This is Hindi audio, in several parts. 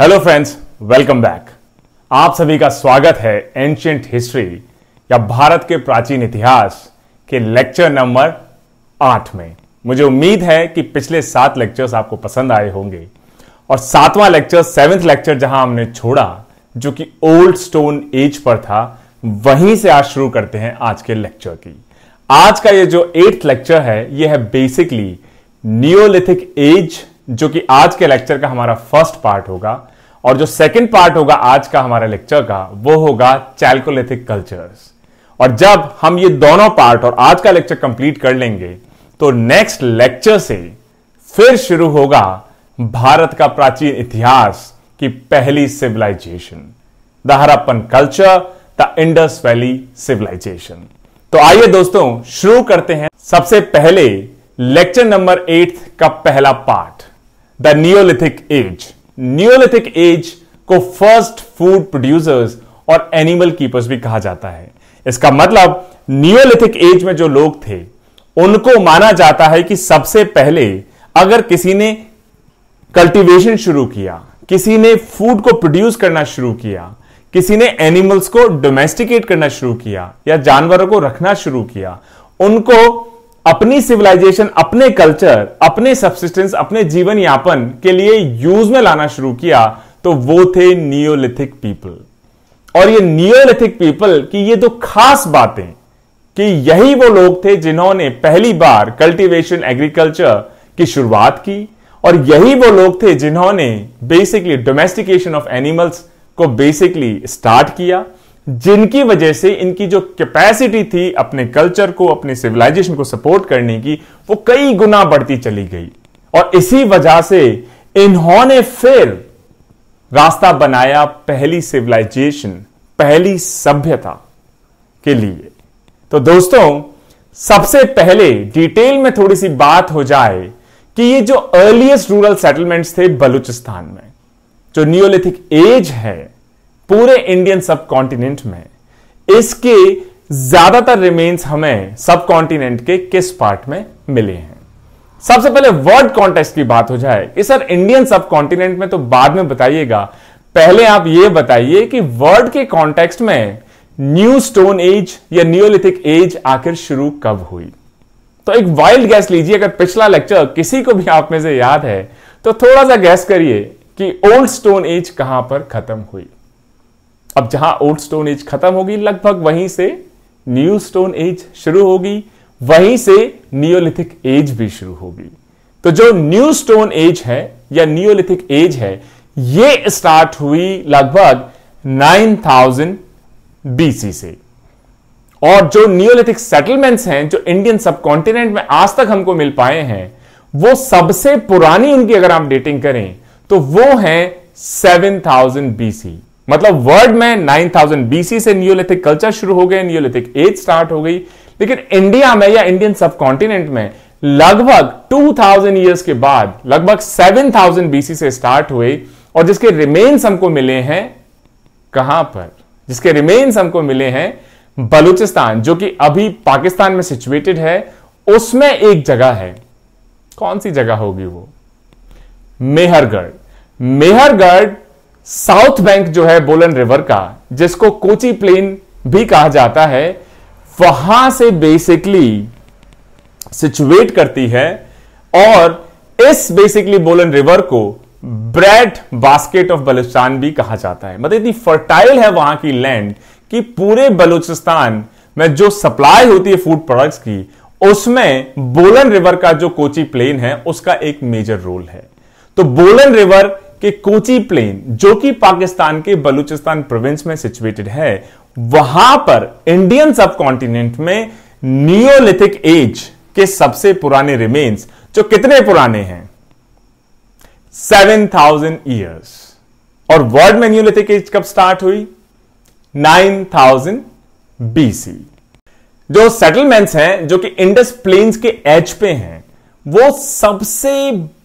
हेलो फ्रेंड्स वेलकम बैक आप सभी का स्वागत है एंशियंट हिस्ट्री या भारत के प्राचीन इतिहास के लेक्चर नंबर आठ में मुझे उम्मीद है कि पिछले सात लेक्चर्स आपको पसंद आए होंगे और सातवां लेक्चर सेवेंथ लेक्चर जहां हमने छोड़ा जो कि ओल्ड स्टोन एज पर था वहीं से आज शुरू करते हैं आज के लेक्चर की आज का ये जो एट्थ लेक्चर है ये है बेसिकली नियोलिथिक एज जो कि आज के लेक्चर का हमारा फर्स्ट पार्ट होगा और जो सेकंड पार्ट होगा आज का हमारा लेक्चर का वो होगा चैल्कोलिथिक कल्चर्स और जब हम ये दोनों पार्ट और आज का लेक्चर कंप्लीट कर लेंगे तो नेक्स्ट लेक्चर से फिर शुरू होगा भारत का प्राचीन इतिहास की पहली civilization the Harappan culture the Indus valley civilization तो आइए दोस्तों शुरू करते हैं सबसे पहले लेक्चर नंबर एट का पहला part the neolithic age neolithic age को फर्स्ट फूड प्रोड्यूसर्स और एनिमल कीपर्स भी कहा जाता है इसका मतलब नियोलिथिक एज में जो लोग थे उनको माना जाता है कि सबसे पहले अगर किसी ने कल्टीवेशन शुरू किया किसी ने फूड को प्रोड्यूस करना शुरू किया किसी ने एनिमल्स को डोमेस्टिकेट करना शुरू किया या जानवरों को रखना शुरू किया उनको अपनी सिविलाइजेशन अपने कल्चर अपने सब्सिस्टेंस अपने जीवन यापन के लिए यूज में लाना शुरू किया तो वो थे नियोलिथिक पीपल और ये नियोलिथिक पीपल की ये दो खास बातें कि यही वो लोग थे जिन्होंने पहली बार कल्टीवेशन एग्रीकल्चर की शुरुआत की और यही वो लोग थे जिन्होंने बेसिकली डोमेस्टिकेशन ऑफ एनिमल्स को बेसिकली स्टार्ट किया जिनकी वजह से इनकी जो कैपेसिटी थी अपने कल्चर को अपने सिविलाइजेशन को सपोर्ट करने की वो कई गुना बढ़ती चली गई और इसी वजह से इन्होंने फिर रास्ता बनाया पहली सिविलाइजेशन पहली सभ्यता के लिए तो दोस्तों सबसे पहले डिटेल में थोड़ी सी बात हो जाए कि ये जो अर्लीस्ट रूरल सेटलमेंट्स थे बलूचिस्तान में जो न्योलिथिक एज है पूरे इंडियन सब कॉन्टिनेंट में इसके ज्यादातर रिमेन्स हमें सब कॉन्टिनेंट के किस पार्ट में मिले हैं सबसे पहले वर्ल्ड कॉन्टेक्स्ट की बात हो जाए कि सर इंडियन सब कॉन्टिनेंट में तो बाद में बताइएगा पहले आप यह बताइए कि वर्ल्ड के कॉन्टेक्स्ट में न्यू स्टोन एज या न्यूलिथिक एज आखिर शुरू कब हुई तो एक वाइल्ड गैस लीजिए अगर पिछला लेक्चर किसी को भी आप में से याद है तो थोड़ा सा गैस करिए कि ओल्ड स्टोन एज कहां पर खत्म हुई अब जहां ओल्ड स्टोन एज खत्म होगी लगभग वहीं से न्यू स्टोन एज शुरू होगी वहीं से नियोलिथिक एज भी शुरू होगी तो जो न्यू स्टोन एज है या नियोलिथिक एज है ये स्टार्ट हुई लगभग 9000 बीसी से और जो नियोलिथिक सेटलमेंट्स हैं जो इंडियन सब में आज तक हमको मिल पाए हैं वो सबसे पुरानी उनकी अगर आप डेटिंग करें तो वो है 7000 बीसी मतलब वर्ल्ड में 9000 बीसी से नियोलिथिक कल्चर शुरू हो गए नियोलिथिक एज स्टार्ट हो गई लेकिन इंडिया में या इंडियन सब कॉन्टिनेंट में लगभग 2000 ईयर्स के बाद लगभग 7000 बीसी से स्टार्ट हुए और जिसके रिमेन्स हमको मिले हैं कहां पर जिसके रिमेन्स हमको मिले हैं बलूचिस्तान जो कि अभी पाकिस्तान में सिचुएटेड है उसमें एक जगह है कौन सी जगह होगी वो मेहरगढ़ मेहरगढ़ साउथ बैंक जो है बोलन रिवर का जिसको कोची प्लेन भी कहा जाता है वहां से बेसिकली सिचुएट करती है और इस बेसिकली बोलन रिवर को ब्रेड बास्केट ऑफ बलूचिस्तान भी कहा जाता है मतलब इतनी फर्टाइल है वहां की लैंड कि पूरे बलूचिस्तान में जो सप्लाई होती है फूड प्रोडक्ट्स की उसमें बोलन रिवर का जो कोची प्लेन है उसका एक मेजर रोल है तो बोलन रिवर कि कोची प्लेन जो कि पाकिस्तान के बलूचिस्तान प्रोविंस में सिचुएटेड है वहां पर इंडियन सब कॉन्टिनेंट में नियोलिथिक एज के सबसे पुराने रिमेन्स जो कितने पुराने हैं सेवन थाउजेंड ईयर्स और वर्ल्ड में न्यूलिथिक एज कब स्टार्ट हुई नाइन थाउजेंड बीसी जो सेटलमेंट्स हैं जो कि इंडस प्लेन्स के एज पे हैं वो सबसे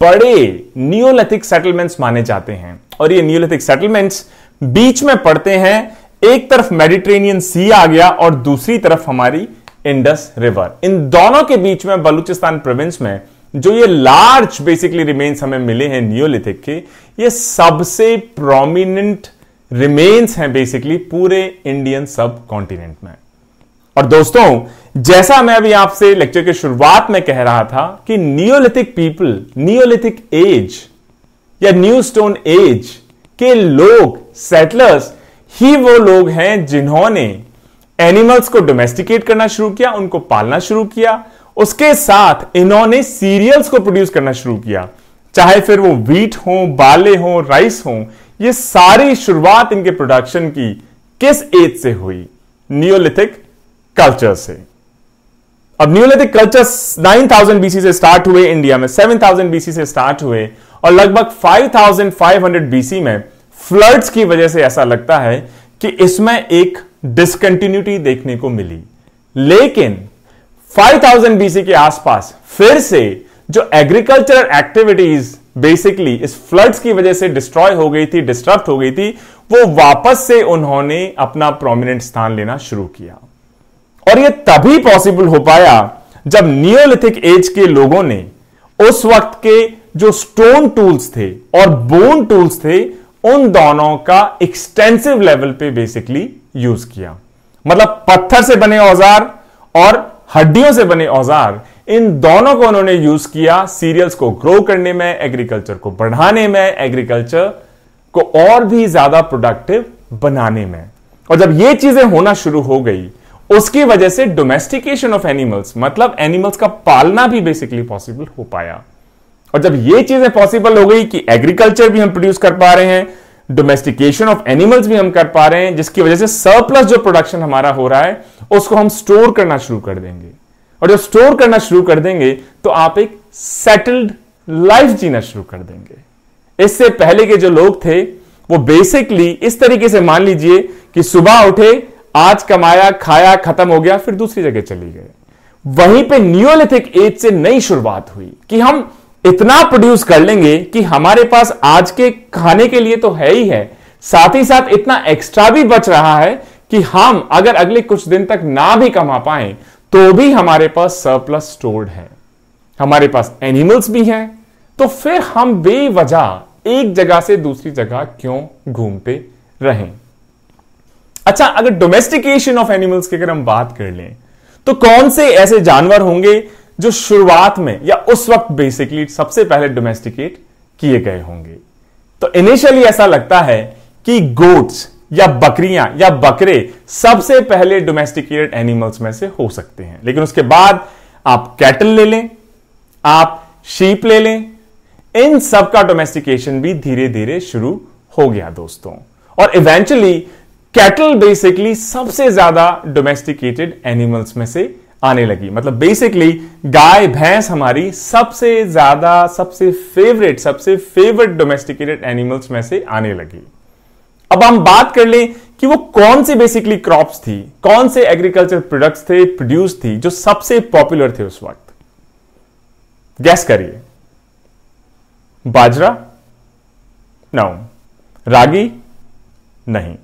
बड़े नियोलिथिक सेटलमेंट्स माने जाते हैं और ये नियोलिथिक सेटलमेंट्स बीच में पड़ते हैं एक तरफ मेडिटेरेनियन सी आ गया और दूसरी तरफ हमारी इंडस रिवर इन दोनों के बीच में बलूचिस्तान प्रोविंस में जो ये लार्ज बेसिकली रिमेन्स हमें मिले हैं नियोलिथिक के ये सबसे प्रोमिनेंट रिमेन्स हैं बेसिकली पूरे इंडियन सब कॉन्टिनेंट में और दोस्तों जैसा मैं अभी आपसे लेक्चर की शुरुआत में कह रहा था कि नियोलिथिक पीपल नियोलिथिक एज या न्यू स्टोन एज के लोग सेटलर्स ही वो लोग हैं जिन्होंने एनिमल्स को डोमेस्टिकेट करना शुरू किया उनको पालना शुरू किया उसके साथ इन्होंने सीरियल्स को प्रोड्यूस करना शुरू किया चाहे फिर वो व्हीट हो बाले हो राइस हो ये सारी शुरुआत इनके प्रोडक्शन की किस एज से हुई नियोलिथिक कल्चर से अब न्यूलिथिक कल्चर 9000 बीसी से स्टार्ट हुए इंडिया में 7000 बीसी से स्टार्ट हुए और लगभग 5500 बीसी में फ्लड्स की वजह से ऐसा लगता है कि इसमें एक डिसकंटिन्यूटी देखने को मिली लेकिन 5000 बीसी के आसपास फिर से जो एग्रीकल्चरल एक्टिविटीज बेसिकली इस फ्लड्स की वजह से डिस्ट्रॉय हो गई थी डिस्टर्ब हो गई थी वो वापस से उन्होंने अपना प्रोमिनेंट स्थान लेना शुरू किया और यह तभी पॉसिबल हो पाया जब नियोलिथिक एज के लोगों ने उस वक्त के जो स्टोन टूल्स थे और बोन टूल्स थे उन दोनों का एक्सटेंसिव लेवल पे बेसिकली यूज किया मतलब पत्थर से बने औजार और हड्डियों से बने औजार इन दोनों को उन्होंने यूज किया सीरियल्स को ग्रो करने में एग्रीकल्चर को बढ़ाने में एग्रीकल्चर को और भी ज्यादा प्रोडक्टिव बनाने में और जब ये चीजें होना शुरू हो गई उसकी वजह से डोमेस्टिकेशन ऑफ एनिमल्स मतलब एनिमल्स का पालना भी बेसिकली पॉसिबल हो पाया और जब ये चीजें पॉसिबल हो गई कि एग्रीकल्चर भी हम प्रोड्यूस कर पा रहे हैं डोमेस्टिकेशन ऑफ एनिमल्स भी हम कर पा रहे हैं जिसकी वजह से सरप्लस जो प्रोडक्शन हमारा हो रहा है उसको हम स्टोर करना शुरू कर देंगे और जब स्टोर करना शुरू कर देंगे तो आप एक सेटल्ड लाइफ जीना शुरू कर देंगे इससे पहले के जो लोग थे वो बेसिकली इस तरीके से मान लीजिए कि सुबह उठे आज कमाया खाया खत्म हो गया फिर दूसरी जगह चली गए वहीं पे न्यूलिथिक एज से नई शुरुआत हुई कि हम इतना प्रोड्यूस कर लेंगे कि हमारे पास आज के खाने के लिए तो है ही है साथ ही साथ इतना एक्स्ट्रा भी बच रहा है कि हम अगर अगले कुछ दिन तक ना भी कमा पाए तो भी हमारे पास सरप्लस स्टोर्ड है हमारे पास एनिमल्स भी हैं तो फिर हम बेवजह एक जगह से दूसरी जगह क्यों घूमते रहें अच्छा अगर डोमेस्टिकेशन ऑफ एनिमल्स की अगर हम बात कर लें तो कौन से ऐसे जानवर होंगे जो शुरुआत में या उस वक्त बेसिकली सबसे पहले डोमेस्टिकेट किए गए होंगे तो इनिशियली ऐसा लगता है कि गोट्स या बकरियां या बकरे सबसे पहले डोमेस्टिकेटेड एनिमल्स में से हो सकते हैं लेकिन उसके बाद आप कैटल ले लें आप शीप ले लें इन सब का डोमेस्टिकेशन भी धीरे धीरे शुरू हो गया दोस्तों और इवेंचुअली कैटल बेसिकली सबसे ज्यादा डोमेस्टिकेटेड एनिमल्स में से आने लगी मतलब बेसिकली गाय भैंस हमारी सबसे ज्यादा सबसे फेवरेट सबसे फेवरेट डोमेस्टिकेटेड एनिमल्स में से आने लगी अब हम बात कर लें कि वो कौन से बेसिकली क्रॉप्स थी कौन से एग्रीकल्चर प्रोडक्ट्स थे प्रोड्यूस थी जो सबसे पॉपुलर थे उस वक्त गैस करिए बाजरा नो रागी नहीं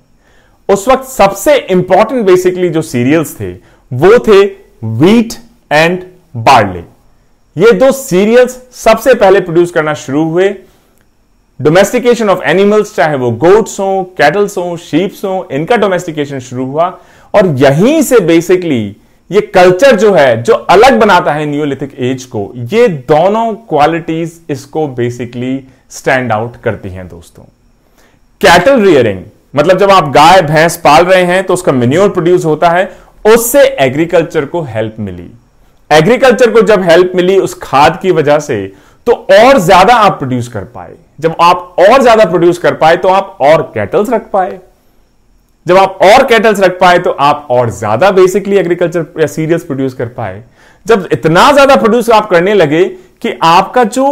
उस वक्त सबसे इंपॉर्टेंट बेसिकली जो सीरियल्स थे वो थे वीट एंड बार्ले ये दो सीरियल्स सबसे पहले प्रोड्यूस करना शुरू हुए डोमेस्टिकेशन ऑफ एनिमल्स चाहे वो गोट्स हो कैटल्स हो शीप्स हो इनका डोमेस्टिकेशन शुरू हुआ और यहीं से बेसिकली ये कल्चर जो है जो अलग बनाता है न्यूलिथिक एज को ये दोनों क्वालिटीज इसको बेसिकली स्टैंड आउट करती हैं दोस्तों कैटल रियरिंग मतलब जब आप गाय भैंस पाल रहे हैं तो उसका मेन्योर प्रोड्यूस होता है उससे एग्रीकल्चर को हेल्प मिली एग्रीकल्चर को जब हेल्प मिली उस खाद की वजह से तो और ज्यादा आप प्रोड्यूस कर पाए जब आप और ज्यादा प्रोड्यूस कर पाए तो आप और कैटल्स रख पाए जब आप और कैटल्स रख पाए तो आप और ज्यादा बेसिकली एग्रीकल्चर या सीरियल्स प्रोड्यूस कर पाए जब इतना ज्यादा प्रोड्यूस आप करने लगे कि आपका जो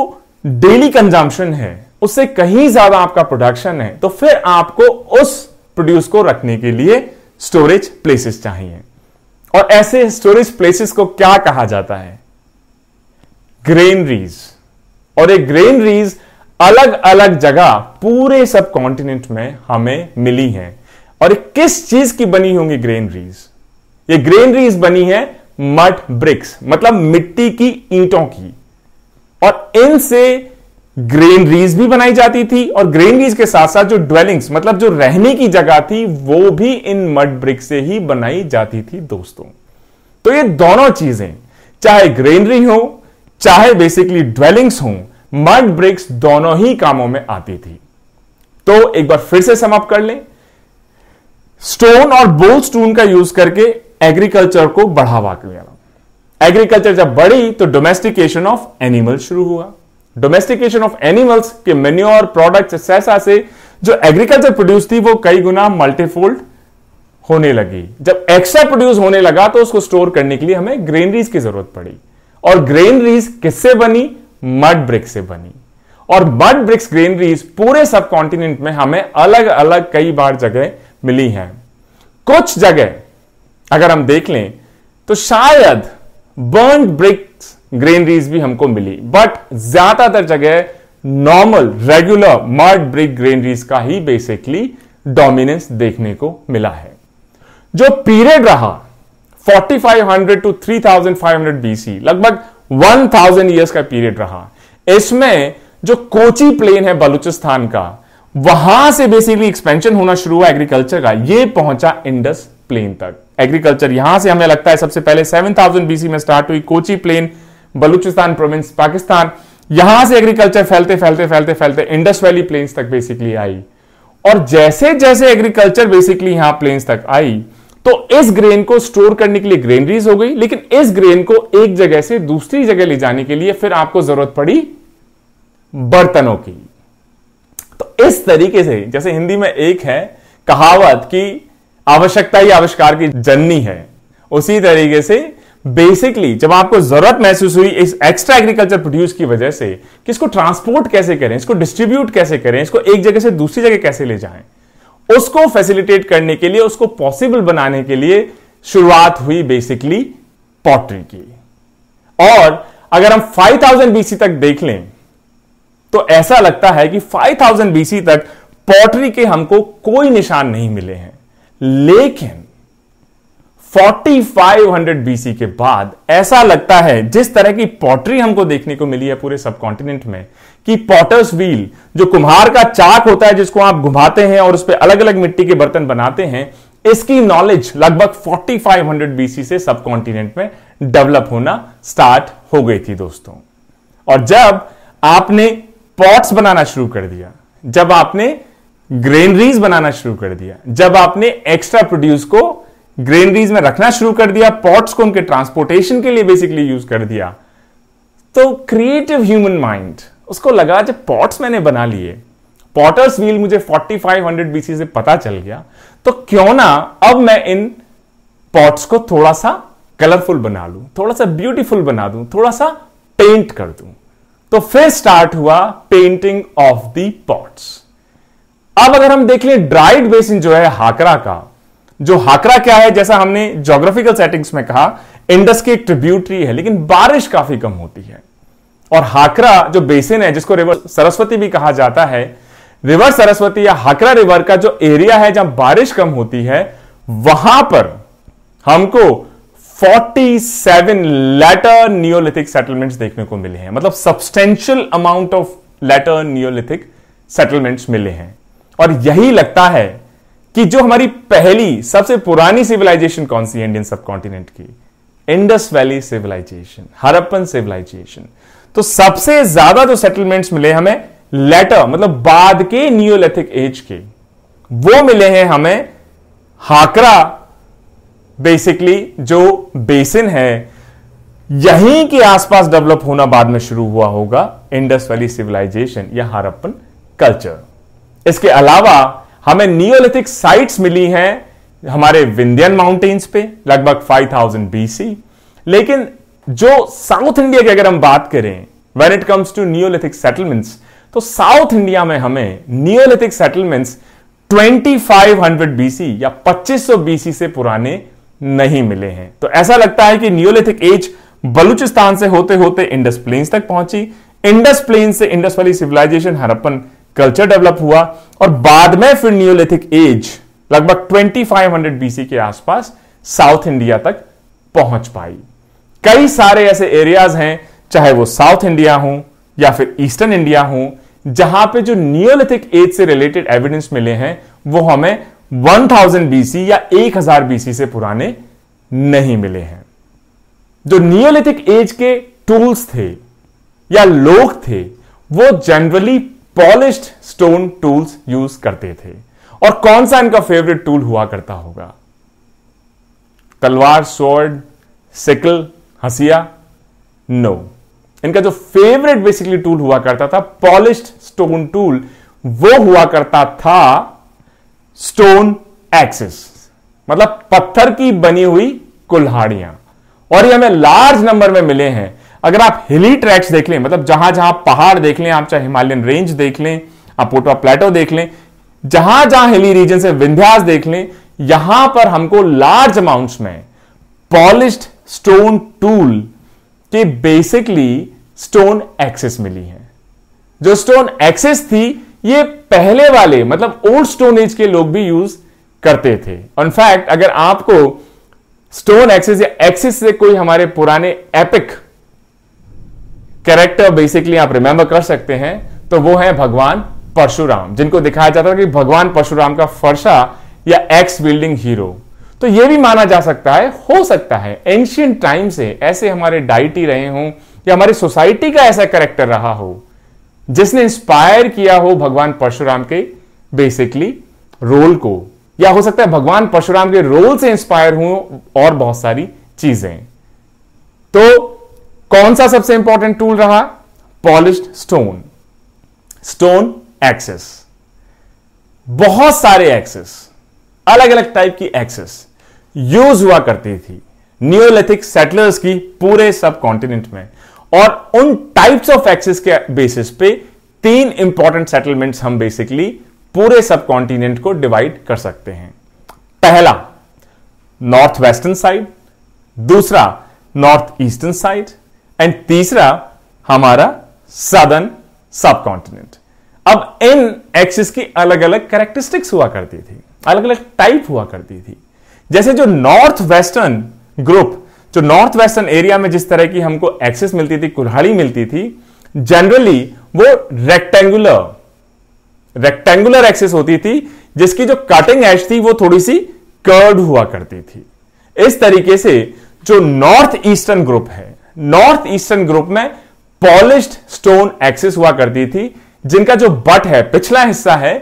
डेली कंजम्पशन है उससे कहीं ज्यादा आपका प्रोडक्शन है तो फिर आपको उस प्रोड्यूस को रखने के लिए स्टोरेज प्लेसेस चाहिए और ऐसे स्टोरेज प्लेसेस को क्या कहा जाता है ग्रेनरीज और ये ग्रेनरीज अलग अलग जगह पूरे सब कॉन्टिनेंट में हमें मिली हैं और किस चीज की बनी होंगी ग्रेनरीज ये ग्रेनरीज बनी है मट ब्रिक्स मतलब मिट्टी की ईंटों की और इनसे ग्रेनरीज भी बनाई जाती थी और ग्रेनरीज के साथ साथ जो ड्वेलिंग्स मतलब जो रहने की जगह थी वो भी इन मड ब्रिक से ही बनाई जाती थी दोस्तों तो ये दोनों चीजें चाहे ग्रेनरी हो चाहे बेसिकली ड्वेलिंग्स हो मड ब्रिक्स दोनों ही कामों में आती थी तो एक बार फिर से समाप्त कर लें स्टोन और बोल स्टोन का यूज करके एग्रीकल्चर को बढ़ावा दिया एग्रीकल्चर जब बढ़ी तो डोमेस्टिकेशन ऑफ एनिमल शुरू हुआ डोमेस्टिकेशन ऑफ एनिमल्स के मेन्योर प्रोडक्ट्स ऐसा से जो एग्रीकल्चर प्रोड्यूस थी वो कई गुना मल्टीफोल्ड होने लगी जब एक्स्ट्रा प्रोड्यूस होने लगा तो उसको स्टोर करने के लिए हमें ग्रेनरीज की जरूरत पड़ी और ग्रेनरीज किससे बनी मड ब्रिक्स से बनी और मड ब्रिक्स ग्रेनरीज पूरे सब कॉन्टिनेंट में हमें अलग अलग कई बार जगह मिली हैं कुछ जगह अगर हम देख लें तो शायद बर्न ब्रिक्स ग्रेनरीज भी हमको मिली बट ज्यादातर जगह normal regular mud brick granaries का ही बेसिकली डोमिनेंस देखने को मिला है जो पीरियड रहा 4500 टू 3500 बीसी लगभग 1000 इयर्स का पीरियड रहा इसमें जो कोची प्लेन है बलूचिस्तान का वहां से बेसिकली एक्सपेंशन होना शुरू हुआ एग्रीकल्चर का ये पहुंचा इंडस प्लेन तक एग्रीकल्चर यहां से हमें लगता है सबसे पहले 7000 बीसी में स्टार्ट हुई कोची प्लेन बलूचिस्तान प्रोविंस पाकिस्तान यहां से एग्रीकल्चर फैलते फैलते फैलते फैलते इंडस वैली प्लेन्स तक बेसिकली आई और जैसे जैसे एग्रीकल्चर बेसिकली यहां प्लेन्स तक आई तो इस ग्रेन को स्टोर करने के लिए ग्रेनरीज हो गई लेकिन इस ग्रेन को एक जगह से दूसरी जगह ले जाने के लिए फिर आपको जरूरत पड़ी बर्तनों की तो इस तरीके से जैसे हिंदी में एक है कहावत की आवश्यकता ही आविष्कार की जननी है उसी तरीके से बेसिकली जब आपको जरूरत महसूस हुई इस एक्स्ट्रा एग्रीकल्चर प्रोड्यूस की वजह से कि इसको ट्रांसपोर्ट कैसे करें इसको डिस्ट्रीब्यूट कैसे करें इसको एक जगह से दूसरी जगह कैसे ले जाएं उसको फैसिलिटेट करने के लिए उसको पॉसिबल बनाने के लिए शुरुआत हुई बेसिकली पॉटरी की और अगर हम 5000 बीसी तक देख लें तो ऐसा लगता है कि 5000 बीसी तक पॉटरी के हमको कोई निशान नहीं मिले हैं लेकिन 4500 बीसी के बाद ऐसा लगता है जिस तरह की पॉटरी हमको देखने को मिली है पूरे सब में कि पॉटर्स व्हील जो कुम्हार का चाक होता है जिसको आप घुमाते हैं और उस पर अलग अलग मिट्टी के बर्तन बनाते हैं इसकी नॉलेज लगभग 4500 बीसी से सब कॉन्टिनेंट में डेवलप होना स्टार्ट हो गई थी दोस्तों और जब आपने पॉट्स बनाना शुरू कर दिया जब आपने ग्रेनरीज बनाना शुरू कर दिया जब आपने एक्स्ट्रा प्रोड्यूस को ग्रेनरीज में रखना शुरू कर दिया पॉट्स को उनके ट्रांसपोर्टेशन के लिए बेसिकली यूज कर दिया तो क्रिएटिव ह्यूमन माइंड उसको लगा जब पॉट्स मैंने बना लिए पॉटर्स व्हील मुझे 4500 बीसी से पता चल गया तो क्यों ना अब मैं इन पॉट्स को थोड़ा सा कलरफुल बना लूं थोड़ा सा ब्यूटीफुल बना दूं थोड़ा सा पेंट कर दूं तो फिर स्टार्ट हुआ पेंटिंग ऑफ दॉट्स पॉट्स अब अगर हम देख लें ड्राइड बेसिन जो है हाकरा का जो हाकरा क्या है जैसा हमने जोग्राफिकल सेटिंग्स में कहा इंडस की एक ट्रिब्यूटरी है लेकिन बारिश काफी कम होती है और हाकरा जो बेसिन है जिसको रिवर सरस्वती भी कहा जाता है रिवर सरस्वती या हाकरा रिवर का जो एरिया है जहां बारिश कम होती है वहां पर हमको 47 लेटर नियोलिथिक सेटलमेंट्स देखने को मिले हैं मतलब substantial amount of later neolithic settlements मिले हैं और यही लगता है कि जो हमारी पहली सबसे पुरानी सिविलाइजेशन कौन सी इंडियन सब कॉन्टिनेंट की Indus valley civilization Harappan civilization तो सबसे ज्यादा जो सेटलमेंट्स मिले हमें लेटर मतलब बाद के नियोलिथिक एज के वो मिले हैं हमें हाकरा बेसिकली जो बेसिन है यहीं के आसपास डेवलप होना बाद में शुरू हुआ होगा इंडस वैली सिविलाइजेशन या हरप्पन कल्चर इसके अलावा हमें नियोलिथिक साइट्स मिली हैं हमारे विंध्यन माउंटेन्स पे लगभग 5000 बीसी लेकिन जो साउथ इंडिया की अगर हम बात करें when it comes to neolithic settlements तो साउथ इंडिया में हमें नियोलिथिक सेटलमेंट्स 2500 बीसी या 2500 बीसी से पुराने नहीं मिले हैं तो ऐसा लगता है कि नियोलिथिक एज बलूचिस्तान से होते होते इंडस प्लेन्स तक पहुंची इंडस प्लेन से Indus valley civilization Harappan culture develop हुआ और बाद में फिर न्यूलिथिक एज लगभग 2500 बीसी के आसपास साउथ इंडिया तक पहुंच पाई कई सारे ऐसे एरियाज हैं चाहे वो साउथ इंडिया हो या फिर ईस्टर्न इंडिया हो जहां पे जो न्यूलिथिक एज से रिलेटेड एविडेंस मिले हैं वो हमें 1000 बीसी या 1000 बीसी से पुराने नहीं मिले हैं जो नियोलिथिक एज के टूल्स थे या लोग थे वो generally polished stone tools use करते थे और कौन सा इनका फेवरेट टूल हुआ करता होगा तलवार स्वॉर्ड सिकल हसिया नो इनका जो फेवरेट बेसिकली टूल हुआ करता था पॉलिश्ड स्टोन टूल वो हुआ करता था स्टोन एक्सेस मतलब पत्थर की बनी हुई कुल्हाड़ियां और ये हमें लार्ज नंबर में मिले हैं अगर आप हिली ट्रैक्स देख लें मतलब जहां जहां पहाड़ देख लें आप चाहे हिमालयन रेंज देख लें आप पोटवा प्लेटो देख लें जहां जहां हिली रीजन से विंध्यास देख लें यहां पर हमको लार्ज अमाउंट्स में पॉलिश स्टोन टूल के बेसिकली स्टोन एक्सेस मिली है जो स्टोन एक्सेस थी ये पहले वाले मतलब ओल्ड स्टोन एज के लोग भी यूज करते थे इनफैक्ट अगर आपको स्टोन एक्सेस या एक्सेस से कोई हमारे पुराने एपिक कैरेक्टर बेसिकली आप रिमेंबर कर सकते हैं तो वो है भगवान परशुराम जिनको दिखाया जाता है कि भगवान परशुराम का फर्शा या एक्स बिल्डिंग हीरो तो ये भी माना जा सकता है हो सकता है एंशियंट टाइम से ऐसे हमारे डाइटी रहे हों या हमारी सोसाइटी का ऐसा करेक्टर रहा हो जिसने इंस्पायर किया हो भगवान परशुराम के बेसिकली रोल को या हो सकता है भगवान परशुराम के रोल से इंस्पायर हो और बहुत सारी चीजें तो कौन सा सबसे इंपॉर्टेंट टूल रहा पॉलिश स्टोन स्टोन एक्सेस बहुत सारे एक्सेस अलग अलग टाइप की एक्सेस यूज हुआ करती थी न्योलिथिक सेटलर्स की पूरे सब कॉन्टिनेंट में और उन टाइप्स ऑफ एक्सेस के बेसिस पे तीन इंपॉर्टेंट सेटलमेंट्स हम बेसिकली पूरे सब कॉन्टिनेंट को डिवाइड कर सकते हैं पहला नॉर्थ वेस्टर्न साइड दूसरा नॉर्थ ईस्टर्न साइड एंड तीसरा हमारा सदन सब कॉन्टिनेंट अब इन एक्सिस की अलग अलग कैरेक्टरिस्टिक्स हुआ करती थी अलग अलग टाइप हुआ करती थी जैसे जो नॉर्थ वेस्टर्न ग्रुप जो नॉर्थ वेस्टर्न एरिया में जिस तरह की हमको एक्सिस मिलती थी कुल्हाड़ी मिलती थी जनरली वो रेक्टेंगुलर रेक्टेंगुलर एक्सिस होती थी जिसकी जो कटिंग एज थी वो थोड़ी सी कर्ड हुआ करती थी इस तरीके से जो नॉर्थ ईस्टर्न ग्रुप है नॉर्थ ईस्टर्न ग्रुप में पॉलिश स्टोन एक्सिस हुआ करती थी जिनका जो बट है पिछला हिस्सा है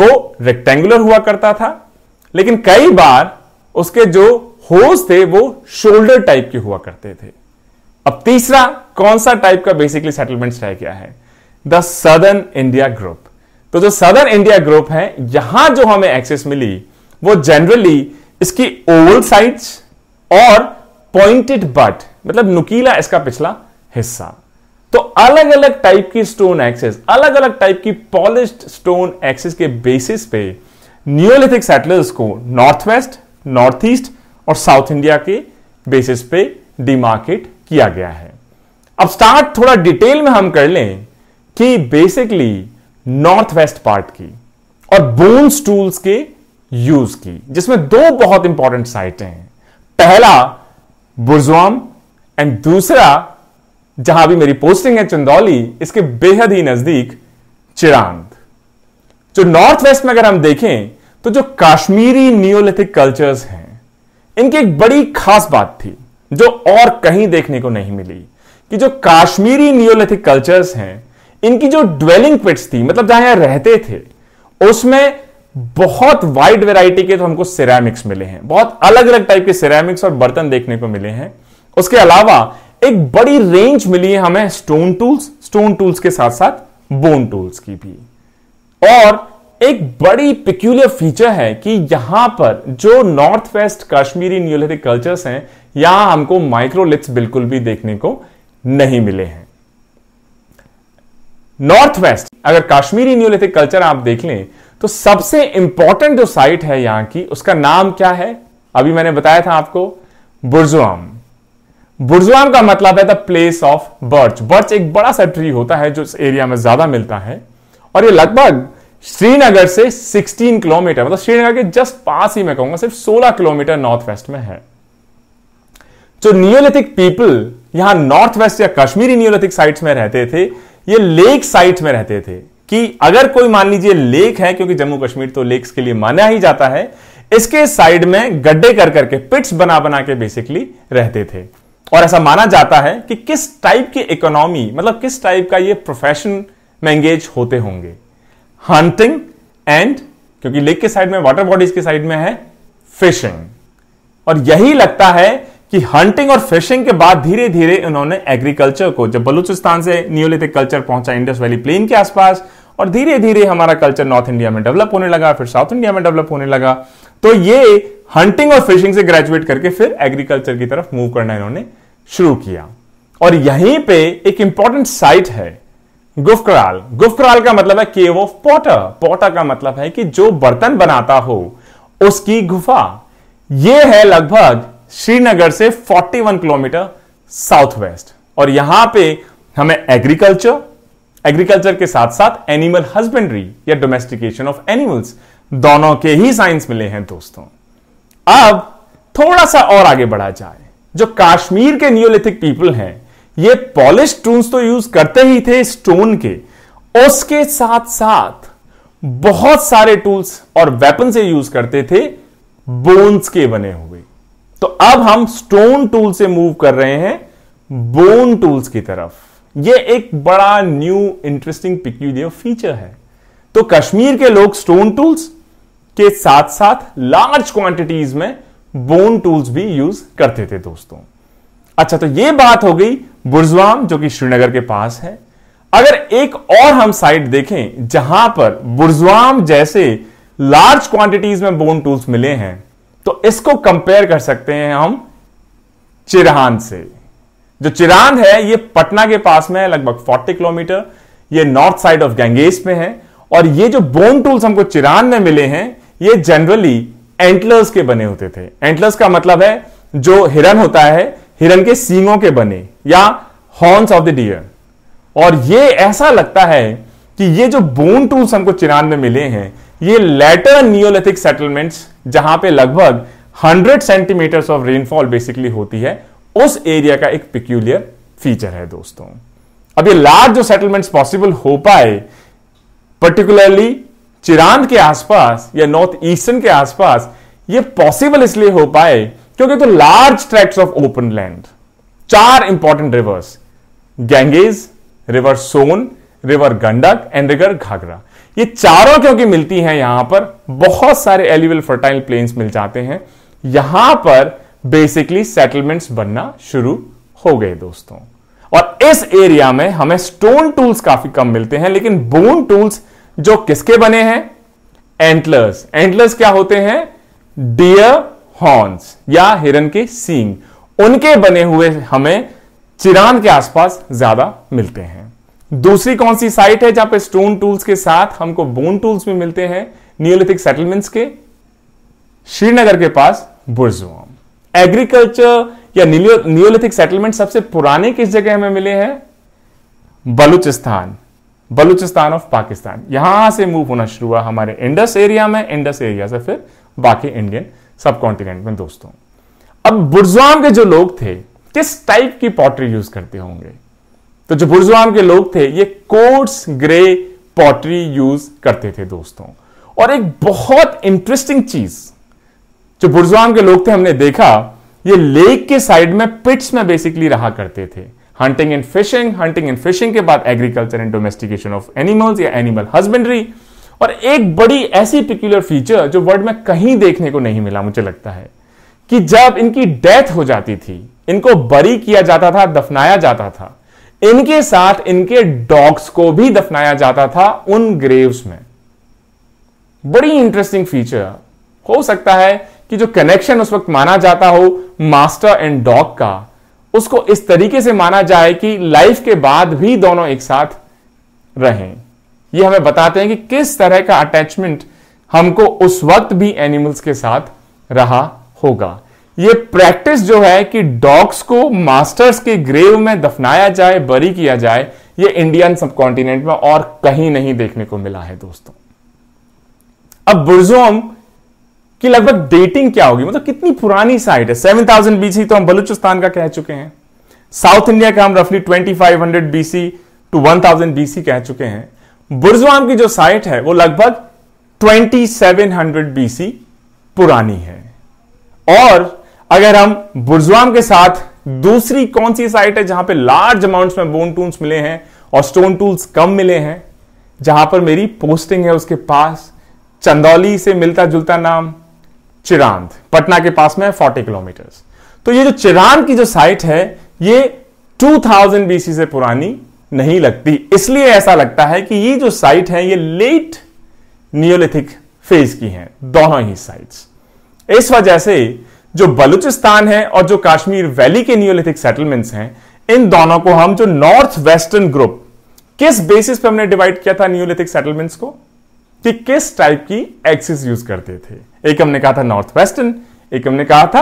वो रेक्टेंगुलर हुआ करता था लेकिन कई बार उसके जो होज थे वो शोल्डर टाइप के हुआ करते थे अब तीसरा कौन सा टाइप का बेसिकली सेटलमेंट स्टाइल क्या है द सदर्न इंडिया ग्रुप तो जो सदर्न इंडिया ग्रुप है यहां जो हमें एक्सेस मिली वो जनरली इसकी ओवल साइड्स और पॉइंटेड बट मतलब नुकीला इसका पिछला हिस्सा तो अलग अलग टाइप की स्टोन एक्सेस अलग अलग टाइप की पॉलिश स्टोन एक्सेस के बेसिस पे न्यूलिथिक सेटलर्स को नॉर्थ वेस्ट नॉर्थ ईस्ट और साउथ इंडिया के बेसिस पे डिमार्केट किया गया है अब स्टार्ट थोड़ा डिटेल में हम कर लें कि बेसिकली नॉर्थ वेस्ट पार्ट की और बोन्स टूल्स के यूज की जिसमें दो बहुत इंपॉर्टेंट साइटें हैं पहला बुर्जुआम एंड दूसरा जहां भी मेरी पोस्टिंग है चंदौली इसके बेहद ही नजदीक चिरांग जो नॉर्थ वेस्ट में अगर हम देखें तो जो काश्मीरी नियोलिथिक कल्चर्स हैं इनकी एक बड़ी खास बात थी जो और कहीं देखने को नहीं मिली कि जो काश्मीरी नियोलिथिक कल्चर्स हैं इनकी जो ड्वेलिंग पिट्स थी मतलब जहां रहते थे उसमें बहुत वाइड वैरायटी के तो हमको सिरेमिक्स मिले हैं बहुत अलग अलग टाइप के सिरेमिक्स और बर्तन देखने को मिले हैं उसके अलावा एक बड़ी रेंज मिली है हमें स्टोन टूल्स स्टोन टूल्स के साथ साथ बोन टूल्स की भी और एक बड़ी पिक्यूलियर फीचर है कि यहां पर जो north west Kashmiri neolithic cultures हैं यहां हमको माइक्रोलिथ्स बिल्कुल भी देखने को नहीं मिले हैं नॉर्थ वेस्ट अगर कश्मीरी न्यूलिथिक कल्चर आप देख लें तो सबसे इंपॉर्टेंट जो साइट है यहां की उसका नाम क्या है अभी मैंने बताया था आपको बुर्जुआम बुर्जुआम का मतलब है the place of birch birch एक बड़ा सा ट्री होता है जो इस एरिया में ज्यादा मिलता है और ये लगभग श्रीनगर से 16 किलोमीटर मतलब श्रीनगर के जस्ट पास ही मैं कहूंगा सिर्फ 16 किलोमीटर नॉर्थ वेस्ट में है जो नियोलिथिक पीपल यहां नॉर्थ वेस्ट या कश्मीरी नियोलिथिक साइट्स में रहते थे ये लेक साइट्स में रहते थे कि अगर कोई मान लीजिए लेक है क्योंकि जम्मू कश्मीर तो लेक्स के लिए माना ही जाता है इसके साइड में गड्ढे कर करके पिट्स बना बना के बेसिकली रहते थे और ऐसा माना जाता है कि किस टाइप की इकोनॉमी मतलब किस टाइप का ये प्रोफेशन में एंगेज होते होंगे हंटिंग एंड क्योंकि लेक के साइड में वाटर बॉडीज के साइड में है फिशिंग और यही लगता है कि हंटिंग और फिशिंग के बाद धीरे धीरे इन्होंने एग्रीकल्चर को जब बलूचिस्तान से नियोलिथिक कल्चर पहुंचा इंडस वैली प्लेन के आसपास और धीरे धीरे हमारा कल्चर नॉर्थ इंडिया में डेवलप होने लगा फिर साउथ इंडिया में डेवलप होने लगा तो ये हंटिंग और फिशिंग से ग्रेजुएट करके फिर एग्रीकल्चर की तरफ मूव करना इन्होंने शुरू किया और यहीं पे एक इंपॉर्टेंट साइट है गुफकराल गुफकराल का मतलब है केव ऑफ पोटर पोटर का मतलब है कि जो बर्तन बनाता हो उसकी गुफा यह है लगभग श्रीनगर से 41 किलोमीटर साउथ वेस्ट और यहां पे हमें एग्रीकल्चर एग्रीकल्चर के साथ साथ एनिमल हस्बेंड्री या डोमेस्टिकेशन ऑफ एनिमल्स दोनों के ही साइंस मिले हैं दोस्तों अब थोड़ा सा और आगे बढ़ा जाए जो काश्मीर के नियोलिथिक पीपल हैं ये पॉलिश टूल्स तो यूज करते ही थे स्टोन के उसके साथ साथ बहुत सारे टूल्स और वेपन से यूज करते थे बोन्स के बने हुए तो अब हम स्टोन टूल से मूव कर रहे हैं बोन टूल्स की तरफ यह एक बड़ा न्यू इंटरेस्टिंग पिक्यूलियर फीचर है तो कश्मीर के लोग स्टोन टूल्स के साथ साथ लार्ज क्वांटिटीज में बोन टूल्स भी यूज करते थे दोस्तों अच्छा तो ये बात हो गई बुर्जवाम जो कि श्रीनगर के पास है अगर एक और हम साइट देखें जहां पर बुर्जवाम जैसे लार्ज क्वांटिटीज में बोन टूल्स मिले हैं तो इसको कंपेयर कर सकते हैं हम चिरहान से जो चिरान है ये पटना के पास में है लगभग 40 किलोमीटर ये नॉर्थ साइड ऑफ गैंगेस में है और ये जो बोन टूल्स हमको चिरान में मिले हैं ये जनरली एंटलर्स के बने होते थे एंटलर्स का मतलब है जो हिरन होता है हिरन के सींगों के बने या हॉर्न्स ऑफ द डियर और ये ऐसा लगता है कि ये जो बोन टूल्स हमको चिरान में मिले हैं ये लेटर नियोलिथिक सेटलमेंट्स जहां पे लगभग 100 सेंटीमीटर ऑफ रेनफॉल बेसिकली होती है उस एरिया का एक पिक्यूलियर फीचर है दोस्तों अब ये लार्ज जो सेटलमेंट्स पॉसिबल हो पाए पर्टिकुलरली चिरांद के आसपास या नॉर्थ ईस्टर्न के आसपास ये पॉसिबल इसलिए हो पाए क्योंकि तो large tract of open land चार important rivers Ganges river Son river Gandak and river Ghaghara ये चारों क्योंकि मिलती हैं यहां पर बहुत सारे एलिवल फर्टाइल प्लेन्स मिल जाते हैं यहां पर बेसिकली सेटलमेंट्स बनना शुरू हो गए दोस्तों और इस एरिया में हमें स्टोन टूल्स काफी कम मिलते हैं लेकिन बोन टूल्स जो किसके बने हैं एंटलर्स एंटलर्स क्या होते हैं डियर हॉर्न्स या हिरन के सींग उनके बने हुए हमें चिरान के आसपास ज्यादा मिलते हैं दूसरी कौन सी साइट है जहां पे स्टोन टूल्स के साथ हमको बोन टूल्स भी मिलते हैं नियोलिथिक सेटलमेंट्स के श्रीनगर के पास बुर्जुआम एग्रीकल्चर या नियोलिथिक सेटलमेंट सबसे पुराने किस जगह हमें मिले हैं बलूचिस्तान बलूचिस्तान ऑफ पाकिस्तान यहां से मूव होना शुरू हुआ हमारे इंडस एरिया में इंडस एरिया से फिर बाकी इंडियन सब कॉन्टिनेंट में दोस्तों अब बुर्जुआम के जो लोग थे किस टाइप की पॉटरी यूज करते होंगे तो जो बुर्जुआम के लोग थे ये कोर्स ग्रे पॉटरी यूज करते थे दोस्तों और एक बहुत इंटरेस्टिंग चीज जो बुर्जुआम के लोग थे हमने देखा ये लेक के साइड में पिट्स में बेसिकली रहा करते थे hunting and fishing hunting and fishing के बाद agriculture and domestication of animals या एनिमल हस्बेंड्री और एक बड़ी ऐसी पिक्यूलर फीचर जो वर्ल्ड में कहीं देखने को नहीं मिला मुझे लगता है कि जब इनकी डेथ हो जाती थी इनको बरी किया जाता था दफनाया जाता था इनके साथ इनके डॉग्स को भी दफनाया जाता था उन ग्रेव्स में बड़ी इंटरेस्टिंग फीचर हो सकता है कि जो कनेक्शन उस वक्त माना जाता हो मास्टर एंड डॉग का उसको इस तरीके से माना जाए कि लाइफ के बाद भी दोनों एक साथ रहें ये हमें बताते हैं कि किस तरह का अटैचमेंट हमको उस वक्त भी एनिमल्स के साथ रहा होगा ये प्रैक्टिस जो है कि डॉग्स को मास्टर्स के ग्रेव में दफनाया जाए बरी किया जाए ये इंडियन सब में और कहीं नहीं देखने को मिला है दोस्तों अब बुर्जोम कि लगभग डेटिंग क्या होगी मतलब कितनी पुरानी साइट है सेवन थाउजेंड बीसी तो हम बलूचिस्तान का कह चुके हैं साउथ इंडिया का हम रफली twenty five hundred BC to one thousand BC कह चुके हैं बुर्जवाम की जो साइट है वो लगभग ट्वेंटी सेवन हंड्रेड बीसी पुरानी है और अगर हम बुर्जवाम के साथ दूसरी कौन सी साइट है जहां पे लार्ज अमाउंट्स में बोन टूल्स मिले हैं और स्टोन टूल्स कम मिले हैं जहां पर मेरी पोस्टिंग है उसके पास चंदौली से मिलता जुलता नाम चिरांद पटना के पास में 40 किलोमीटर तो ये जो चिरांद की जो साइट है ये 2000 बीसी से पुरानी नहीं लगती इसलिए ऐसा लगता है कि ये जो साइट है ये लेट नियोलिथिक फेज की है दोनों ही साइट्स इस वजह से जो बलूचिस्तान है और जो कश्मीर वैली के नियोलिथिक सेटलमेंट्स हैं इन दोनों को हम जो नॉर्थ वेस्टर्न ग्रुप किस बेसिस पर हमने डिवाइड किया था नियोलिथिक सेटलमेंट्स को कि किस टाइप की एक्सिस यूज करते थे एक हमने कहा था नॉर्थ वेस्टर्न एक हमने कहा था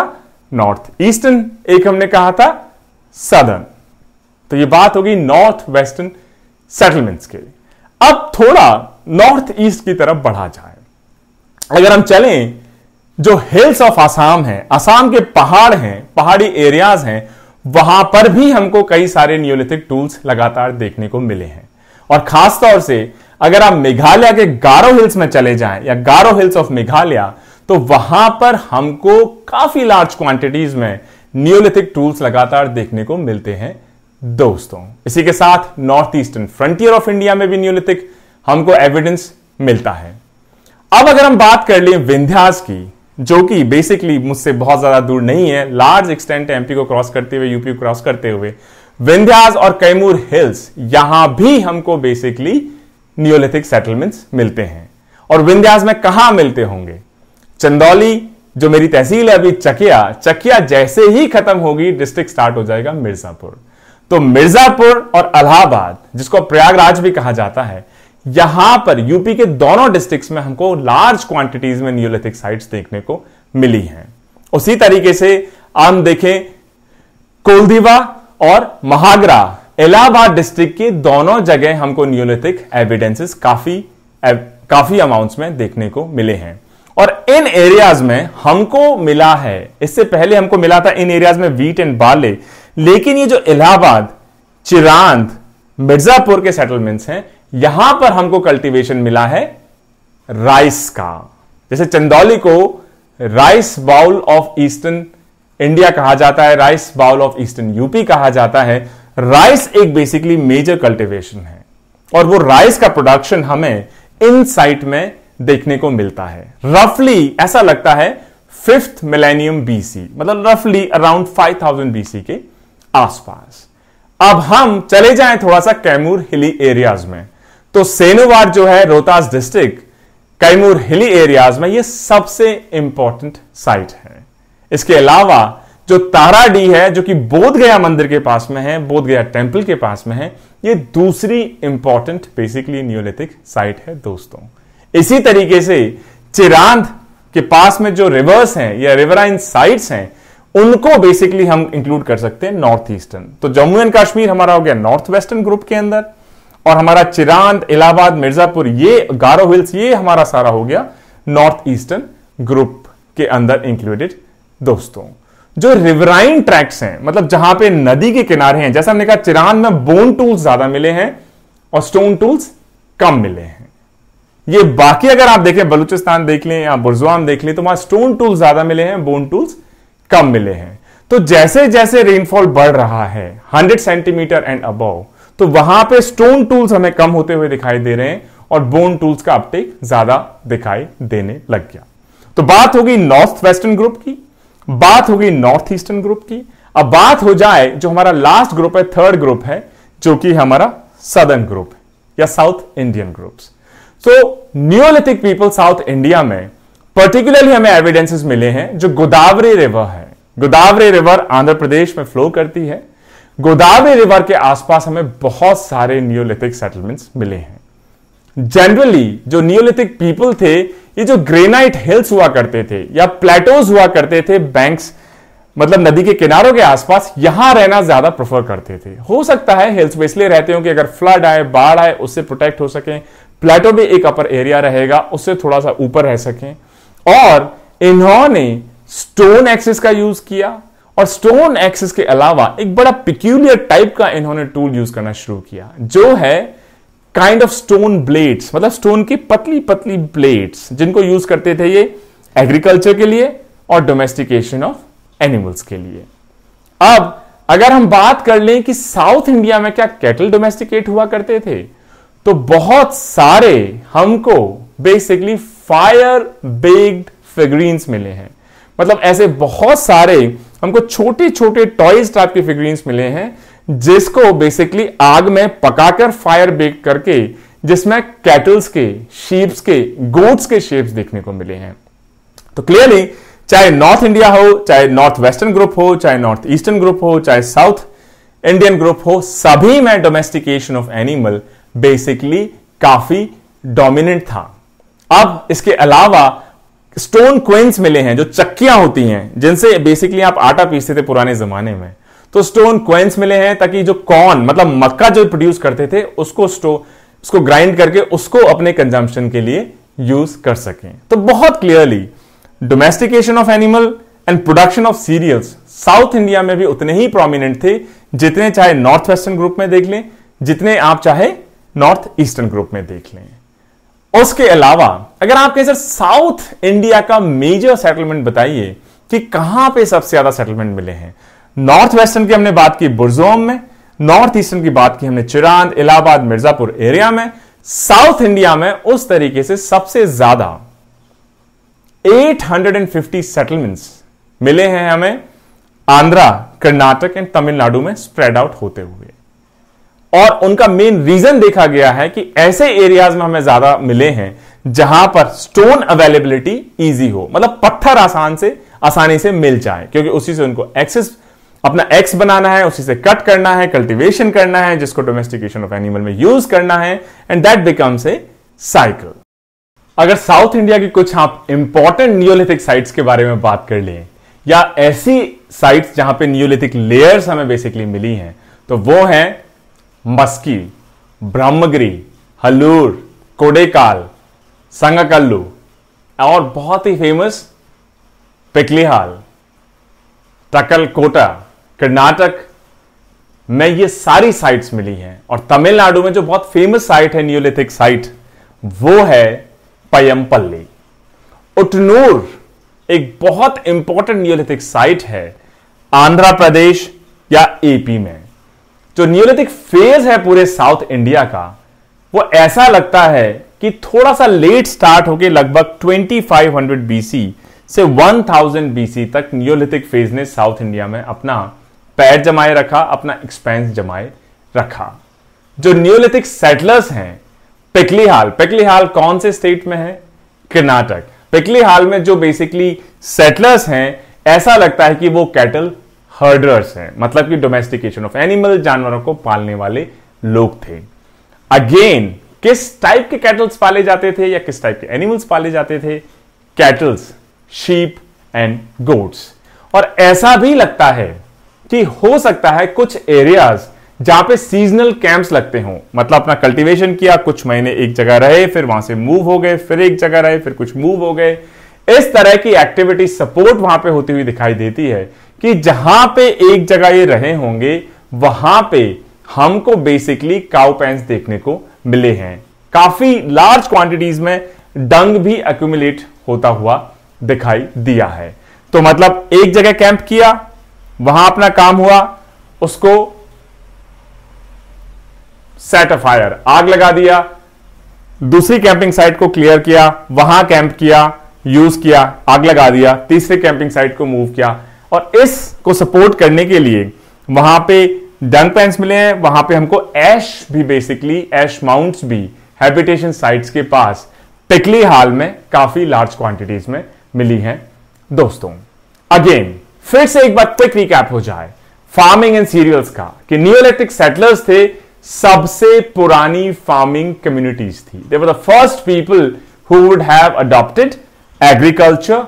नॉर्थ ईस्टर्न एक हमने कहा था सदर्न तो ये बात होगी नॉर्थ वेस्टर्न सेटलमेंट्स के अब थोड़ा नॉर्थ ईस्ट की तरफ बढ़ा जाए अगर हम चलें जो हिल्स ऑफ आसाम है आसाम के पहाड़ हैं पहाड़ी एरियाज हैं वहां पर भी हमको कई सारे न्योलिथिक टूल्स लगातार देखने को मिले हैं और खासतौर से अगर आप मेघालय के गारो हिल्स में चले जाएं या गारो हिल्स ऑफ मेघालय तो वहां पर हमको काफी लार्ज क्वांटिटीज में न्यूलिथिक टूल्स लगातार देखने को मिलते हैं दोस्तों इसी के साथ north eastern frontier of India में भी न्यूलिथिक हमको एविडेंस मिलता है अब अगर हम बात कर लें विंध्यास की जो कि बेसिकली मुझसे बहुत ज्यादा दूर नहीं है लार्ज एक्सटेंट एमपी को क्रॉस करते हुए यूपी को क्रॉस करते हुए विंध्यास और कैमूर हिल्स यहां भी हमको बेसिकली नियोलिथिक सेटलमेंट्स मिलते हैं और विंध्यास में कहा मिलते होंगे चंदौली जो मेरी तहसील है अभी चकिया चकिया जैसे ही खत्म होगी डिस्ट्रिक्ट स्टार्ट हो जाएगा मिर्जापुर तो मिर्जापुर और अलाहाबाद जिसको प्रयागराज भी कहा जाता है यहां पर यूपी के दोनों डिस्ट्रिक्ट्स में हमको लार्ज क्वांटिटीज में न्यूलिथिक साइट्स देखने को मिली हैं उसी तरीके से हम देखें कोलदीवा और महागरा इलाहाबाद डिस्ट्रिक्ट की दोनों जगह हमको न्यूलिथिक एविडेंसेस काफी एव, काफी अमाउंट्स में देखने को मिले हैं और इन एरियाज में हमको मिला है इससे पहले हमको मिला था इन एरियाज में वीट एंड बाले लेकिन ये जो इलाहाबाद चिरांद मिर्जापुर के सेटलमेंट्स हैं यहां पर हमको कल्टीवेशन मिला है राइस का जैसे चंदौली को rice bowl of eastern India कहा जाता है rice bowl of eastern UP कहा जाता है राइस एक बेसिकली मेजर कल्टीवेशन है और वो राइस का प्रोडक्शन हमें इन साइट में देखने को मिलता है रफली ऐसा लगता है फिफ्थ मिलेनियम बीसी मतलब रफली अराउंड 5000 बीसी के आसपास अब हम चले जाएं थोड़ा सा कैमूर हिली एरियाज में तो सेनुवार जो है Rohtas district Kaimur hilly areas में यह सबसे इंपॉर्टेंट साइट है इसके अलावा जो तारा डी है जो कि बोध गया मंदिर के पास में है बोध गया टेम्पल के पास में है ये दूसरी इंपॉर्टेंट बेसिकली न्यूलिथिक साइट है दोस्तों इसी तरीके से चिरांद के पास में जो रिवर्स हैं या रिवराइन साइट्स हैं उनको बेसिकली हम इंक्लूड कर सकते हैं नॉर्थ ईस्टर्न तो जम्मू एंड कश्मीर हमारा हो गया नॉर्थ वेस्टर्न ग्रुप के अंदर और हमारा चिरांद इलाहाबाद मिर्जापुर ये गारो हिल्स ये हमारा सारा हो गया नॉर्थ ईस्टर्न ग्रुप के अंदर इंक्लूडेड दोस्तों जो रिवराइन ट्रैक्स हैं मतलब जहां पे नदी के किनारे हैं जैसा हमने कहा चिरान में बोन टूल्स ज्यादा मिले हैं और स्टोन टूल्स कम मिले हैं ये बाकी अगर आप देखें बलूचिस्तान देख लें या बुरजुआन देख लें तो वहां स्टोन टूल्स ज्यादा मिले हैं बोन टूल्स कम मिले हैं तो जैसे जैसे रेनफॉल बढ़ रहा है 100 सेंटीमीटर एंड अबव तो वहां पे स्टोन टूल्स हमें कम होते हुए दिखाई दे रहे हैं और बोन टूल्स का अपटेक ज्यादा दिखाई देने लग गया तो बात होगी नॉर्थ वेस्टर्न ग्रुप की बात होगी नॉर्थ ईस्टर्न ग्रुप की अब बात हो जाए जो हमारा लास्ट ग्रुप है थर्ड ग्रुप है जो कि हमारा सदर्न ग्रुप या साउथ इंडियन ग्रुप्स तो न्यूलिथिक पीपल साउथ इंडिया में पर्टिकुलरली हमें एविडेंसेस मिले हैं जो गोदावरी रिवर है गोदावरी रिवर आंध्र प्रदेश में फ्लो करती है गोदावरी रिवर के आसपास हमें बहुत सारे न्योलिथिक सेटलमेंट्स मिले हैं जनरली जो न्योलिथिक पीपल थे ये जो ग्रेनाइट हिल्स हुआ करते थे या प्लेटोज हुआ करते थे बैंक्स मतलब नदी के किनारों के आसपास यहां रहना ज्यादा प्रेफर करते थे हो सकता है हिल्स में इसलिए रहते हो कि अगर फ्लड आए बाढ़ आए उससे प्रोटेक्ट हो सके प्लेटो भी एक अपर एरिया रहेगा उससे थोड़ा सा ऊपर रह सके और इन्होंने स्टोन एक्सिस का यूज किया और स्टोन एक्सिस के अलावा एक बड़ा पिक्यूलियर टाइप का इन्होंने टूल यूज करना शुरू किया जो है काइंड ऑफ स्टोन ब्लेड्स मतलब स्टोन की पतली पतली ब्लेड्स जिनको यूज करते थे ये एग्रीकल्चर के लिए और डोमेस्टिकेशन ऑफ एनिमल्स के लिए अब अगर हम बात कर लें कि साउथ इंडिया में क्या कैटल डोमेस्टिकेट हुआ करते थे तो बहुत सारे हमको बेसिकली फायर बेग्ड फिग्रीन्स मिले हैं मतलब ऐसे बहुत सारे हमको छोटे छोटे टॉयज टाइप के फिग्रीन्स मिले हैं जिसको बेसिकली आग में पकाकर फायर बेक करके जिसमें कैटल्स के शीप्स के गोट्स के शेप्स देखने को मिले हैं तो क्लियरली चाहे नॉर्थ इंडिया हो चाहे नॉर्थ वेस्टर्न ग्रुप हो चाहे नॉर्थ ईस्टर्न ग्रुप हो चाहे साउथ इंडियन ग्रुप हो सभी में डोमेस्टिकेशन ऑफ एनिमल बेसिकली काफी डोमिनेंट था अब इसके अलावा स्टोन क्वेंस मिले हैं जो चक्कियां होती हैं जिनसे बेसिकली आप आटा पीसते थे पुराने जमाने में तो स्टोन क्वेंस मिले हैं ताकि जो कॉर्न मतलब मक्का जो प्रोड्यूस करते थे उसको स्टो उसको ग्राइंड करके उसको अपने कंजम्पशन के लिए यूज कर सकें तो बहुत clearly domestication of animal and production of cereals south India में भी उतने ही प्रोमिनेंट थे जितने चाहे नॉर्थ वेस्टर्न ग्रुप में देख लें जितने आप चाहे नॉर्थ ईस्टर्न ग्रुप में देख लें उसके अलावा अगर आप कहें सर साउथ इंडिया का मेजर सेटलमेंट बताइए कि कहां पे सबसे ज्यादा सेटलमेंट मिले हैं नॉर्थ वेस्टर्न की हमने बात की बुरजोम में नॉर्थ ईस्टर्न की बात की हमने चिरांद इलाहाबाद मिर्जापुर एरिया में साउथ इंडिया में उस तरीके से सबसे ज्यादा 850 सेटलमेंट्स मिले हैं हमें आंध्रा कर्नाटक एंड तमिलनाडु में स्प्रेड आउट होते हुए और उनका मेन रीजन देखा गया है कि ऐसे एरियाज में हमें ज्यादा मिले हैं जहां पर स्टोन अवेलेबिलिटी इजी हो मतलब पत्थर आसान से आसानी से मिल जाए क्योंकि उसी से उनको एक्सेस अपना एक्स बनाना है उसी से कट करना है कल्टीवेशन करना है जिसको डोमेस्टिकेशन ऑफ एनिमल में यूज करना है and that becomes a cycle अगर साउथ इंडिया की कुछ आप इंपॉर्टेंट नियोलिथिक साइट्स के बारे में बात कर लें या ऐसी साइट्स जहां पे नियोलिथिक लेयर्स हमें बेसिकली मिली हैं तो वो है मस्की ब्रह्मगिरी हलूर कोडेकाल संगकल्लू और बहुत ही फेमस पिकलीहाल टकल कोटा कर्नाटक में ये सारी साइट्स मिली हैं और तमिलनाडु में जो बहुत फेमस साइट है न्यूलिथिक साइट वो है पयमपल्ली उटनूर एक बहुत इंपॉर्टेंट न्यूलिथिक साइट है आंध्र प्रदेश या एपी में जो न्यूलिथिक फेज है पूरे साउथ इंडिया का वो ऐसा लगता है कि थोड़ा सा लेट स्टार्ट होकर लगभग 2500 बीसी से 1000 बीसी तक न्यूलिथिक फेज ने साउथ इंडिया में अपना पैर जमाए रखा अपना एक्सपेंस जमाए रखा जो न्यूलिथिक सेटलर्स हैं पिकलीहाल हाल कौन से स्टेट में है कर्नाटक पिकली हाल में जो बेसिकली सेटलर्स हैं ऐसा लगता है कि वो कैटल हर्डर्स हैं मतलब कि डोमेस्टिकेशन ऑफ एनिमल जानवरों को पालने वाले लोग थे अगेन किस टाइप के कैटल्स पाले जाते थे या किस टाइप के एनिमल्स पाले जाते थे कैटल्स शीप एंड गोट्स और ऐसा भी लगता है कि हो सकता है कुछ एरियाज जहां पे सीजनल कैंप्स लगते हों मतलब अपना कल्टीवेशन किया कुछ महीने एक जगह रहे फिर वहां से मूव हो गए फिर एक जगह रहे फिर कुछ मूव हो गए इस तरह की एक्टिविटी सपोर्ट वहां पे होती हुई दिखाई देती है कि जहां पे एक जगह ये रहे होंगे वहां पे हमको बेसिकली काउपैंस देखने को मिले हैं काफी लार्ज क्वांटिटीज में डंग भी अक्यूमुलेट होता हुआ दिखाई दिया है तो मतलब एक जगह कैंप किया वहां अपना काम हुआ उसको सेट अ फायर आग लगा दिया दूसरी कैंपिंग साइट को क्लियर किया वहां कैंप किया यूज किया आग लगा दिया तीसरे कैंपिंग साइट को मूव किया और इसको सपोर्ट करने के लिए वहां पे डंग पैंस मिले हैं वहां पे हमको ऐश भी बेसिकली ऐश माउंट्स भी हैबिटेशन साइट्स के पास पिकली हाल में काफी लार्ज क्वांटिटीज में मिली हैं दोस्तों अगेन फिर से एक बार क्विक रिकैप हो जाए फार्मिंग एंड सीरियल्स का कि नियोलिथिक सेटलर्स थे सबसे पुरानी फार्मिंग कम्युनिटीज थी they were the first people who would have adopted agriculture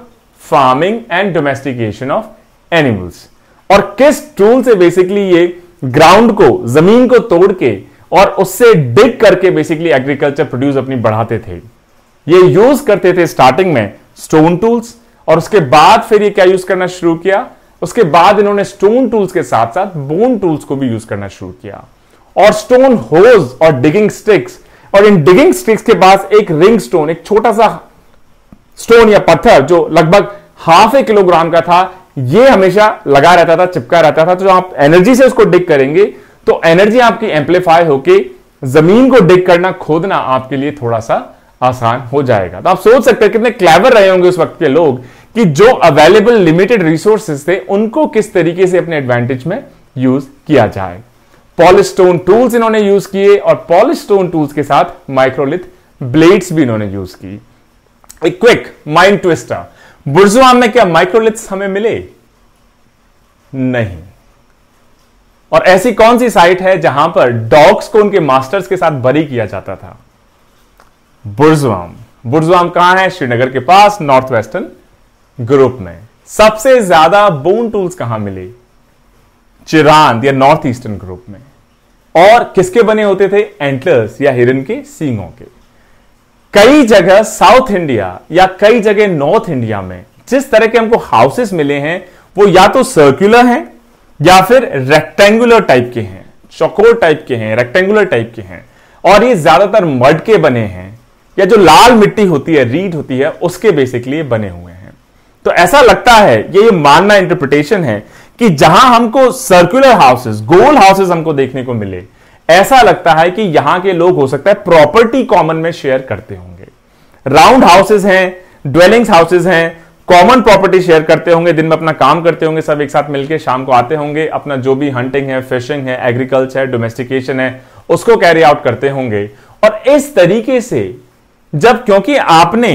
farming and domestication of animals और किस टूल से बेसिकली ये ग्राउंड को जमीन को तोड़ के और उससे डिग करके बेसिकली एग्रीकल्चर प्रोड्यूस अपनी बढ़ाते थे ये यूज करते थे स्टार्टिंग में स्टोन टूल्स और उसके बाद फिर ये क्या यूज करना शुरू किया उसके बाद इन्होंने स्टोन टूल्स के साथ साथ बोन टूल्स को भी यूज करना शुरू किया और स्टोन होज और डिगिंग स्टिक्स और इन डिगिंग स्टिक्स के पास एक रिंग स्टोन एक छोटा सा स्टोन या पत्थर जो लगभग हाफ ए किलोग्राम का था ये हमेशा लगा रहता था चिपका रहता था तो जो आप एनर्जी से उसको डिग करेंगे तो एनर्जी आपकी एम्पलीफाई होके जमीन को डिग करना खोदना आपके लिए थोड़ा सा आसान हो जाएगा तो आप सोच सकते हैं कितने क्लेवर रहे होंगे उस वक्त के लोग कि जो अवेलेबल लिमिटेड रिसोर्सेस थे उनको किस तरीके से अपने एडवांटेज में यूज किया जाए पॉलिस्टोन टूल्स इन्होंने यूज किए और पॉलिस्टोन टूल्स के साथ माइक्रोलिथ ब्लेड्स भी इन्होंने यूज की एक क्विक माइंड ट्विस्टर बुर्जुआ में क्या माइक्रोलिथ्स हमें मिले नहीं और ऐसी कौन सी साइट है जहां पर डॉग्स को उनके मास्टर्स के साथ बरी किया जाता था बुर्जुआम बुर्जुआम कहां है श्रीनगर के पास नॉर्थ वेस्टर्न ग्रुप में सबसे ज्यादा बोन टूल्स कहां मिले चिरांद या नॉर्थ ईस्टर्न ग्रुप में और किसके बने होते थे एंटलर्स या हिरन के सींगों के कई जगह साउथ इंडिया या कई जगह नॉर्थ इंडिया में जिस तरह के हमको हाउसेस मिले हैं वो या तो सर्कुलर हैं या फिर रेक्टेंगुलर टाइप के हैं चौकोर टाइप के हैं रेक्टेंगुलर टाइप के हैं और ये ज्यादातर मड के बने हैं या जो लाल मिट्टी होती है रीड होती है उसके बेसिकली बने हुए हैं तो ऐसा लगता है ये, ये मानना इंटरप्रिटेशन है कि जहां हमको सर्कुलर हाउसेस गोल हाउसेस हमको देखने को मिले ऐसा लगता है कि यहां के लोग हो सकता है प्रॉपर्टी कॉमन में शेयर करते होंगे राउंड हाउसेस हैं ड्वेलिंग्स हाउसेस हैं कॉमन प्रॉपर्टी शेयर करते होंगे दिन में अपना काम करते होंगे सब एक साथ मिलकर शाम को आते होंगे अपना जो भी हंटिंग है फिशिंग है एग्रीकल्चर है डोमेस्टिकेशन है उसको कैरी आउट करते होंगे और इस तरीके से जब क्योंकि आपने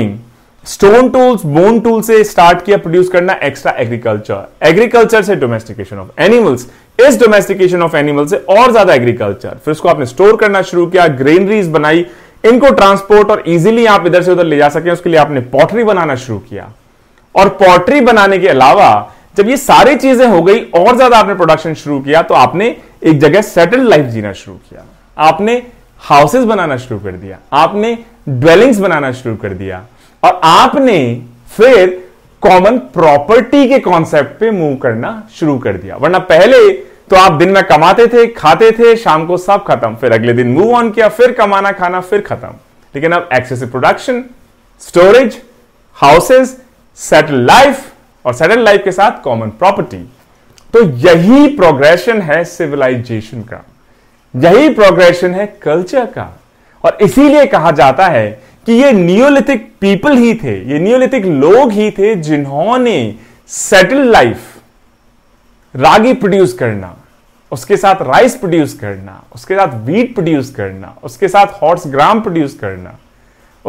स्टोन टूल्स बोन टूल से स्टार्ट किया प्रोड्यूस करना एक्स्ट्रा एग्रीकल्चर एग्रीकल्चर से डोमेस्टिकेशन ऑफ एनिमल्स इस डोमेस्टिकेशन ऑफ एनिमल से और ज्यादा एग्रीकल्चर फिर उसको आपने स्टोर करना शुरू किया ग्रेनरीज बनाई इनको ट्रांसपोर्ट और इजिली आप इधर से उधर ले जा सके उसके लिए आपने पॉटरी बनाना शुरू किया और पॉटरी बनाने के अलावा जब ये सारी चीजें हो गई और ज्यादा आपने प्रोडक्शन शुरू किया तो आपने एक जगह सेटल्ड लाइफ जीना शुरू किया आपने हाउसेस बनाना शुरू कर दिया आपने ड्वेलिंग्स बनाना शुरू कर दिया और आपने फिर कॉमन प्रॉपर्टी के कॉन्सेप्ट पे मूव करना शुरू कर दिया वरना पहले तो आप दिन में कमाते थे खाते थे शाम को सब खत्म फिर अगले दिन मूव ऑन किया फिर कमाना खाना फिर खत्म लेकिन अब excessive production storage houses settle life और सेटल लाइफ के साथ कॉमन प्रॉपर्टी तो यही प्रोग्रेशन है सिविलाइजेशन का यही प्रोग्रेशन है कल्चर का और इसीलिए कहा जाता है कि ये नियोलिथिक पीपल ही थे ये नियोलिथिक लोग ही थे जिन्होंने सेटल लाइफ रागी प्रोड्यूस करना उसके साथ राइस प्रोड्यूस करना उसके साथ वीट प्रोड्यूस करना उसके साथ हॉर्स ग्राम प्रोड्यूस करना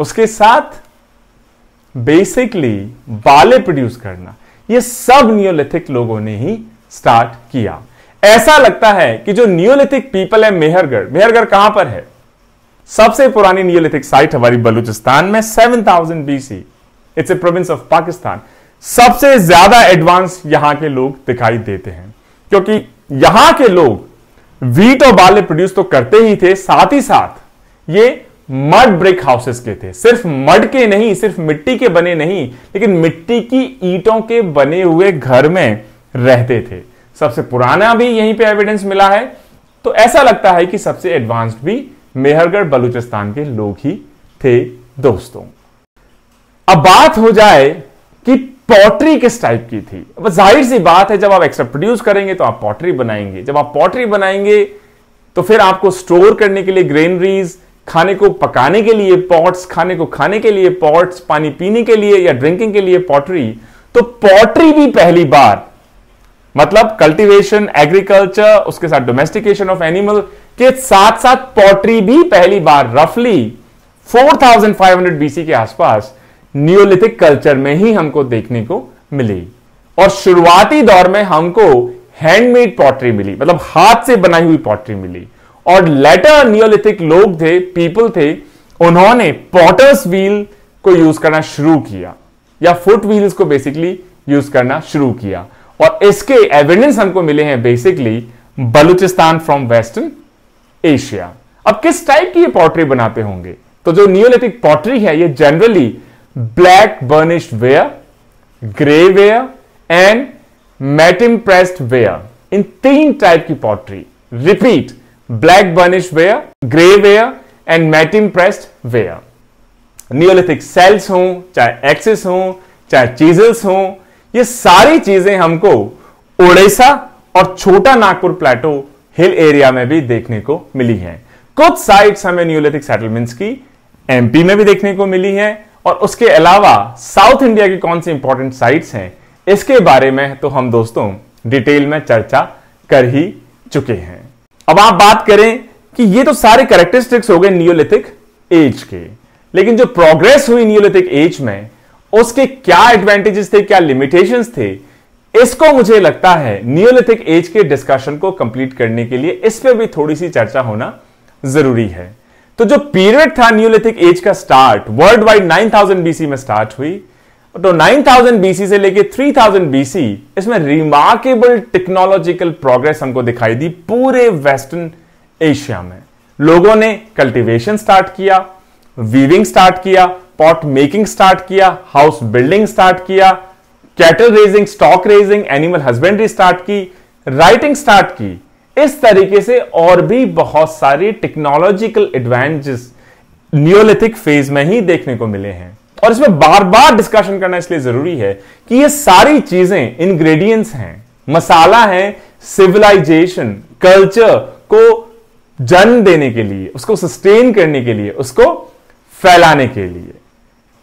उसके साथ बेसिकली बाले प्रोड्यूस करना ये सब नियोलिथिक लोगों ने ही स्टार्ट किया ऐसा लगता है कि जो नियोलिथिक पीपल है मेहरगढ़ मेहरगढ़ कहां पर है सबसे पुरानी नियोलिथिक साइट हमारी बलूचिस्तान में 7000 BC it's a province of Pakistan सबसे ज्यादा एडवांस यहां के लोग दिखाई देते हैं क्योंकि यहां के लोग वीट और बाले प्रोड्यूस तो करते ही थे साथ ही साथ ये मड ब्रिक हाउसेस के थे सिर्फ मड के नहीं सिर्फ मिट्टी के बने नहीं लेकिन मिट्टी की ईटों के बने हुए घर में रहते थे सबसे पुराना भी यहीं पे एविडेंस मिला है तो ऐसा लगता है कि सबसे एडवांस्ड भी मेहरगढ़ बलूचिस्तान के लोग ही थे दोस्तों अब बात हो जाए कि पॉटरी किस टाइप की थी अब जाहिर सी बात है जब आप एक्स्ट्रा प्रोड्यूस करेंगे तो आप पॉटरी बनाएंगे जब आप पॉटरी बनाएंगे तो फिर आपको स्टोर करने के लिए ग्रेनरीज खाने को पकाने के लिए पॉट्स खाने को खाने के लिए पॉट्स पानी पीने के लिए या ड्रिंकिंग के लिए पॉटरी तो पॉटरी भी पहली बार मतलब कल्टीवेशन एग्रीकल्चर उसके साथ डोमेस्टिकेशन ऑफ एनिमल के साथ साथ पॉटरी भी पहली बार रफली 4500 बीसी के आसपास नियोलिथिक कल्चर में ही हमको देखने को मिली और शुरुआती दौर में हमको हैंडमेड पॉटरी मिली मतलब हाथ से बनाई हुई पॉटरी मिली और लेटर नियोलिथिक लोग थे पीपल थे उन्होंने पॉटर्स व्हील को यूज करना शुरू किया या फुट व्हील्स को बेसिकली यूज करना शुरू किया और इसके एविडेंस हमको मिले हैं basically Baluchistan from western Asia अब किस टाइप की ये पॉटरी बनाते होंगे तो जो नियोलिथिक पॉटरी है ये generally black burnished ware grey ware and mat impressed ware इन तीन टाइप की pottery repeat black burnish ware grey ware and mat impressed ware neolithic celts हो चाहे एक्सिस हो चाहे चीजल्स हो ये सारी चीजें हमको ओडिशा और छोटा नागपुर प्लेटो हिल एरिया में भी देखने को मिली है कुछ साइट्स हमें न्यूलिथिक सेटलमेंट्स की एमपी में भी देखने को मिली है और उसके अलावा साउथ इंडिया की कौन सी इंपॉर्टेंट साइट्स हैं इसके बारे में तो हम दोस्तों डिटेल में चर्चा कर ही चुके हैं अब आप बात करें कि ये तो सारे करेक्टरिस्टिक्स हो गए न्यूलिथिक एज के लेकिन जो प्रोग्रेस हुई न्यूलिथिक एज में उसके क्या एडवांटेजेस थे क्या लिमिटेशंस थे इसको मुझे लगता है नियोलिथिक एज के डिस्कशन को कंप्लीट करने के लिए इस पर भी थोड़ी सी चर्चा होना जरूरी है तो जो पीरियड था न्यूलिथिक एज का स्टार्ट वर्ल्ड वाइड 9000 बीसी में स्टार्ट हुई तो 9000 बीसी से लेके 3000 बीसी इसमें रिमार्केबल टेक्नोलॉजिकल प्रोग्रेस हमको दिखाई दी पूरे वेस्टर्न एशिया में लोगों ने कल्टीवेशन स्टार्ट किया वीविंग स्टार्ट किया पॉट मेकिंग स्टार्ट किया हाउस बिल्डिंग स्टार्ट किया cattle raising stock raising animal husbandry start की राइटिंग स्टार्ट की इस तरीके से और भी बहुत सारी टेक्नोलॉजिकल एडवांटेजेस न्योलिथिक फेज में ही देखने को मिले हैं और इसमें बार बार डिस्कशन करना इसलिए जरूरी है कि ये सारी चीजें इंग्रेडिएंट्स हैं मसाला है सिविलाइजेशन कल्चर को जन्म देने के लिए उसको सस्टेन करने के लिए उसको फैलाने के लिए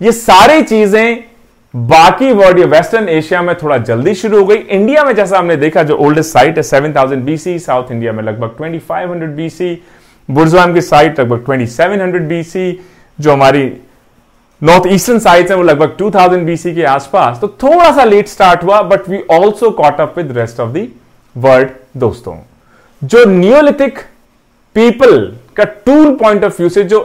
ये सारी चीजें बाकी वर्ल्ड ये वेस्टर्न एशिया में थोड़ा जल्दी शुरू हो गई इंडिया में जैसा हमने देखा जो ओल्डेस्ट साइट है 7000 बीसी साउथ इंडिया में लगभग 2500 बीसी बुरजुआम की साइट लगभग 2700 बीसी जो हमारी नॉर्थ ईस्टर्न साइट है वो लगभग 2000 बीसी के आसपास तो थोड़ा सा लेट स्टार्ट हुआ but we also caught up with rest of the world दोस्तों जो न्योलिथिक पीपल का टूल पॉइंट ऑफ व्यू से जो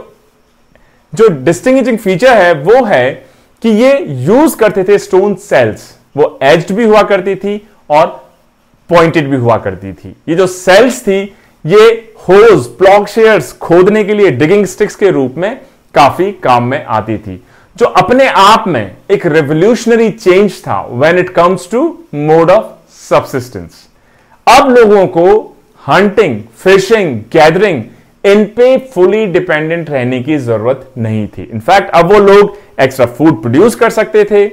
जो डिस्टिंग्विशिंग फीचर है वो है कि ये यूज करते थे स्टोन सेल्स वो एज्ड भी हुआ करती थी और पॉइंटेड भी हुआ करती थी ये जो सेल्स थी ये होज प्लॉकशेयर्स खोदने के लिए डिगिंग स्टिक्स के रूप में काफी काम में आती थी जो अपने आप में एक रेवोल्यूशनरी चेंज था when it comes to mode of subsistence अब लोगों को हंटिंग फिशिंग गैदरिंग इन पे फुली डिपेंडेंट रहने की जरूरत नहीं थी इनफैक्ट अब वो लोग एक्स्ट्रा फूड प्रोड्यूस कर सकते थे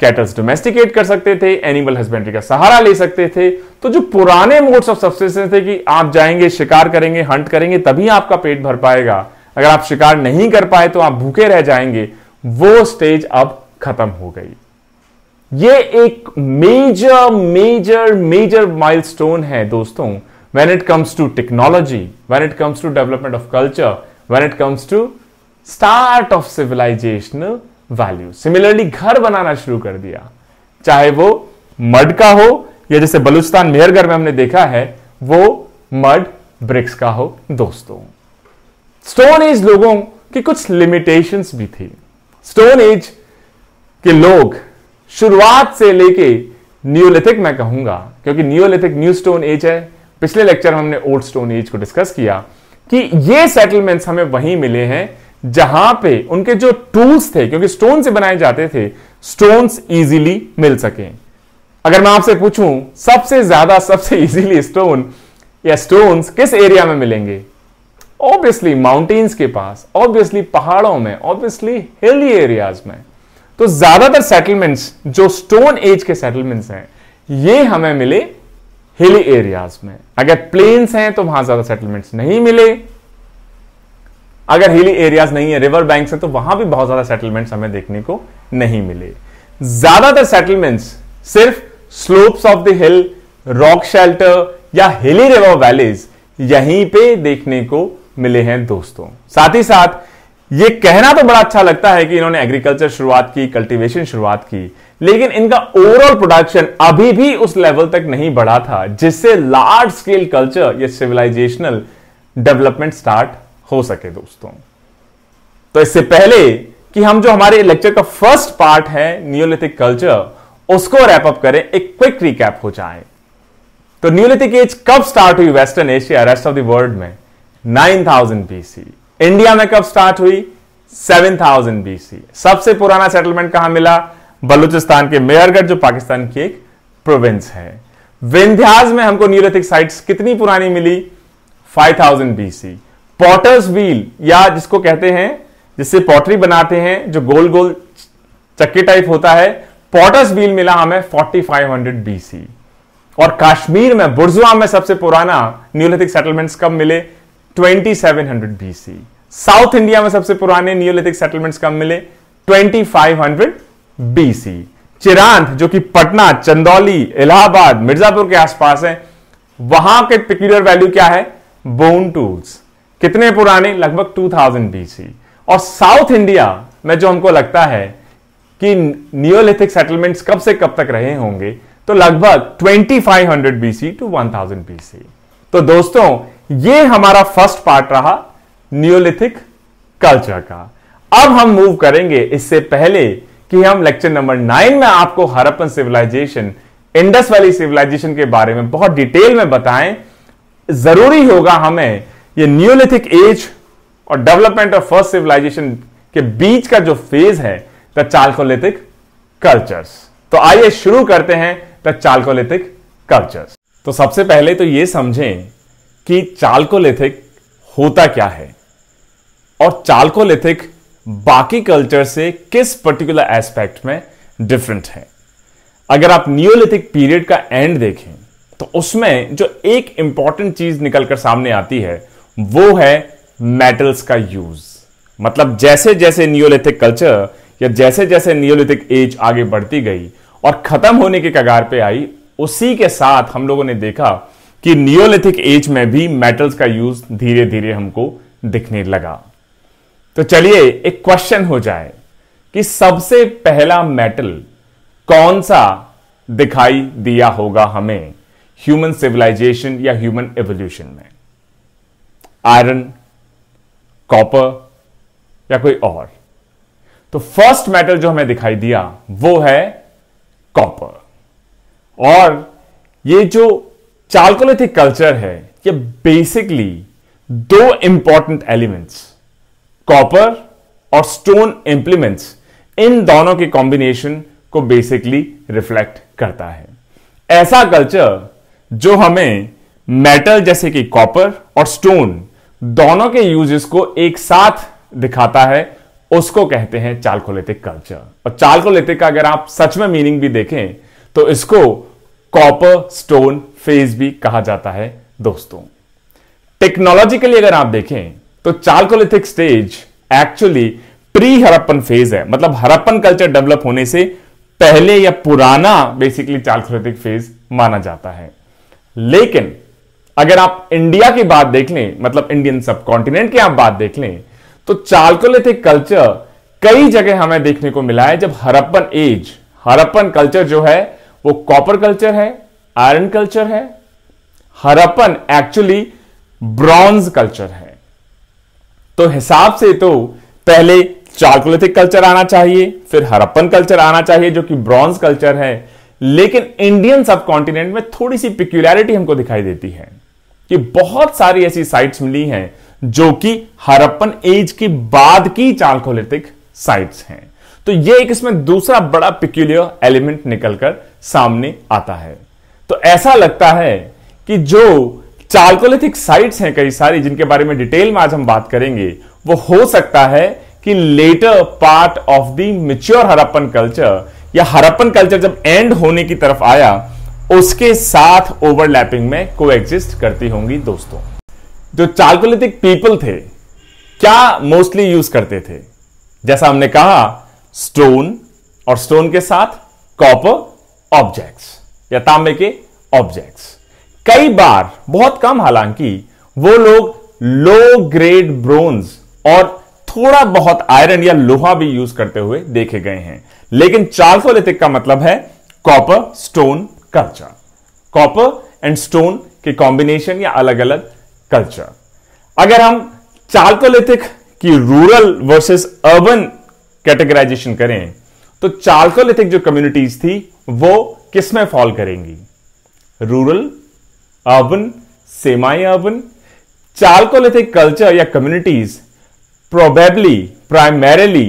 कैटल्स डोमेस्टिकेट कर सकते थे एनिमल हस्बेंड्री का सहारा ले सकते थे तो जो पुराने मोड्स ऑफ सब्सिस्टेंस थे कि आप जाएंगे शिकार करेंगे हंट करेंगे तभी आपका पेट भर पाएगा अगर आप शिकार नहीं कर पाए तो आप भूखे रह जाएंगे वो स्टेज अब खत्म हो गई ये एक मेजर मेजर मेजर माइलस्टोन है दोस्तों when it comes to technology when it comes to development of culture when it comes to start of civilizational value similarly घर बनाना शुरू कर दिया चाहे वो मड का हो या जैसे बलुस्तान मेहरगढ़ में हमने देखा है वो मड ब्रिक्स का हो दोस्तों स्टोन एज लोगों की कुछ लिमिटेशंस भी थी स्टोन एज के लोग शुरुआत से लेके न्यूलिथिक मैं कहूंगा क्योंकि न्यूलिथिक न्यू स्टोन एज है पिछले लेक्चर में हमने ओल्ड स्टोन एज को डिस्कस किया कि ये सेटलमेंट्स हमें वहीं मिले हैं जहां पे उनके जो टूल्स थे क्योंकि स्टोन से बनाए जाते थे स्टोन्स इजीली मिल सके अगर मैं आपसे पूछूं सबसे ज्यादा सबसे इजीली स्टोन या स्टोन्स किस एरिया में मिलेंगे ऑब्वियसली माउंटेन्स के पास ऑब्वियसली पहाड़ों में ऑब्वियसली हिली एरियाज में तो ज्यादातर सेटलमेंट्स जो स्टोन एज के सेटलमेंट्स हैं ये हमें मिले हिली एरियाज में अगर प्लेन्स हैं तो वहां ज्यादा सेटलमेंट्स नहीं मिले अगर हिली एरियाज नहीं है रिवर बैंक है तो वहां भी बहुत ज्यादा सेटलमेंट्स हमें देखने को नहीं मिले ज्यादातर सेटलमेंट्स सिर्फ slopes of the hill rock shelter या हिली रिवर वैलीज यहीं पे देखने को मिले हैं दोस्तों साथ ही साथ ये कहना तो बड़ा अच्छा लगता है कि इन्होंने एग्रीकल्चर शुरुआत की कल्टीवेशन शुरुआत की लेकिन इनका ओवरऑल प्रोडक्शन अभी भी उस लेवल तक नहीं बढ़ा था जिससे लार्ज स्केल कल्चर या सिविलाइजेशनल डेवलपमेंट स्टार्ट हो सके दोस्तों तो इससे पहले कि हम जो हमारे लेक्चर का फर्स्ट पार्ट है न्यूलिथिक कल्चर उसको रैपअप करें एक क्विक रिकैप हो जाए तो न्यूलिथिक एज कब स्टार्ट हुई western Asia rest of the world में 9000 बीसी इंडिया में कब स्टार्ट हुई 7000 बीसी सबसे पुराना सेटलमेंट कहां मिला बलूचिस्तान के मेयरगढ़ जो पाकिस्तान की एक प्रोविंस है विंध्याज में हमको न्यूलिथिक साइट्स कितनी पुरानी मिली 5000 बीसी पॉटर्स व्हील या जिसको कहते हैं जिससे पॉटरी बनाते हैं जो गोल गोल चक्के टाइप होता है पॉटर्स व्हील मिला हमें 4500 बीसी और कश्मीर में बुर्जुआ में सबसे पुराना न्यूलिथिक सेटलमेंट्स कब मिले 2700 बीसी साउथ इंडिया में सबसे पुराने न्यूलिथिक सेटलमेंट्स कब मिले 2500 बीसी चिरांत जो कि पटना चंदौली इलाहाबाद मिर्जापुर के आसपास है वहां के पिक्यूलर वैल्यू क्या है बोन टूल्स कितने पुराने लगभग 2000 बीसी और साउथ इंडिया में जो हमको लगता है कि नियोलिथिक सेटलमेंट्स कब से कब तक रहे होंगे तो लगभग 2500 बीसी टू 1000 बीसी तो दोस्तों ये हमारा फर्स्ट पार्ट रहा नियोलिथिक कल्चर का अब हम मूव करेंगे इससे पहले कि हम लेक्चर नंबर नाइन में आपको Harappan civilization Indus valley civilization के बारे में बहुत डिटेल में बताएं जरूरी होगा हमें ये न्यूलिथिक एज और डेवलपमेंट ऑफ फर्स्ट सिविलाइजेशन के बीच का जो फेज है द चालकोलिथिक कल्चर्स तो आइए शुरू करते हैं द चालकोलिथिक कल्चर्स तो सबसे पहले तो ये समझें कि चालकोलिथिक होता क्या है और चालकोलिथिक बाकी कल्चर से किस पर्टिकुलर एस्पेक्ट में डिफरेंट है अगर आप न्यूलिथिक पीरियड का एंड देखें तो उसमें जो एक इंपॉर्टेंट चीज निकलकर सामने आती है वो है मेटल्स का यूज मतलब जैसे जैसे नियोलिथिक कल्चर या जैसे जैसे नियोलिथिक एज आगे बढ़ती गई और खत्म होने के कगार पे आई उसी के साथ हम लोगों ने देखा कि नियोलिथिक एज में भी मेटल्स का यूज धीरे धीरे हमको दिखने लगा तो चलिए एक क्वेश्चन हो जाए कि सबसे पहला मेटल कौन सा दिखाई दिया होगा हमें ह्यूमन सिविलाइजेशन या ह्यूमन एवोल्यूशन में आयरन कॉपर या कोई और तो फर्स्ट मेटल जो हमें दिखाई दिया वो है कॉपर और ये जो चालकोलिथिक कल्चर है ये बेसिकली दो इंपॉर्टेंट एलिमेंट्स कॉपर और स्टोन इंप्लीमेंट्स इन दोनों के कॉम्बिनेशन को बेसिकली रिफ्लेक्ट करता है ऐसा कल्चर जो हमें मेटल जैसे कि कॉपर और स्टोन दोनों के यूजेस को एक साथ दिखाता है उसको कहते हैं चालकोलेटिक कल्चर और चालकोलेटिक का अगर आप सच में मीनिंग भी देखें तो इसको कॉपर स्टोन फेज भी कहा जाता है दोस्तों टेक्नोलॉजिकली अगर आप देखें तो chalcolithic stage actually pre Harappan phase है मतलब हरप्पन कल्चर डेवलप होने से पहले या पुराना बेसिकली चालकोलिथिक फेज माना जाता है लेकिन अगर आप इंडिया की बात देख लें मतलब इंडियन सब कॉन्टिनेंट की आप बात देख लें तो चालकोलिथिक कल्चर कई जगह हमें देखने को मिला है जब हरप्पन एज हरप्पन कल्चर जो है वो कॉपर कल्चर है आयरन कल्चर है हरप्पन एक्चुअली ब्रॉन्ज कल्चर है तो हिसाब से तो पहले चार्कोलिथिक कल्चर आना चाहिए फिर हरप्पन कल्चर आना चाहिए जो कि ब्रॉन्ज कल्चर है लेकिन इंडियन सब कॉन्टिनेंट में थोड़ी सी पिक्यूलैरिटी हमको दिखाई देती है कि बहुत सारी ऐसी साइट्स मिली हैं जो कि हरप्पन एज के बाद की चालकोलिथिक साइट्स हैं तो ये एक इसमें दूसरा बड़ा पिक्यूलियर एलिमेंट निकलकर सामने आता है तो ऐसा लगता है कि जो चालकोलिथिक साइट्स हैं कई सारी जिनके बारे में डिटेल में आज हम बात करेंगे वो हो सकता है कि later part of the mature Harappan culture या हरप्पन कल्चर जब एंड होने की तरफ आया उसके साथ ओवरलैपिंग में कोएग्जिस्ट करती होंगी दोस्तों जो चार्कोलिथिक पीपल थे क्या मोस्टली यूज करते थे जैसा हमने कहा स्टोन और स्टोन के साथ कॉपर ऑब्जेक्ट्स या तांबे के ऑब्जेक्ट्स कई बार बहुत कम हालांकि वो लोग लो ग्रेड ब्रोन्स और थोड़ा बहुत आयरन या लोहा भी यूज करते हुए देखे गए हैं लेकिन चार्कोलिथिक का मतलब है copper stone culture copper and stone के कॉम्बिनेशन या अलग अलग कल्चर अगर हम चार्कोलिथिक की रूरल वर्सेस अर्बन कैटेगराइजेशन करें तो चार्कोलिथिक जो कम्युनिटीज थी वो किस में फॉल करेंगी rural urban semi urban chalcolithic culture या communities probably primarily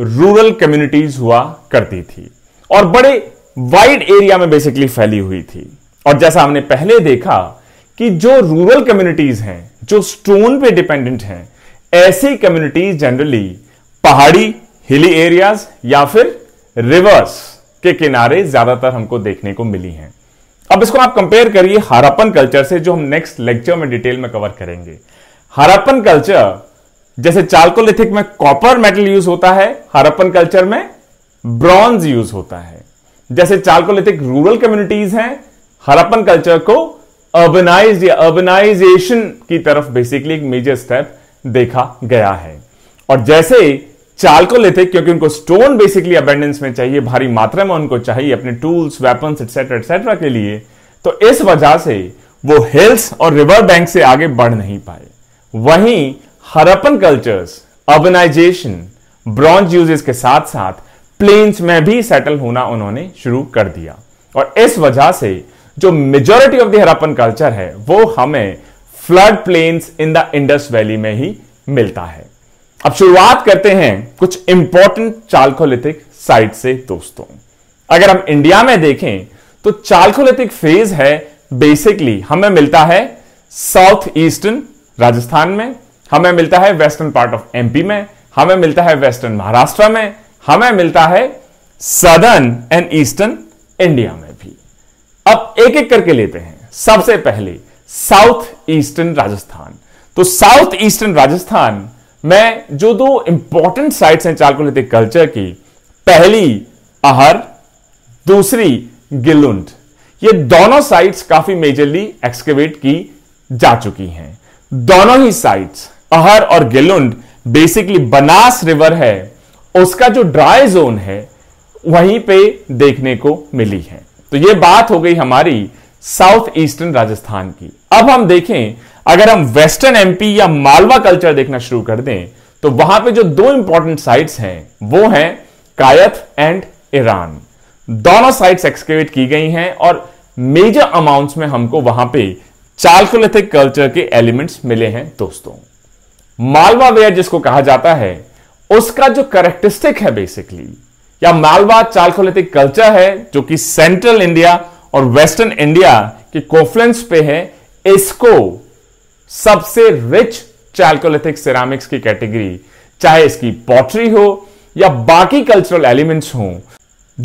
rural communities हुआ करती थी और बड़े वाइड एरिया में बेसिकली फैली हुई थी और जैसा हमने पहले देखा कि जो रूरल कम्युनिटीज हैं जो स्टोन पे डिपेंडेंट हैं ऐसी कम्युनिटीज जनरली पहाड़ी हिली एरियाज या फिर रिवर्स के किनारे ज्यादातर हमको देखने को मिली हैं अब इसको आप कंपेयर करिए हरापन कल्चर से जो हम नेक्स्ट लेक्चर में डिटेल में कवर करेंगे हरापन कल्चर जैसे चालकोलिथिक में कॉपर मेटल यूज होता है हरापन कल्चर में ब्रॉन्ज यूज होता है जैसे चार्कोलिथिक रूरल कम्युनिटीज हैं हरप्पन कल्चर को अर्बनाइज या अर्बनाइजेशन की तरफ बेसिकली एक मेजर स्टेप देखा गया है और जैसे चार्कोलिथिक क्योंकि उनको स्टोन बेसिकली अबेंडेंस में चाहिए भारी मात्रा में उनको चाहिए अपने टूल्स वेपन एटसेट्रा एटसेट्रा के लिए तो इस वजह से वो हिल्स और रिवर बैंक से आगे बढ़ नहीं पाए वहीं Harappan cultures urbanisation bronze uses के साथ साथ प्लेन्स में भी सेटल होना उन्होंने शुरू कर दिया और इस वजह से जो majority of the Harappan culture है वो हमें flood plains in the Indus valley में ही मिलता है अब शुरुआत करते हैं कुछ इंपॉर्टेंट चालकोलिथिक साइट से दोस्तों अगर हम इंडिया में देखें तो चालकोलिथिक फेज है बेसिकली हमें मिलता है साउथ ईस्टर्न राजस्थान में हमें मिलता है वेस्टर्न पार्ट ऑफ एमपी में हमें मिलता है वेस्टर्न महाराष्ट्र में हमें मिलता है सदर्न एंड ईस्टर्न इंडिया में भी अब एक एक करके लेते हैं सबसे पहले साउथ ईस्टर्न राजस्थान तो साउथ ईस्टर्न राजस्थान में जो दो इंपॉर्टेंट साइट्स हैं चालकोलिथिक कल्चर की पहली अहर दूसरी गिलुंड ये दोनों साइट्स काफी मेजरली एक्सकेवेट की जा चुकी हैं दोनों ही साइट्स अहर और गिलुंड बेसिकली बनास रिवर है उसका जो ड्राई जोन है वहीं पे देखने को मिली है तो ये बात हो गई हमारी साउथ ईस्टर्न राजस्थान की अब हम देखें अगर हम वेस्टर्न एमपी या मालवा कल्चर देखना शुरू कर दें तो वहां पे जो दो इंपॉर्टेंट साइट्स हैं वो हैं कायथ एंड ईरान दोनों साइट्स एक्सकेवेट की गई हैं और मेजर अमाउंट्स में हमको वहां पे चालकोलिथिक कल्चर के एलिमेंट्स मिले हैं दोस्तों मालवा वेयर जिसको कहा जाता है उसका जो करेक्टरिस्टिक है बेसिकली या मालवा चालकोलिथिक कल्चर है जो कि सेंट्रल इंडिया और वेस्टर्न इंडिया के कोफ्लेंस पे है इसको सबसे रिच चालकोलिथिक सिरामिक्स की कैटेगरी चाहे इसकी पॉटरी हो या बाकी कल्चरल एलिमेंट्स हो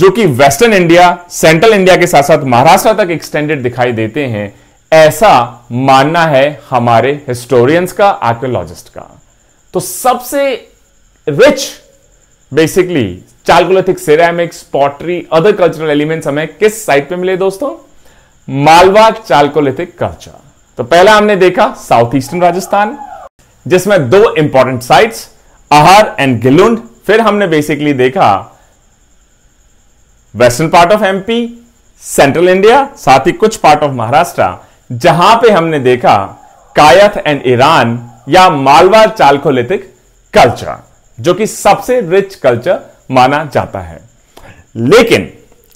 जो कि वेस्टर्न इंडिया सेंट्रल इंडिया के साथ साथ महाराष्ट्र तक एक्सटेंडेड दिखाई देते हैं ऐसा मानना है हमारे हिस्टोरियंस का आर्कोलॉजिस्ट का तो सबसे rich basically chalcolithic ceramics pottery other cultural elements हमें किस साइट पे मिले दोस्तों मालवा चालकोलिथिक कल्चर तो पहला हमने देखा साउथ ईस्टर्न राजस्थान जिसमें दो important sites Ahar and Gilund फिर हमने बेसिकली देखा western part of MP central India साथ ही कुछ पार्ट ऑफ महाराष्ट्र जहां पे हमने देखा कायथ एंड ईरान या मालवा चालकोलिथिक कल्चर जो कि सबसे रिच कल्चर माना जाता है लेकिन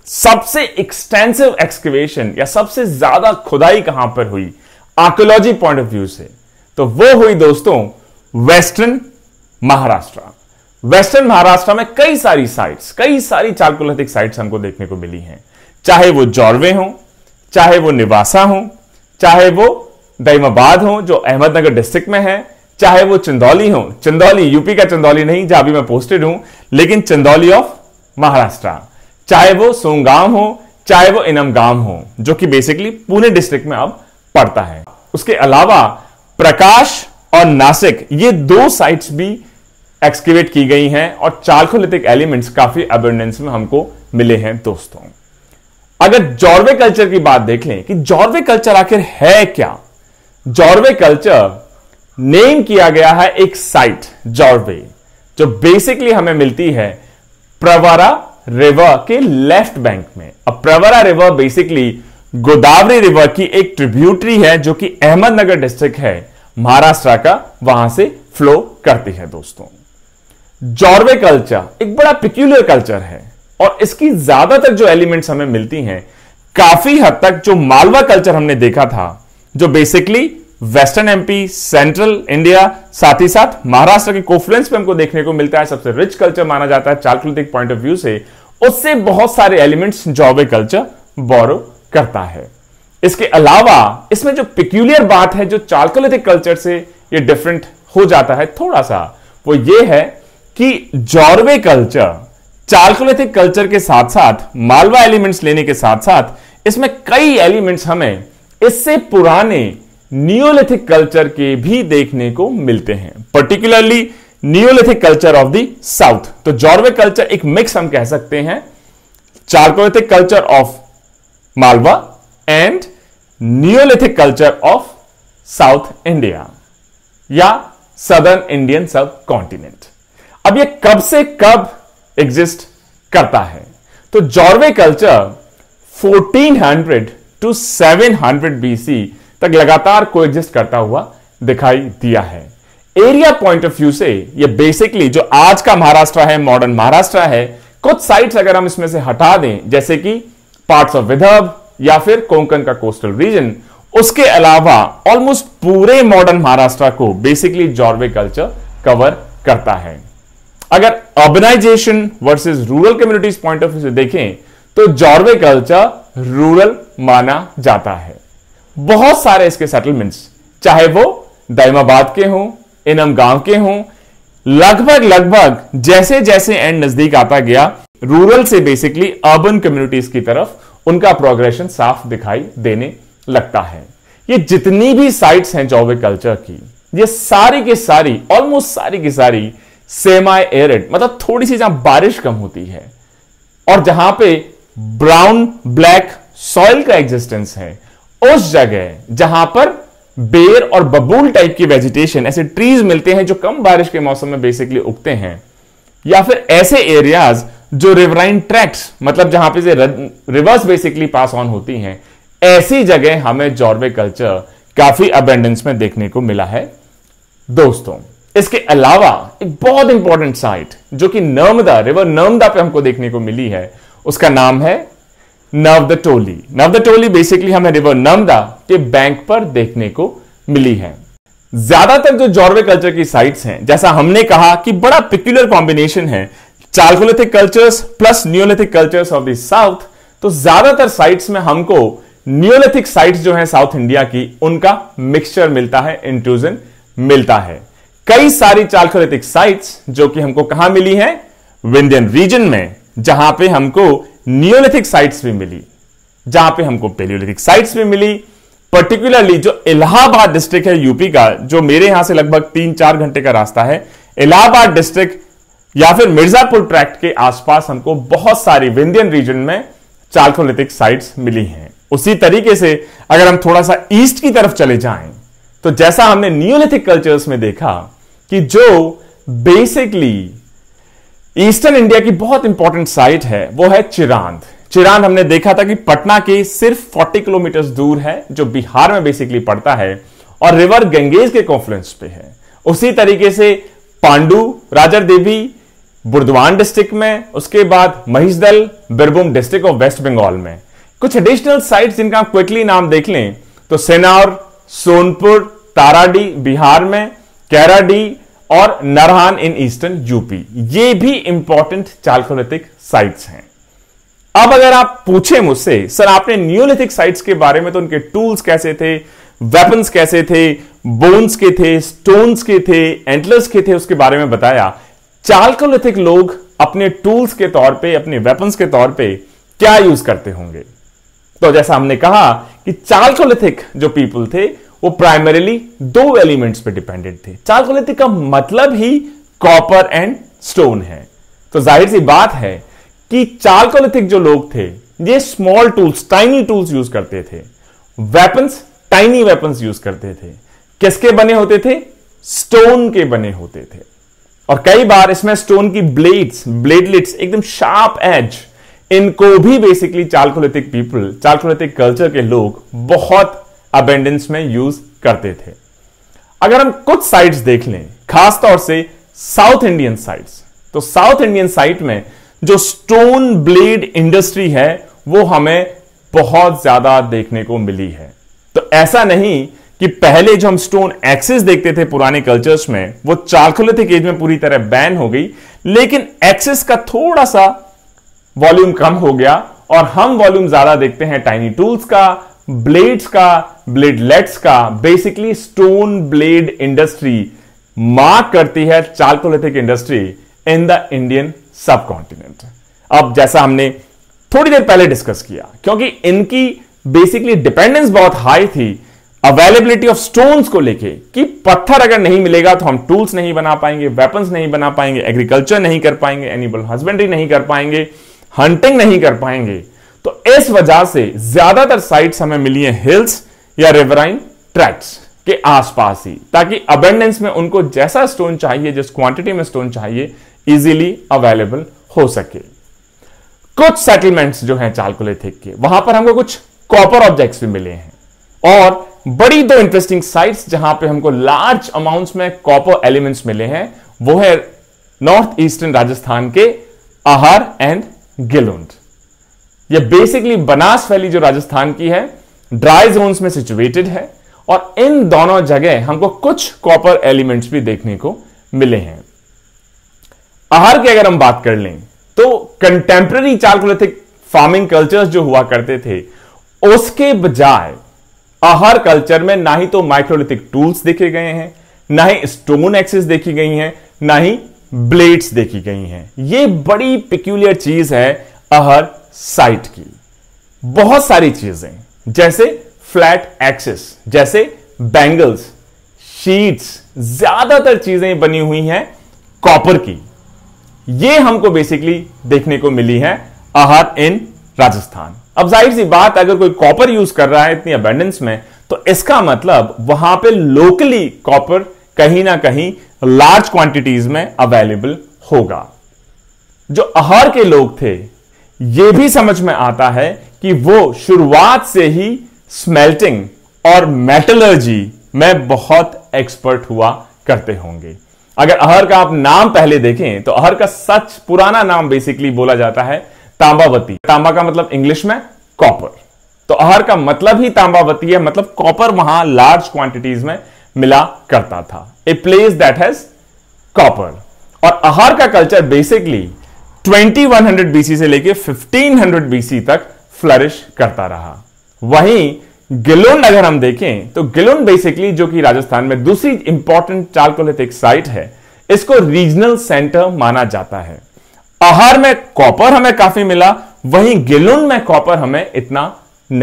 सबसे एक्सटेंसिव एक्सकवेशन या सबसे ज्यादा खुदाई कहां पर हुई आर्कोलॉजी पॉइंट ऑफ व्यू से तो वो हुई दोस्तों वेस्टर्न महाराष्ट्र वेस्टर्न महाराष्ट्र में कई सारी साइट्स कई सारी चालकोलिथिक साइट्स हमको देखने को मिली हैं चाहे वो जॉर्वे हो चाहे वो निवासा हो चाहे वो दैमाबाद हो जो अहमदनगर डिस्ट्रिक्ट में है चाहे वो चंदौली हो चंदौली यूपी का चंदौली नहीं जहां भी मैं पोस्टेड हूं लेकिन चंदौली ऑफ महाराष्ट्र चाहे वो सोंगाम हो चाहे वो इनम गांव हो जो कि बेसिकली पुणे डिस्ट्रिक्ट में अब पड़ता है उसके अलावा प्रकाश और नासिक ये दो साइट्स भी एक्सकेवेट की गई हैं और चार्कोलिथिक एलिमेंट्स काफी अबेंडेंस में हमको मिले हैं दोस्तों अगर जॉर्वे कल्चर की बात देख लें कि जॉर्वे कल्चर आखिर है क्या जॉर्वे कल्चर नेम किया गया है एक साइट जॉर्वे जो बेसिकली हमें मिलती है प्रवरा रिवर के लेफ्ट बैंक में अब Pravara river basically Godavari river की एक ट्रिब्यूटरी है जो कि अहमदनगर डिस्ट्रिक्ट है महाराष्ट्र का वहां से फ्लो करती है दोस्तों जॉर्वे कल्चर एक बड़ा पिक्यूलर कल्चर है और इसकी ज्यादातर जो एलिमेंट्स हमें मिलती हैं काफी हद तक जो मालवा कल्चर हमने देखा था जो basically western MP central India साथ ही साथ महाराष्ट्र के कोफ्लुएंस पे हमको देखने को मिलता है सबसे रिच कल्चर माना जाता है चार्कोलिटिक पॉइंट ऑफ व्यू से उससे बहुत सारे एलिमेंट्स जॉबे कल्चर बोरो करता है इसके अलावा इसमें जो पिक्यूलियर बात है जो चार्कोलिटिक कल्चर से ये डिफरेंट हो जाता है थोड़ा सा वो ये है कि जॉर्वे कल्चर चार्कोलिथिक कल्चर के साथ साथ मालवा एलिमेंट्स लेने के साथ साथ इसमें कई एलिमेंट्स हमें इससे पुराने नियोलिथिक कल्चर के भी देखने को मिलते हैं particularly neolithic culture of the south तो जॉर्वे कल्चर एक मिक्स हम कह सकते हैं chalcolithic culture of Malwa and neolithic culture of south India या सदर्न इंडियन सब कॉन्टिनेंट अब ये कब से कब एग्जिस्ट करता है तो जॉर्वे कल्चर 1400 टू 700 बीसी तक लगातार को करता हुआ दिखाई दिया है एरिया पॉइंट ऑफ व्यू से ये बेसिकली जो आज का महाराष्ट्र है मॉडर्न महाराष्ट्र है कुछ साइट्स अगर हम इसमें से हटा दें जैसे कि पार्ट्स ऑफ विदर्भ या फिर कोंकण का कोस्टल रीजन उसके अलावा ऑलमोस्ट पूरे मॉडर्न महाराष्ट्र को बेसिकली जॉर्वे कल्चर कवर करता है अगर urbanisation versus rural communities point of view से देखें तो जॉर्वे कल्चर रूरल माना जाता है बहुत सारे इसके सेटलमेंट्स चाहे वो दाइमाबाद के हों इनम गांव के हों लगभग लगभग जैसे जैसे एंड नजदीक आता गया रूरल से बेसिकली अर्बन कम्युनिटीज की तरफ उनका प्रोग्रेशन साफ दिखाई देने लगता है ये जितनी भी साइट्स हैं जॉबे कल्चर की ये सारी की सारी ऑलमोस्ट सारी की सारी सेमा एरिड मतलब थोड़ी सी जहां बारिश कम होती है और जहां पे ब्राउन ब्लैक सॉइल का एग्जिस्टेंस है उस जगह जहां पर बेर और बबूल टाइप की वेजिटेशन ऐसे ट्रीज मिलते हैं जो कम बारिश के मौसम में बेसिकली उगते हैं या फिर ऐसे एरियाज जो रिवराइन ट्रैक्स मतलब जहां पे से रिवर्स बेसिकली पास ऑन होती हैं ऐसी जगह हमें जॉर्वे कल्चर काफी अबेंडेंस में देखने को मिला है दोस्तों इसके अलावा एक बहुत इंपॉर्टेंट साइट जो कि नर्मदा रिवर नर्मदा पे हमको देखने को मिली है उसका नाम है नवदटोली नवदटोली बेसिकली हमें रिवर नर्मदा के बैंक पर देखने को मिली है ज्यादातर जो जॉर्वे कल्चर की साइट्स हैं जैसा हमने कहा कि बड़ा पिक्यूलर कॉम्बिनेशन है chalcolithic cultures plus neolithic cultures of the south तो ज्यादातर साइट्स में हमको न्योलिथिक साइट्स जो हैं साउथ इंडिया की उनका मिक्सचर मिलता है इंट्रूजन मिलता है कई सारी चार्कोलिथिक साइट्स जो कि हमको कहां मिली है विंडियन रीजन में जहां पे हमको नियोलिथिक साइट्स भी मिली जहां पे हमको पेलियोलिथिक साइट्स भी मिली पर्टिकुलरली जो इलाहाबाद डिस्ट्रिक्ट है यूपी का जो मेरे यहां से लगभग तीन चार घंटे का रास्ता है इलाहाबाद डिस्ट्रिक्ट या फिर मिर्जापुर ट्रैक्ट के आसपास हमको बहुत सारी विंध्यन रीजन में चार्थोलिथिक साइट्स मिली हैं उसी तरीके से अगर हम थोड़ा सा ईस्ट की तरफ चले जाएं तो जैसा हमने नियोलिथिक कल्चर्स में देखा कि जो बेसिकली ईस्टर्न इंडिया की बहुत इंपॉर्टेंट साइट है वो है चिरांद चिरांद हमने देखा था कि पटना के सिर्फ 40 किलोमीटर दूर है जो बिहार में बेसिकली पड़ता है और रिवर गंगेज के कॉन्फ्लुएंस पे है उसी तरीके से पांडू राजर देवी बुर्दवान डिस्ट्रिक्ट में उसके बाद Mahishadal Birbhum district of West Bengal में कुछ एडिशनल साइट जिनका आप क्विकली नाम देख लें तो सेनौर सोनपुर ताराडी बिहार में कैराडी और नरहान इन ईस्टर्न यूपी ये भी इंपॉर्टेंट चालकोलिथिक साइट्स हैं अब अगर आप पूछे मुझसे सर आपने न्यूलिथिक साइट्स के बारे में तो उनके टूल्स कैसे थे वेपन्स कैसे थे बोन्स के थे स्टोन्स के थे एंटलर्स के थे उसके बारे में बताया चालकोलिथिक लोग अपने टूल्स के तौर पे अपने वेपन्स के तौर पे क्या यूज करते होंगे तो जैसा हमने कहा कि चालकोलिथिक जो पीपल थे वो प्राइमरीली दो एलिमेंट्स पे डिपेंडेंट थे चारकोलिथिक का मतलब ही कॉपर एंड स्टोन है तो जाहिर सी बात है कि चारकोलिथिक जो लोग थे ये small tools tiny tools use करते थे वेपन्स टाइनी वेपन्स यूज करते थे किसके बने होते थे स्टोन के बने होते थे और कई बार इसमें स्टोन की ब्लेड्स ब्लेडलेट्स एकदम शार्प एज इनको भी basically chalcolithic people chalcolithic culture के लोग बहुत अबेंडेंस में यूज करते थे अगर हम कुछ साइट्स देख लें खासतौर से साउथ इंडियन साइट्स तो साउथ इंडियन साइट में जो स्टोन ब्लेड इंडस्ट्री है वो हमें बहुत ज्यादा देखने को मिली है तो ऐसा नहीं कि पहले जो हम स्टोन एक्सेस देखते थे पुराने कल्चर्स में वो चार्कोलिथिक एज में पूरी तरह बैन हो गई लेकिन एक्सेस का थोड़ा सा वॉल्यूम कम हो गया और हम वॉल्यूम ज्यादा देखते हैं टाइनी टूल्स का ब्लेड्स का ब्लेडलेट्स का basically stone blade industry mark करती है chalcolithic industry in the Indian subcontinent अब जैसा हमने थोड़ी देर पहले डिस्कस किया क्योंकि इनकी बेसिकली डिपेंडेंस बहुत हाई थी अवेलेबिलिटी ऑफ स्टोन्स को लेके कि पत्थर अगर नहीं मिलेगा तो हम टूल्स नहीं बना पाएंगे वेपन्स नहीं बना पाएंगे एग्रीकल्चर नहीं कर पाएंगे एनिमल हस्बेंड्री नहीं कर पाएंगे हंटिंग नहीं कर पाएंगे तो इस वजह से ज्यादातर साइट्स हमें मिली है हिल्स या रिवराइन ट्रैक्स के आसपास ही ताकि अबेंडेंस में उनको जैसा स्टोन चाहिए जिस क्वांटिटी में स्टोन चाहिए इजीली अवेलेबल हो सके कुछ सेटलमेंट्स जो हैं चालकोलेथिक के वहां पर हमको कुछ कॉपर ऑब्जेक्ट्स भी मिले हैं और बड़ी दो इंटरेस्टिंग साइट्स जहां पे हमको लार्ज अमाउंट्स में कॉपर एलिमेंट्स मिले हैं वो है नॉर्थ ईस्टर्न राजस्थान के आहार एंड गिलुंड ये बेसिकली बनास वैली जो राजस्थान की है ड्राई जोन में सिचुएटेड है और इन दोनों जगह हमको कुछ कॉपर एलिमेंट्स भी देखने को मिले हैं आहार की अगर हम बात कर लें तो कंटेम्प्रेरी चार्कोलिथिक फार्मिंग कल्चर्स जो हुआ करते थे उसके बजाय आहार कल्चर में ना ही तो माइक्रोलिथिक टूल्स देखे गए हैं ना ही स्टोन एक्सेस देखी गई हैं ना ही ब्लेड्स देखी गई हैं ये बड़ी पिक्यूलियर चीज है अहर साइट की बहुत सारी चीजें जैसे फ्लैट एक्सेस जैसे बैंगल्स शीट्स ज्यादातर चीजें बनी हुई हैं कॉपर की ये हमको बेसिकली देखने को मिली है आहार इन राजस्थान अब जाहिर सी बात अगर कोई कॉपर यूज कर रहा है इतनी अबेंडेंस में तो इसका मतलब वहां पे लोकली कॉपर कहीं ना कहीं लार्ज क्वांटिटीज में अवेलेबल होगा जो आहार के लोग थे यह भी समझ में आता है कि वो शुरुआत से ही स्मेल्टिंग और मेटलर्जी में बहुत एक्सपर्ट हुआ करते होंगे अगर अहर का आप नाम पहले देखें तो अहर का सच पुराना नाम बेसिकली बोला जाता है तांबावती तांबा का मतलब इंग्लिश में कॉपर तो अहर का मतलब ही तांबावती है मतलब कॉपर वहां लार्ज क्वांटिटीज में मिला करता था a place that has copper और अहर का कल्चर बेसिकली 2100 बीसी से लेकर 1500 बीसी तक फ्लरिश करता रहा वहीं गिलोन अगर हम देखें तो गिलोन बेसिकली जो कि राजस्थान में दूसरी इंपॉर्टेंट चालकोलिथिक साइट है इसको रीजनल सेंटर माना जाता है आहार में कॉपर हमें काफी मिला वहीं गिलोन में कॉपर हमें इतना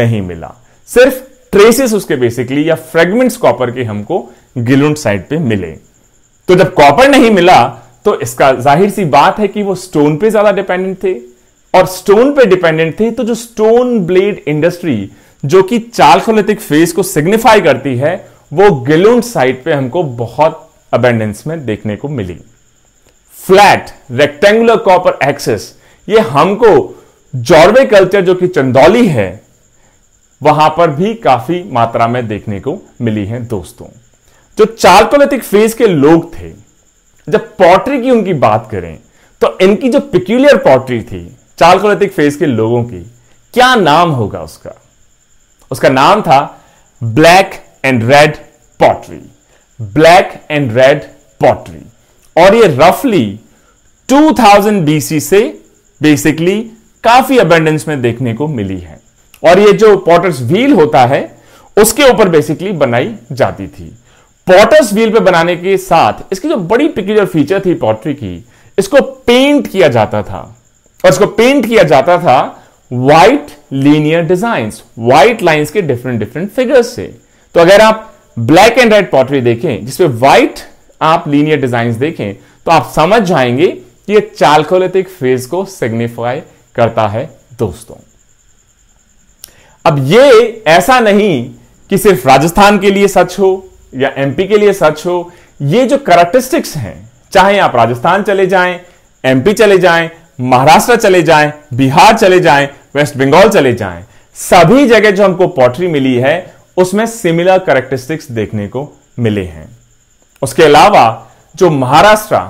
नहीं मिला सिर्फ ट्रेसेस उसके बेसिकली या फ्रेगमेंट्स कॉपर के हमको गिलोन साइट पे मिले तो जब कॉपर नहीं मिला तो इसका जाहिर सी बात है कि वो स्टोन पे ज्यादा डिपेंडेंट थे और स्टोन पे डिपेंडेंट थे तो जो स्टोन ब्लेड इंडस्ट्री जो कि चार्कोलिथिक फेज को सिग्निफाई करती है वो गिलोन साइट पे हमको बहुत अबेंडेंस में देखने को मिली फ्लैट रेक्टेंगुलर कॉपर एक्सेस ये हमको जॉर्वे कल्चर जो कि चंदौली है वहां पर भी काफी मात्रा में देखने को मिली है दोस्तों जो चार्कोलिथिक फेज के लोग थे जब पॉटरी की उनकी बात करें तो इनकी जो पिक्यूलियर पॉटरी थी चालकोलैथिक फेज के लोगों की क्या नाम होगा उसका उसका नाम था black and red pottery black and red pottery और ये रफली 2000 बीसी से बेसिकली काफी अबेंडेंस में देखने को मिली है और ये जो पॉटर्स व्हील होता है उसके ऊपर बेसिकली बनाई जाती थी पॉटर्स व्हील पे बनाने के साथ इसकी जो बड़ी पिक्यूलर फीचर थी पॉटरी की इसको पेंट किया जाता था और इसको पेंट किया जाता था white linear design white lines के डिफरेंट डिफरेंट फिगर्स से तो अगर आप ब्लैक एंड रेड पॉटरी देखें जिसमें व्हाइट आप लीनियर डिजाइन देखें तो आप समझ जाएंगे कि यह चालकोलिथिक फेज को सिग्निफाई करता है दोस्तों अब यह ऐसा नहीं कि सिर्फ राजस्थान के लिए सच हो या एमपी के लिए सच हो ये जो करेक्टरिस्टिक्स हैं चाहे आप राजस्थान चले जाएं एमपी चले जाएं महाराष्ट्र चले जाएं बिहार चले जाएं वेस्ट बंगाल चले जाएं सभी जगह जो हमको पॉटरी मिली है उसमें सिमिलर करेक्टरिस्टिक्स देखने को मिले हैं उसके अलावा जो महाराष्ट्र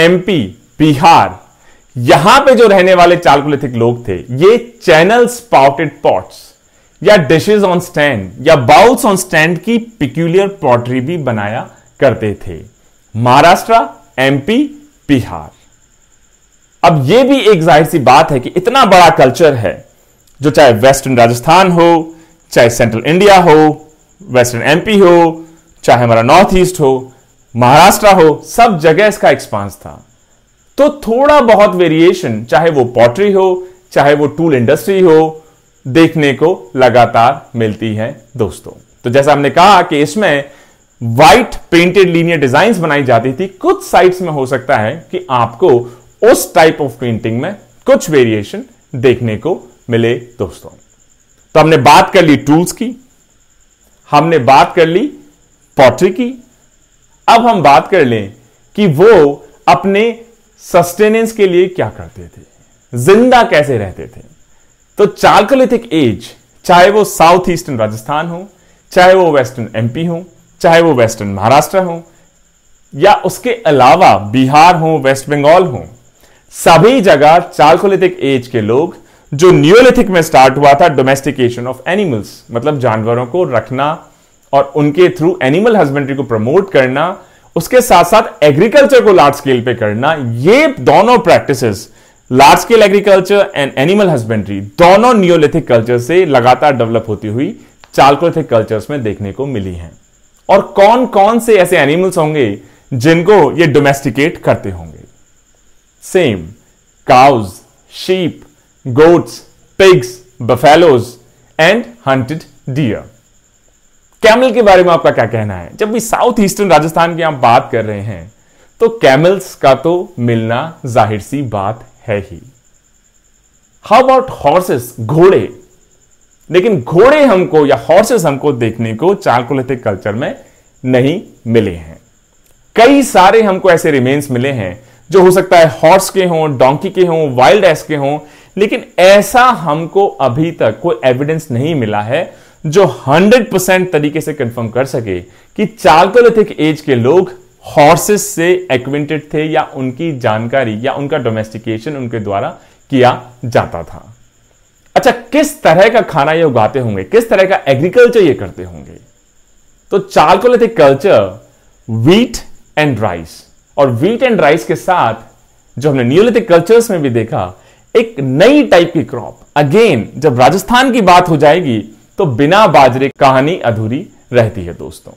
एमपी बिहार यहां पे जो रहने वाले चालकोलिथिक लोग थे ये चैनल स्पाउटेड पॉट्स या डिशेज ऑन स्टैंड या बाउल्स ऑन स्टैंड की पिक्यूलियर पॉटरी भी बनाया करते थे महाराष्ट्र एमपी बिहार अब यह भी एक जाहिर सी बात है कि इतना बड़ा कल्चर है जो चाहे वेस्टर्न राजस्थान हो चाहे सेंट्रल इंडिया हो वेस्टर्न एमपी हो चाहे हमारा नॉर्थ ईस्ट हो महाराष्ट्र हो सब जगह इसका एक्सपांस था तो थोड़ा बहुत वेरिएशन चाहे वो पॉटरी हो चाहे वो टूल इंडस्ट्री हो देखने को लगातार मिलती है दोस्तों तो जैसा हमने कहा कि इसमें व्हाइट पेंटेड लीनियर डिजाइन बनाई जाती थी कुछ साइट्स में हो सकता है कि आपको उस टाइप ऑफ पेंटिंग में कुछ वेरिएशन देखने को मिले दोस्तों तो हमने बात कर ली टूल्स की हमने बात कर ली पॉटरी की अब हम बात कर लें कि वो अपने सस्टेनेंस के लिए क्या करते थे जिंदा कैसे रहते थे तो चार्कोलिथिक एज चाहे वो साउथ ईस्टर्न राजस्थान हो चाहे वो वेस्टर्न एमपी हो चाहे वो वेस्टर्न महाराष्ट्र हो या उसके अलावा बिहार हो वेस्ट बंगाल हो सभी जगह चार्कोलिथिक एज के लोग जो न्यूलिथिक में स्टार्ट हुआ था डोमेस्टिकेशन ऑफ एनिमल्स मतलब जानवरों को रखना और उनके थ्रू एनिमल हस्बेंड्री को प्रमोट करना उसके साथ साथ एग्रीकल्चर को लार्ज स्केल पे करना ये दोनों practices large scale agriculture and animal husbandry दोनों नियोलिथिक कल्चर से लगातार डेवलप होती हुई चालकोलिथिक कल्चर्स में देखने को मिली हैं और कौन कौन से ऐसे एनिमल्स होंगे जिनको ये डोमेस्टिकेट करते होंगे same cows sheep goats pigs buffaloes and hunted deer camel के बारे में आपका क्या कहना है जब भी साउथ ईस्टर्न राजस्थान की आप बात कर रहे हैं तो कैमल्स का तो मिलना जाहिर सी बात है ही हाउ अबाउट हॉर्सेस घोड़े लेकिन घोड़े हमको या हॉर्सेस हमको देखने को चारकोलिथिक कल्चर में नहीं मिले हैं कई सारे हमको ऐसे रिमेन्स मिले हैं जो हो सकता है हॉर्स के हों डोंकी के हों वाइल्ड एस के हों लेकिन ऐसा हमको अभी तक कोई एविडेंस नहीं मिला है जो 100 परसेंट तरीके से कंफर्म कर सके कि चार्कोलिथिक एज के लोग हॉर्सेस से एक्विंटेड थे या उनकी जानकारी या उनका डोमेस्टिकेशन उनके द्वारा किया जाता था अच्छा किस तरह का खाना ये उगाते होंगे किस तरह का एग्रीकल्चर ये करते होंगे तो लेते कल्चर वीट एंड राइस और वीट एंड राइस के साथ जो हमने न्यूलिथिक कल्चर्स में भी देखा एक नई टाइप की क्रॉप अगेन जब राजस्थान की बात हो जाएगी तो बिना बाजरे कहानी अधूरी रहती है दोस्तों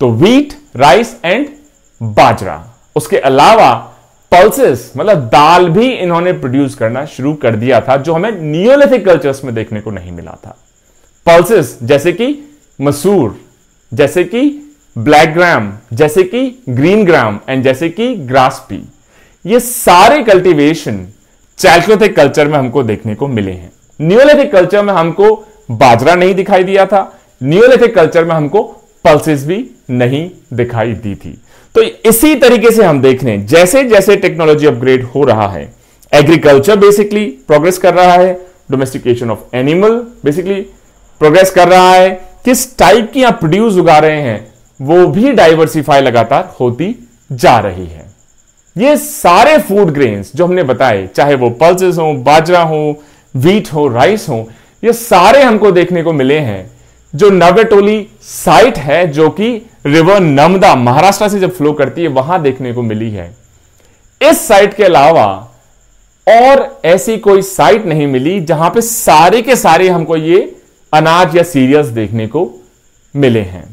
तो वीट राइस एंड बाजरा उसके अलावा पल्सेस मतलब दाल भी इन्होंने प्रोड्यूस करना शुरू कर दिया था जो हमें नियोलिथिक कल्चर्स में देखने को नहीं मिला था पल्सेस जैसे कि मसूर जैसे कि ब्लैक ग्राम जैसे कि ग्रीन ग्राम एंड जैसे कि ग्रासपी ये सारे कल्टीवेशन चैल्कोथिक कल्चर में हमको देखने को मिले हैं नियोलिथिक कल्चर में हमको बाजरा नहीं दिखाई दिया था नियोलिथिक कल्चर में हमको पल्सेस भी नहीं दिखाई दी थी तो इसी तरीके से हम देख रहे हैं जैसे जैसे टेक्नोलॉजी अपग्रेड हो रहा है एग्रीकल्चर बेसिकली प्रोग्रेस कर रहा है domestication of animal basically progress कर रहा है किस टाइप की आप प्रोड्यूस उगा रहे हैं वो भी डाइवर्सिफाई लगातार होती जा रही है ये सारे फूड ग्रेन्स जो हमने बताए चाहे वो पल्सेस हो बाजरा हो वीट हो राइस हो ये सारे हमको देखने को मिले हैं जो नवेटोली साइट है जो कि रिवर नर्मदा महाराष्ट्र से जब फ्लो करती है वहां देखने को मिली है इस साइट के अलावा और ऐसी कोई साइट नहीं मिली जहां पे सारे के सारे हमको ये अनाज या सीरियल्स देखने को मिले हैं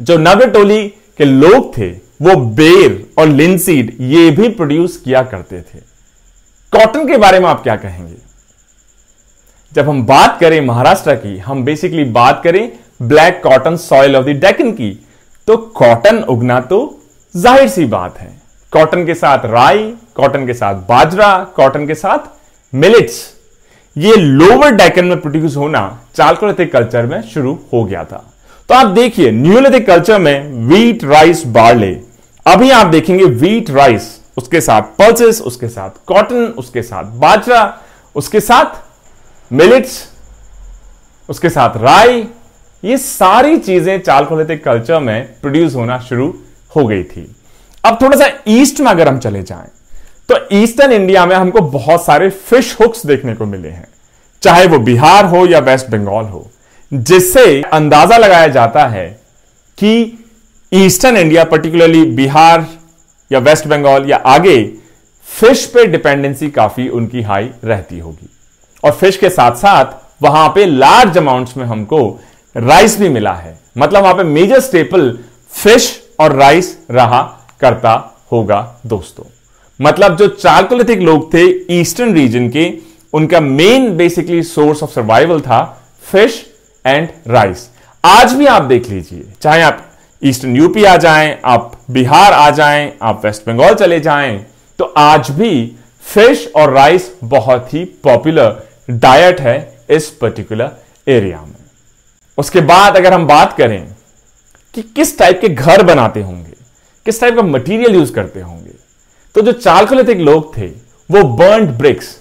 जो नवेटोली के लोग थे वो बेर और लिंसीड ये भी प्रोड्यूस किया करते थे कॉटन के बारे में आप क्या कहेंगे जब हम बात करें महाराष्ट्र की हम बेसिकली बात करें black cotton soil of the Deccan की तो कॉटन उगना तो जाहिर सी बात है कॉटन के साथ राई कॉटन के साथ बाजरा कॉटन के साथ मिलेट्स ये लोअर डेकन में प्रोड्यूस होना चालकोलिथिक कल्चर में शुरू हो गया था तो आप देखिए न्यूलिथिक कल्चर में व्हीट राइस बार्ले अभी आप देखेंगे व्हीट राइस उसके साथ पल्सेस उसके साथ कॉटन उसके साथ बाजरा उसके साथ मिलिट्स उसके साथ राई ये सारी चीजें चालकोलिथिक कल्चर में प्रोड्यूस होना शुरू हो गई थी अब थोड़ा सा ईस्ट में अगर हम चले जाएं तो ईस्टर्न इंडिया में हमको बहुत सारे फिश हुक्स देखने को मिले हैं चाहे वो बिहार हो या वेस्ट बंगाल हो जिससे अंदाजा लगाया जाता है कि ईस्टर्न इंडिया पर्टिकुलरली बिहार या वेस्ट बंगाल या आगे फिश पे डिपेंडेंसी काफी उनकी हाई रहती होगी और फिश के साथ साथ वहां पे लार्ज अमाउंट्स में हमको राइस भी मिला है मतलब वहां पे मेजर स्टेपल फिश और राइस रहा करता होगा दोस्तों मतलब जो चार्कोलिथिक लोग थे ईस्टर्न रीजन के उनका main basically source of survival था फिश एंड राइस आज भी आप देख लीजिए चाहे आप ईस्टर्न यूपी आ जाएं आप बिहार आ जाएं आप वेस्ट बंगाल चले जाएं तो आज भी फिश और राइस बहुत ही पॉपुलर डाइट है इस पर्टिकुलर एरिया में उसके बाद अगर हम बात करें कि किस टाइप के घर बनाते होंगे किस टाइप का मटेरियल यूज करते होंगे तो जो चालकोलिथिक लोग थे वो बर्न ब्रिक्स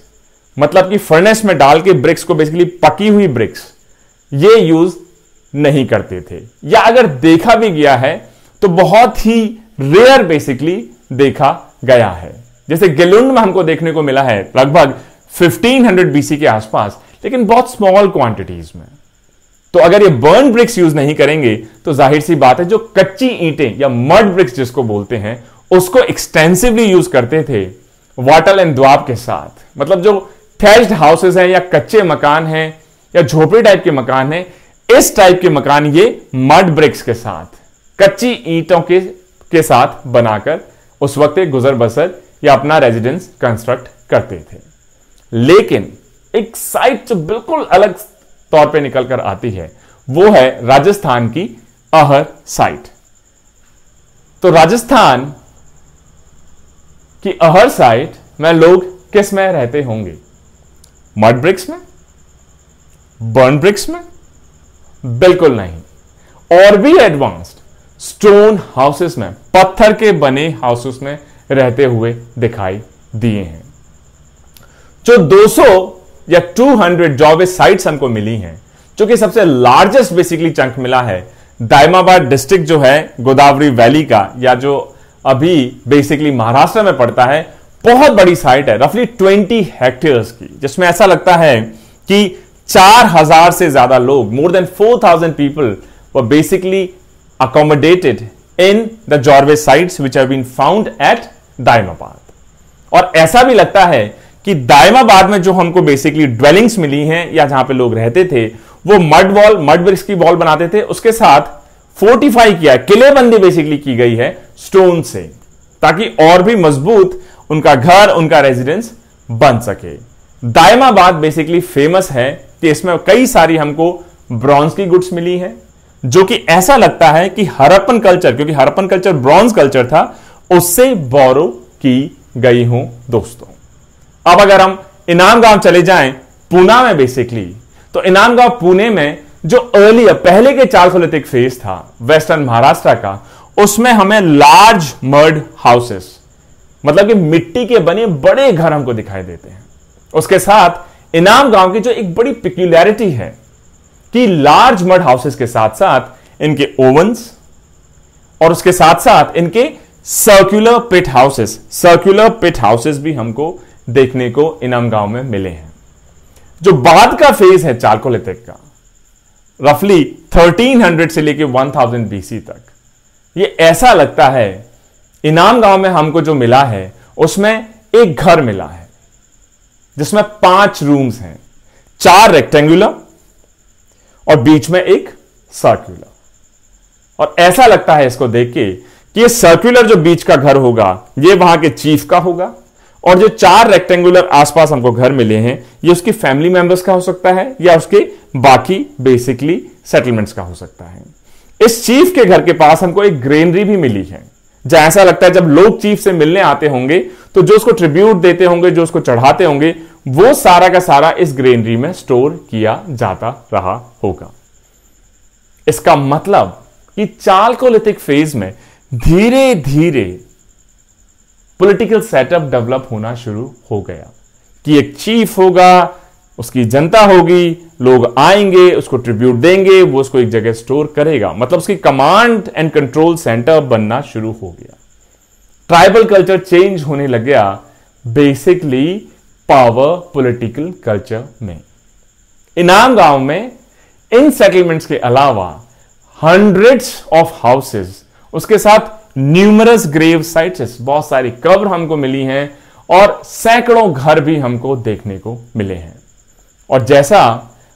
मतलब कि फर्नेस में डाल के ब्रिक्स को बेसिकली पकी हुई ब्रिक्स ये यूज नहीं करते थे या अगर देखा भी गया है तो बहुत ही रेयर बेसिकली देखा गया है जैसे गेलुंड में हमको देखने को मिला है लगभग 1500 बीसी के आसपास लेकिन बहुत स्मॉल क्वांटिटीज में तो अगर ये बर्न ब्रिक्स यूज नहीं करेंगे तो जाहिर सी बात है जो कच्ची ईंटें या मर्ड ब्रिक्स जिसको बोलते हैं उसको एक्सटेंसिवली यूज करते थे वाटल एंड द्वाब के साथ मतलब जो थेस्ड हाउसेज हैं या कच्चे मकान हैं या झोपड़ी टाइप के मकान हैं इस टाइप के मकान ये मड ब्रिक्स के साथ कच्ची ईंटों के के साथ बनाकर उस वक्त एक गुजर बसर या अपना रेजिडेंस कंस्ट्रक्ट करते थे लेकिन एक साइट जो बिल्कुल अलग तौर पे निकल कर आती है वो है राजस्थान की अहर साइट तो राजस्थान की अहर साइट में लोग किस में रहते होंगे मड ब्रिक्स में बर्न ब्रिक्स में बिल्कुल नहीं और भी एडवांस्ड स्टोन हाउसेस में पत्थर के बने हाउसेस में रहते हुए दिखाई दिए हैं जो 200 या 200 जॉब साइट्स हमको मिली हैं जो कि सबसे लार्जेस्ट बेसिकली चंक मिला है दायमाबाद डिस्ट्रिक्ट जो है गोदावरी वैली का या जो अभी बेसिकली महाराष्ट्र में पड़ता है बहुत बड़ी साइट है रफली 20 हेक्टेयर्स की जिसमें ऐसा लगता है कि 4000 से ज्यादा लोग more than 4000 people were basically accommodated in the Jorwe sites which have been found at Daimabad और ऐसा भी लगता है कि दायमाबाद में जो हमको बेसिकली ड्वेलिंग्स मिली हैं या जहां पे लोग रहते थे वो मड वॉल मड ब्रिक्स की वॉल बनाते थे उसके साथ फोर्टिफाई किया किलेबंदी बेसिकली की गई है स्टोन से ताकि और भी मजबूत उनका घर उनका रेजिडेंस बन सके दायमाबाद बेसिकली फेमस है कि इसमें कई सारी हमको ब्रॉन्ज की गुड्स मिली हैं जो कि ऐसा लगता है कि हरप्पन कल्चर क्योंकि हरप्पन कल्चर ब्रॉन्ज कल्चर था उससे बोरो की गई हूं दोस्तों अब अगर हम इनाम गांव चले जाएं पूना में बेसिकली तो इनाम गांव पुणे में जो अर्लियर पहले के चार्सोलिथिक फेज था वेस्टर्न महाराष्ट्र का उसमें हमें लार्ज मर्ड हाउसेस मतलब कि मिट्टी के बने बड़े घर हमको दिखाई देते हैं उसके साथ इनाम गांव की जो एक बड़ी पिक्यूलैरिटी है कि लार्ज मर्ड हाउसेस के साथ साथ इनके ओवंस और उसके साथ साथ इनके circular pit houses circular pit houses भी हमको देखने को इनाम गांव में मिले हैं जो बाद का फेज है चारकोलिथिक का रफली 1300 से लेके 1000 बीसी तक ये ऐसा लगता है इनाम गांव में हमको जो मिला है उसमें एक घर मिला है जिसमें पांच रूम्स हैं चार रेक्टेंगुलर और बीच में एक सर्कुलर और ऐसा लगता है इसको देख के कि ये सर्कुलर जो बीच का घर होगा ये वहां के चीफ का होगा और जो चार रेक्टेंगुलर आसपास हमको घर मिले हैं ये उसकी फैमिली मेंबर्स का हो सकता है या उसके बाकी बेसिकली सेटलमेंट्स का हो सकता है इस चीफ के घर के पास हमको एक ग्रेनरी भी मिली है जहां ऐसा लगता है जब लोग चीफ से मिलने आते होंगे तो जो उसको ट्रिब्यूट देते होंगे जो उसको चढ़ाते होंगे वो सारा का सारा इस ग्रेनरी में स्टोर किया जाता रहा होगा इसका मतलब कि चालकोलिथिक फेज में धीरे धीरे पॉलिटिकल सेटअप डेवलप होना शुरू हो गया कि एक चीफ होगा उसकी जनता होगी लोग आएंगे उसको ट्रिब्यूट देंगे वो उसको एक जगह स्टोर करेगा मतलब उसकी कमांड एंड कंट्रोल सेंटर बनना शुरू हो गया ट्राइबल कल्चर चेंज होने लग गया बेसिकली पावर पॉलिटिकल कल्चर में इनाम गांव में इन सेटलमेंट्स के अलावा हंड्रेड्स ऑफ हाउसेस उसके साथ न्यूमरस ग्रेव साइट्स बहुत सारी कब्र हमको मिली हैं और सैकड़ों घर भी हमको देखने को मिले हैं और जैसा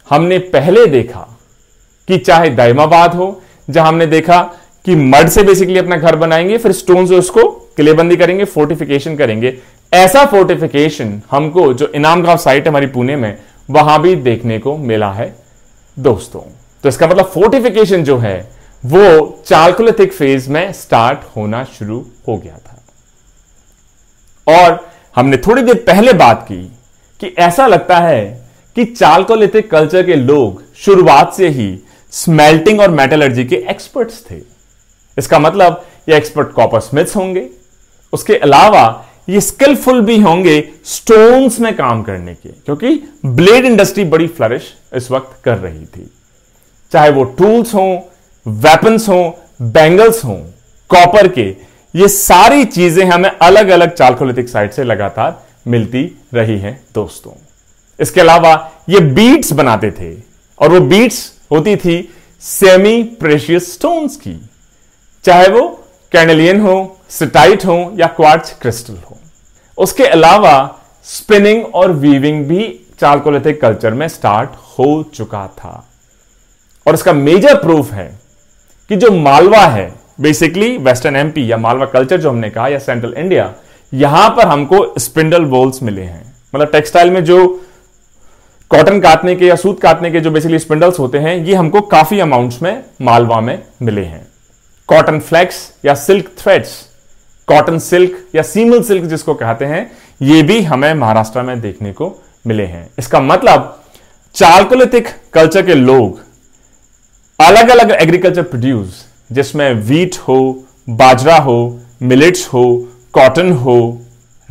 हमने पहले देखा कि चाहे दाइमाबाद हो जहां हमने देखा कि मड से बेसिकली अपना घर बनाएंगे फिर स्टोन से उसको किलेबंदी करेंगे फोर्टिफिकेशन करेंगे ऐसा फोर्टिफिकेशन हमको जो गांव साइट हमारी पुणे में वहां भी देखने को मिला है दोस्तों तो इसका मतलब फोर्टिफिकेशन जो है वो चार्कोलिथिक फेज में स्टार्ट होना शुरू हो गया था और हमने थोड़ी देर पहले बात की कि ऐसा लगता है कि चार्कोलिथिक कल्चर के लोग शुरुआत से ही स्मेल्टिंग और मेटलर्जी के एक्सपर्ट्स थे इसका मतलब ये एक्सपर्ट कॉपर स्मिथ्स होंगे उसके अलावा ये स्किलफुल भी होंगे स्टोन्स में काम करने के क्योंकि ब्लेड इंडस्ट्री बड़ी फ्लरिश इस वक्त कर रही थी चाहे वो टूल्स हों वेपन्स हों बैंगल्स हों कॉपर के ये सारी चीजें हमें अलग अलग चालकोलिथिक साइट से लगातार मिलती रही हैं दोस्तों इसके अलावा ये बीट्स बनाते थे और वो बीट्स होती थी सेमी प्रेशियस स्टोन्स की चाहे वो कैनेलियन हो सिटाइट हो या क्वार्च क्रिस्टल हो उसके अलावा स्पिनिंग और वीविंग भी चालकोलिथिक कल्चर में स्टार्ट हो चुका था और इसका मेजर प्रूफ है कि जो मालवा है बेसिकली वेस्टर्न एमपी या मालवा कल्चर जो हमने कहा या सेंट्रल इंडिया यहां पर हमको स्पिंडल वोल्स मिले हैं मतलब टेक्सटाइल में जो कॉटन काटने के या सूत काटने के जो बेसिकली स्पिंडल्स होते हैं ये हमको काफी अमाउंट्स में मालवा में मिले हैं कॉटन फ्लैक्स या सिल्क थ्रेड्स कॉटन सिल्क या सीमल सिल्क जिसको कहते हैं ये भी हमें महाराष्ट्र में देखने को मिले हैं इसका मतलब चालकोलिथिक कल्चर के लोग अलग अलग एग्रीकल्चर प्रोड्यूस जिसमें वीट हो बाजरा हो मिलेट्स हो कॉटन हो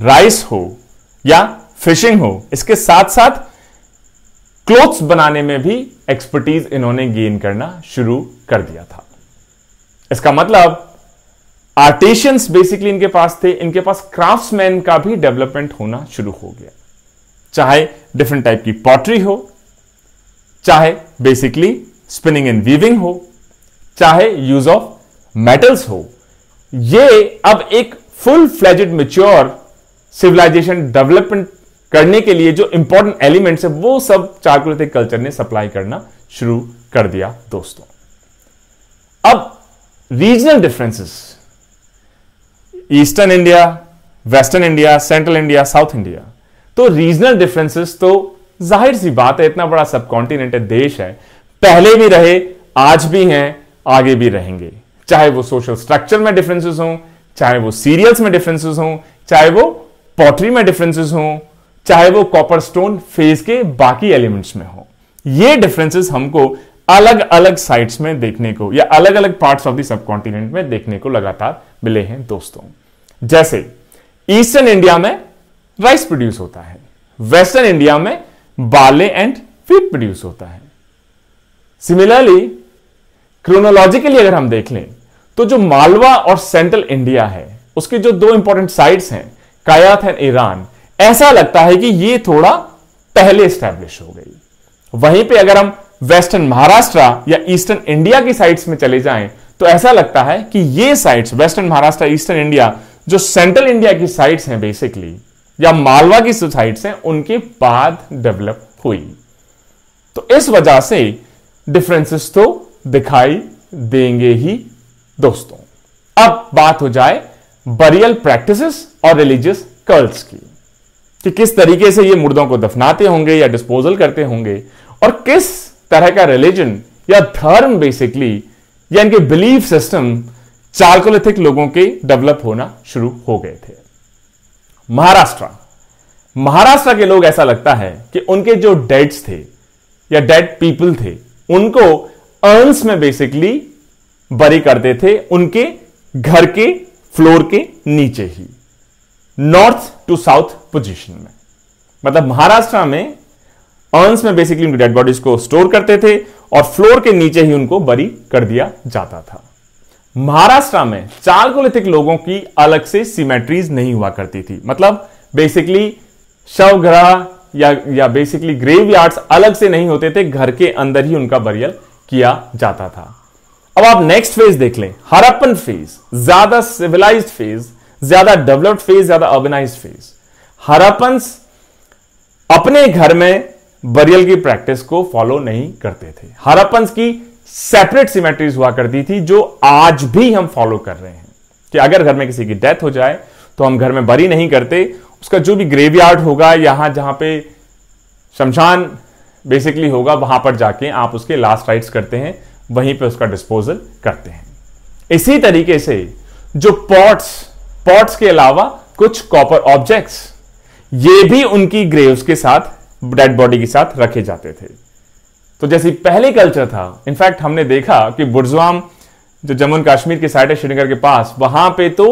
राइस हो या फिशिंग हो इसके साथ साथ क्लोथ्स बनाने में भी एक्सपर्टीज इन्होंने गेन करना शुरू कर दिया था इसका मतलब आर्टिशियंस बेसिकली इनके पास थे इनके पास क्राफ्ट्समैन का भी डेवलपमेंट होना शुरू हो गया चाहे डिफरेंट टाइप की पॉटरी हो चाहे बेसिकली स्पिनिंग एंड वीविंग हो चाहे यूज ऑफ मेटल्स हो ये अब एक full fledged mature civilisation development करने के लिए जो इंपॉर्टेंट एलिमेंट्स है वो सब चारकोलिथिक कल्चर ने सप्लाई करना शुरू कर दिया दोस्तों अब regional differences eastern India western India central India south India तो रीजनल डिफरेंसेस तो जाहिर सी बात है इतना बड़ा सब कॉन्टिनेंट है देश है पहले भी रहे आज भी हैं आगे भी रहेंगे चाहे वो सोशल स्ट्रक्चर में डिफरेंसेस हों चाहे वो सीरियल्स में डिफरेंसेस हों चाहे वो पॉटरी में डिफरेंसेस हों चाहे वो कॉपर स्टोन फेज के बाकी एलिमेंट्स में हो ये डिफरेंसेस हमको अलग अलग साइट्स में देखने को या अलग अलग parts of the subcontinent में देखने को लगातार मिले हैं दोस्तों जैसे ईस्टर्न इंडिया में राइस प्रोड्यूस होता है वेस्टर्न इंडिया में बाले एंड फीट प्रोड्यूस होता है सिमिलरली क्रोनोलॉजिकली अगर हम देख लें तो जो मालवा और सेंट्रल इंडिया है उसके जो दो इंपॉर्टेंट साइट्स हैं कायात है ईरान ऐसा लगता है कि ये थोड़ा पहले स्टैब्लिश हो गई वहीं पे अगर हम वेस्टर्न महाराष्ट्र या ईस्टर्न इंडिया की साइट्स में चले जाएं तो ऐसा लगता है कि ये sites western Maharashtra eastern India जो सेंट्रल इंडिया की साइट्स हैं बेसिकली या मालवा की साइट्स हैं उनके बाद डेवलप हुई तो इस वजह से डिफरेंसेस तो दिखाई देंगे ही दोस्तों अब बात हो जाए बरियल प्रैक्टिसेस और रिलीजियस कल्ट्स की कि किस तरीके से ये मुर्दों को दफनाते होंगे या डिस्पोजल करते होंगे और किस तरह का रिलीजन या धर्म बेसिकली या इनके बिलीफ सिस्टम चार्कोलिथिक लोगों के डेवलप होना शुरू हो गए थे महाराष्ट्र महाराष्ट्र के लोग ऐसा लगता है कि उनके जो डेड्स थे या डेड पीपल थे उनको अर्न्स में बेसिकली बरी करते थे उनके घर के फ्लोर के नीचे ही नॉर्थ टू साउथ पोजीशन में मतलब महाराष्ट्र में अर्न्स में बेसिकली उनकी डेड बॉडीज को स्टोर करते थे और फ्लोर के नीचे ही उनको बरी कर दिया जाता था महाराष्ट्र में चारकोलिथिक लोगों की अलग से सिमेट्रीज नहीं हुआ करती थी मतलब बेसिकली शवग्रह या या बेसिकली ग्रेव अलग से नहीं होते थे घर के अंदर ही उनका बरियल किया जाता था अब आप नेक्स्ट फेज देख लें हरप्पन फेज ज्यादा सिविलाइज्ड फेज ज्यादा डेवलप्ड फेज ज्यादा ऑर्गेनाइज्ड फेज हरप्पन अपने घर में बरियल की प्रैक्टिस को फॉलो नहीं करते थे हरप्पन की सेपरेट सिमेट्रीज हुआ करती थी जो आज भी हम फॉलो कर रहे हैं कि अगर घर में किसी की डेथ हो जाए तो हम घर में बरी नहीं करते उसका जो भी ग्रेवयार्ड होगा यहां जहां पे शमशान बेसिकली होगा वहां पर जाके आप उसके लास्ट राइट्स करते हैं वहीं पे उसका डिस्पोजल करते हैं इसी तरीके से जो पॉट्स पॉट्स के अलावा कुछ कॉपर ऑब्जेक्ट्स ये भी उनकी ग्रेव्स के साथ डेड बॉडी के साथ रखे जाते थे तो जैसे पहले कल्चर था इनफैक्ट हमने देखा कि बुर्जवाम जो जम्मू कश्मीर के साइड है श्रीनगर के पास वहां पे तो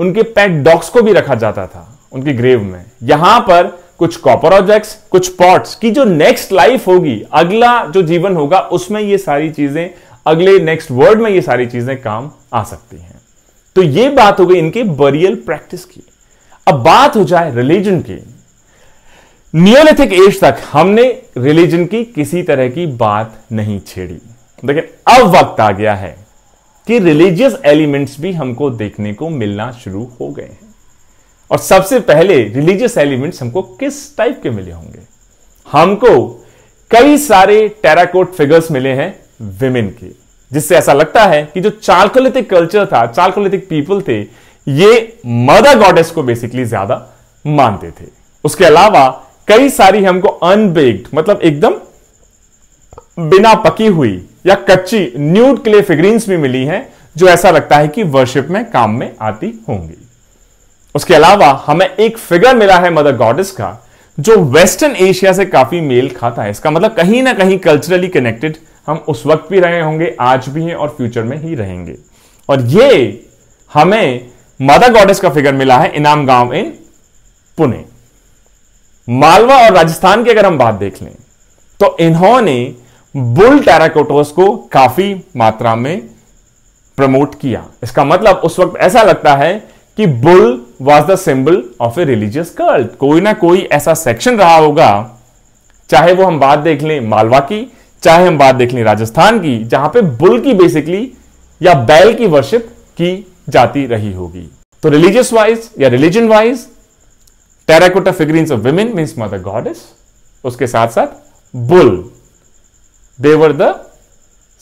उनके पैक डॉग्स को भी रखा जाता था उनकी ग्रेव में यहां पर कुछ कॉपर ऑब्जेक्ट्स कुछ पॉट्स की जो नेक्स्ट लाइफ होगी अगला जो जीवन होगा उसमें ये सारी चीजें अगले नेक्स्ट वर्ल्ड में ये सारी चीजें काम आ सकती हैं तो ये बात हो गई इनके बरियल प्रैक्टिस की अब बात हो जाए रिलीजन की नियोलिथिक एज तक हमने रिलीजन की किसी तरह की बात नहीं छेड़ी देखिए अब वक्त आ गया है कि रिलीजियस एलिमेंट्स भी हमको देखने को मिलना शुरू हो गए हैं और सबसे पहले रिलीजियस एलिमेंट्स हमको किस टाइप के मिले होंगे हमको कई सारे टेराकोट फिगर्स मिले हैं विमेन के जिससे ऐसा लगता है कि जो चालकोलिथिक कल्चर था चालकोलिथिक पीपल थे ये मदर गॉडेस को बेसिकली ज्यादा मानते थे उसके अलावा कई सारी हमको अनबेक्ड मतलब एकदम बिना पकी हुई या कच्ची न्यूड क्ले फिग्रीन्स भी मिली हैं जो ऐसा लगता है कि वर्शिप में काम में आती होंगी उसके अलावा हमें एक फिगर मिला है मदर गॉडेस का जो वेस्टर्न एशिया से काफी मेल खाता है इसका मतलब कहीं ना कहीं कल्चरली कनेक्टेड हम उस वक्त भी रहे होंगे आज भी हैं और फ्यूचर में ही रहेंगे और ये हमें मदर गॉडेस का फिगर मिला है इनाम गांव इन पुणे मालवा और राजस्थान की अगर हम बात देख लें तो इन्होंने बुल टेराकोटोस को काफी मात्रा में प्रमोट किया इसका मतलब उस वक्त ऐसा लगता है कि bull was the symbol of a religious cult कोई ना कोई ऐसा सेक्शन रहा होगा चाहे वो हम बात देख लें मालवा की चाहे हम बात देख लें राजस्थान की जहां पे बुल की बेसिकली या बैल की वर्शिप की जाती रही होगी तो रिलीजियस वाइज या religion wise terracotta figurines of women means mother goddess उसके साथ साथ bull they were the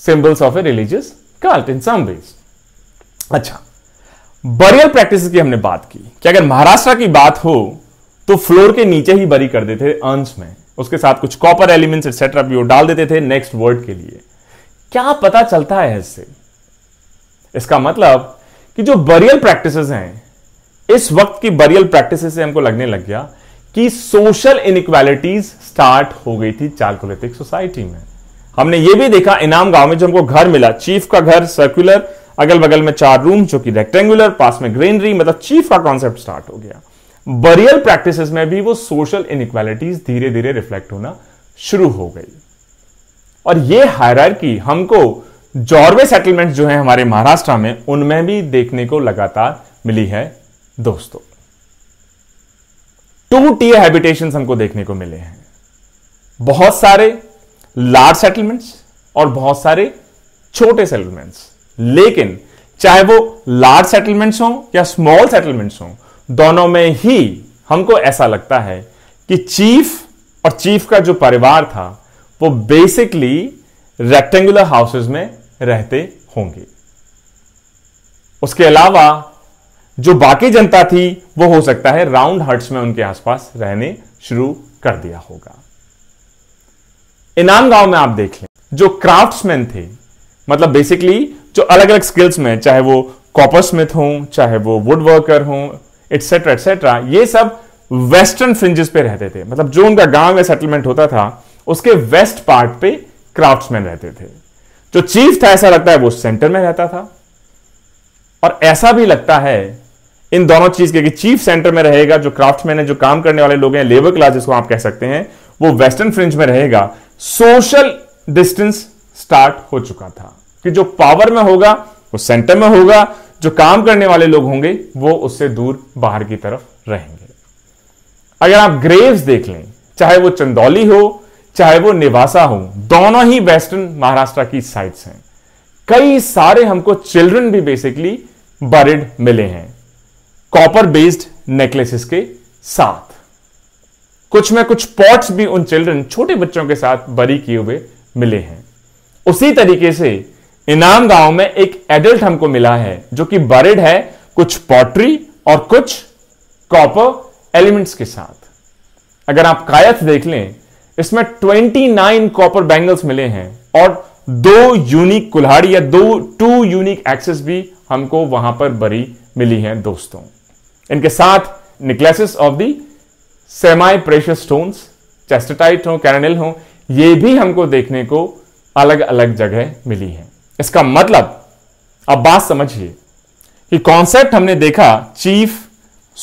symbols of a religious cult in some ways अच्छा बरियल प्रैक्टिस की हमने बात की कि अगर महाराष्ट्र की बात हो तो फ्लोर के नीचे ही बरी कर देते अंश में उसके साथ कुछ कॉपर एलिमेंट्स एक्सेट्रा भी वो डाल देते थे नेक्स्ट वर्ड के लिए क्या पता चलता है इससे इसका मतलब कि जो बरियल प्रैक्टिस हैं इस वक्त की बरियल प्रैक्टिस से हमको लगने लग गया कि सोशल इनक्वालिटीज स्टार्ट हो गई थी चार्कोलिथिक सोसाइटी में हमने यह भी देखा इनाम गांव में जो हमको घर मिला चीफ का घर सर्कुलर अगल बगल में चार रूम जो कि रेक्टेंगुलर पास में ग्रीनरी मतलब चीफ का कॉन्सेप्ट स्टार्ट हो गया बरियल प्रैक्टिस में भी वो सोशल इनक्वालिटीज धीरे धीरे रिफ्लेक्ट होना शुरू हो गई और ये हायर हमको जॉर्वे सेटलमेंट जो है हमारे महाराष्ट्र में उनमें भी देखने को लगातार मिली है दोस्तों टू टी हैबिटेशन हमको देखने को मिले हैं बहुत सारे लार्ज सेटलमेंट्स और बहुत सारे छोटे सेटलमेंट्स लेकिन चाहे वो लार्ज सेटलमेंट्स हों या स्मॉल सेटलमेंट्स हों दोनों में ही हमको ऐसा लगता है कि चीफ और चीफ का जो परिवार था वो बेसिकली रेक्टेंगुलर हाउसेस में रहते होंगे उसके अलावा जो बाकी जनता थी वो हो सकता है राउंड हट्स में उनके आसपास रहने शुरू कर दिया होगा इनाम गांव में आप देख लें जो क्राफ्ट्समैन थे मतलब बेसिकली जो अलग अलग स्किल्स में चाहे वो कॉपर स्मिथ हो चाहे वो वुड वर्कर हो एटसेट्रा एटसेट्रा ये सब वेस्टर्न फ्रिंजेस पे रहते थे मतलब जो उनका गांव या सेटलमेंट होता था उसके वेस्ट पार्ट पे क्राफ्ट्समैन रहते थे जो चीफ था ऐसा लगता है वो सेंटर में रहता था और ऐसा भी लगता है इन दोनों चीज के कि चीफ सेंटर में रहेगा जो क्राफ्टमैन है जो काम करने वाले लोग हैं लेबर क्लास जिसको आप कह सकते हैं वो वेस्टर्न फ्रिंज में रहेगा सोशल डिस्टेंस स्टार्ट हो चुका था कि जो पावर में होगा वो सेंटर में होगा जो काम करने वाले लोग होंगे वो उससे दूर बाहर की तरफ रहेंगे अगर आप ग्रेव्स देख लें चाहे वो चंदौली हो चाहे वो निवासा हो दोनों ही वेस्टर्न महाराष्ट्र की साइट्स हैं कई सारे हमको चिल्ड्रन भी बेसिकली बरिड मिले हैं कॉपर बेस्ड नेकलेसेस के साथ कुछ में कुछ पॉट्स भी उन चिल्ड्रन छोटे बच्चों के साथ बरी किए हुए मिले हैं उसी तरीके से इनाम गांव में एक एडल्ट हमको मिला है जो कि बरिड है कुछ पॉटरी और कुछ कॉपर एलिमेंट्स के साथ अगर आप कायथ देख लें इसमें 29 कॉपर बैंगल्स मिले हैं और दो यूनिक कुल्हाड़ी या दो टू यूनिक एक्सेस भी हमको वहां पर बरी मिली है दोस्तों इनके साथ necklaces of the semi precious stones steatite हो कैरनेल हो ये भी हमको देखने को अलग अलग जगह मिली है इसका मतलब अब बात समझिए कि कॉन्सेप्ट हमने देखा chief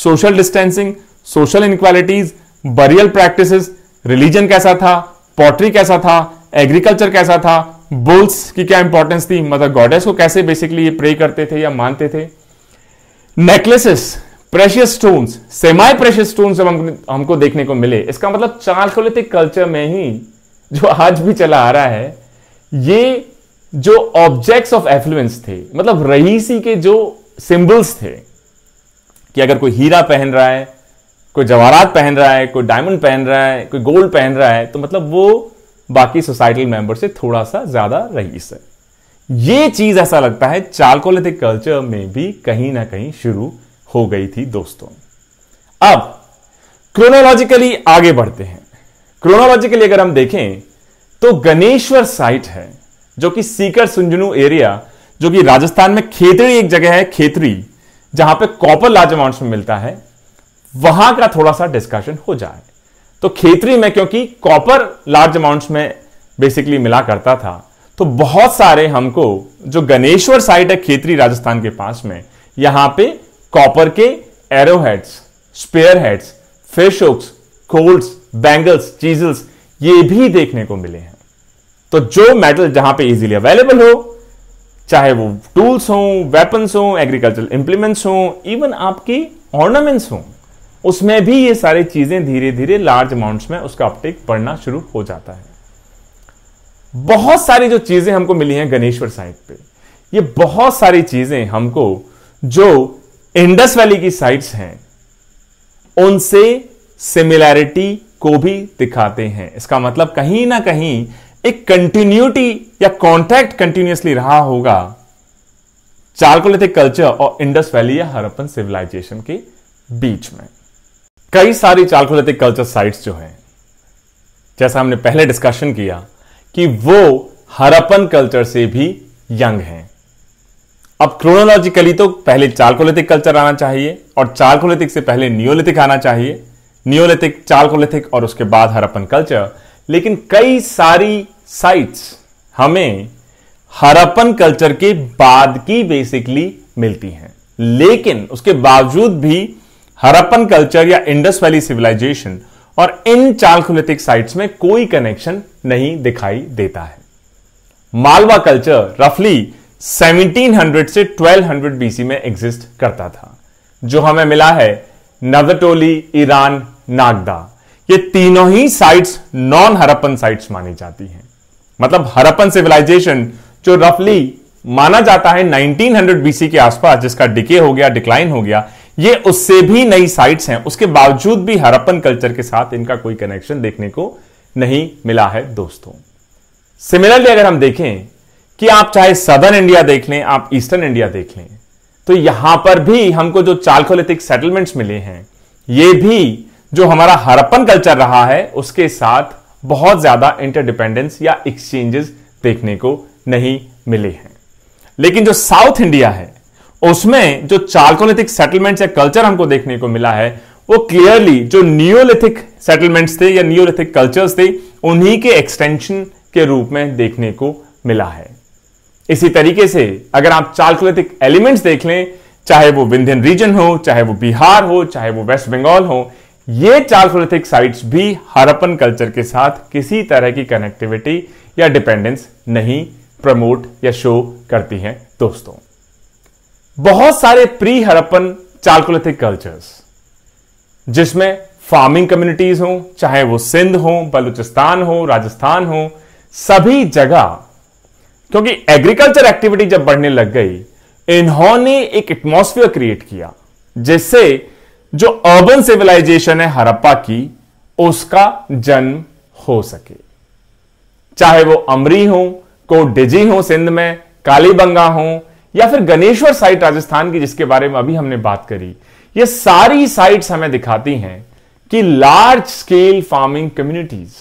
social distancing social inequalities burial practice religion कैसा था पॉटरी कैसा था एग्रीकल्चर कैसा था बुल्स की क्या इंपॉर्टेंस थी मदर गॉडेस को कैसे बेसिकली ये प्रे करते थे या मानते थे necklaces precious stones semi precious stones जब हम, हमको देखने को मिले इसका मतलब चार कल्चर में ही जो आज भी चला आ रहा है ये जो ऑब्जेक्ट्स ऑफ एफ्लुएंस थे मतलब रईसी के जो सिंबल्स थे कि अगर कोई हीरा पहन रहा है कोई जवाहरात पहन रहा है कोई डायमंड पहन रहा है कोई गोल्ड पहन रहा है तो मतलब वो बाकी सोसाइटल मेंबर से थोड़ा सा ज्यादा रईस है ये चीज ऐसा लगता है चालकोलिथिक कल्चर में भी कहीं ना कहीं शुरू हो गई थी दोस्तों अब क्रोनोलॉजिकली आगे बढ़ते हैं क्रोनोलॉजिकली अगर हम देखें तो गणेश्वर साइट है जो कि सीकर सुंजनू एरिया जो कि राजस्थान में खेतरी एक जगह है खेतरी जहां पे कॉपर लार्ज अमाउंट्स में मिलता है वहां का थोड़ा सा डिस्कशन हो जाए तो खेतरी में क्योंकि कॉपर लार्ज अमाउंट्स में बेसिकली मिला करता था तो बहुत सारे हमको जो गणेश्वर साइट है खेतरी राजस्थान के पास में यहां पे कॉपर के arrow heads spear heads fish hooks celts bangles chisels ये भी देखने को मिले हैं तो जो मेटल जहां पे इजीली अवेलेबल हो चाहे वो टूल्स हो वेपन्स हो एग्रीकल्चरल इंप्लीमेंट्स हो इवन आपके ऑर्नामेंट्स हो उसमें भी ये सारी चीजें धीरे धीरे लार्ज अमाउंट्स में उसका अपटेक बढ़ना शुरू हो जाता है बहुत सारी जो चीजें हमको मिली हैं गणेश्वर साइड पे ये बहुत सारी चीजें हमको जो इंडस वैली की साइट्स हैं उनसे सिमिलैरिटी को भी दिखाते हैं इसका मतलब कहीं ना कहीं एक कंटिन्यूटी या कॉन्टैक्ट कंटिन्यूसली रहा होगा चार्कोलिथिक कल्चर और इंडस वैली या हरप्पन सिविलाइजेशन के बीच में कई सारी चारकोलिथिक कल्चर साइट्स जो हैं जैसा हमने पहले डिस्कशन किया कि वो हरप्पन कल्चर से भी यंग हैं अब क्रोनोलॉजिकली तो पहले चारकोलिथिक कल्चर आना चाहिए और चार्कोलिथिक से पहले नियोलिथिक आना चाहिए नियोलिथिक चार्कोलिथिक और उसके बाद हरप्पन कल्चर लेकिन कई सारी साइट्स हमें हरप्पन कल्चर के बाद की बेसिकली मिलती हैं लेकिन उसके बावजूद भी हरप्पन कल्चर या इंडस वैली सिविलाइजेशन और इन चालकोलिथिक साइट्स में कोई कनेक्शन नहीं दिखाई देता है मालवा कल्चर रफली 1700 से 1200 बीसी में एग्जिस्ट करता था जो हमें मिला है नवटोली ईरान नागदा ये तीनों ही साइट्स नॉन हरप्पन साइट्स मानी जाती हैं मतलब हरप्पन सिविलाइजेशन जो रफली माना जाता है 1900 बीसी के आसपास जिसका डिके हो गया डिक्लाइन हो गया ये उससे भी नई साइट्स हैं उसके बावजूद भी हरप्पन कल्चर के साथ इनका कोई कनेक्शन देखने को नहीं मिला है दोस्तों सिमिलरली अगर हम देखें कि आप चाहे सदर्न इंडिया देख लें आप ईस्टर्न इंडिया देख लें तो यहां पर भी हमको जो चालकोलिथिक सेटलमेंट्स मिले हैं ये भी जो हमारा हरप्पन कल्चर रहा है उसके साथ बहुत ज्यादा इंटरडिपेंडेंस या एक्सचेंजेस देखने को नहीं मिले हैं लेकिन जो साउथ इंडिया है उसमें जो चार्कोलिथिक सेटलमेंट्स या कल्चर हमको देखने को मिला है वो क्लियरली जो नियोलिथिक सेटलमेंट्स थे या नियोलिथिक कल्चर्स थे उन्हीं के एक्सटेंशन के रूप में देखने को मिला है इसी तरीके से अगर आप चार्कोलिथिक एलिमेंट्स देख लें चाहे वो विंध्यन रीजन हो चाहे वो बिहार हो चाहे वो वेस्ट बंगाल हो ये चार्सोलिथिक साइट्स भी हरपन कल्चर के साथ किसी तरह की कनेक्टिविटी या डिपेंडेंस नहीं प्रमोट या शो करती हैं दोस्तों बहुत सारे प्री हरपन चार्कोलिथिक कल्चर्स जिसमें फार्मिंग कम्युनिटीज हो चाहे वो सिंध हो बलूचिस्तान हो राजस्थान हो सभी जगह क्योंकि एग्रीकल्चर एक्टिविटी जब बढ़ने लग गई इन्होंने एक एटमोस्फियर क्रिएट किया जिससे जो अर्बन सिविलाइजेशन है हरप्पा की उसका जन्म हो सके चाहे वो अमरी हो कोडिजी हो सिंध में कालीबंगा हो या फिर गणेश्वर साइट राजस्थान की जिसके बारे में अभी हमने बात करी ये सारी साइट्स हमें दिखाती हैं कि लार्ज स्केल फार्मिंग कम्युनिटीज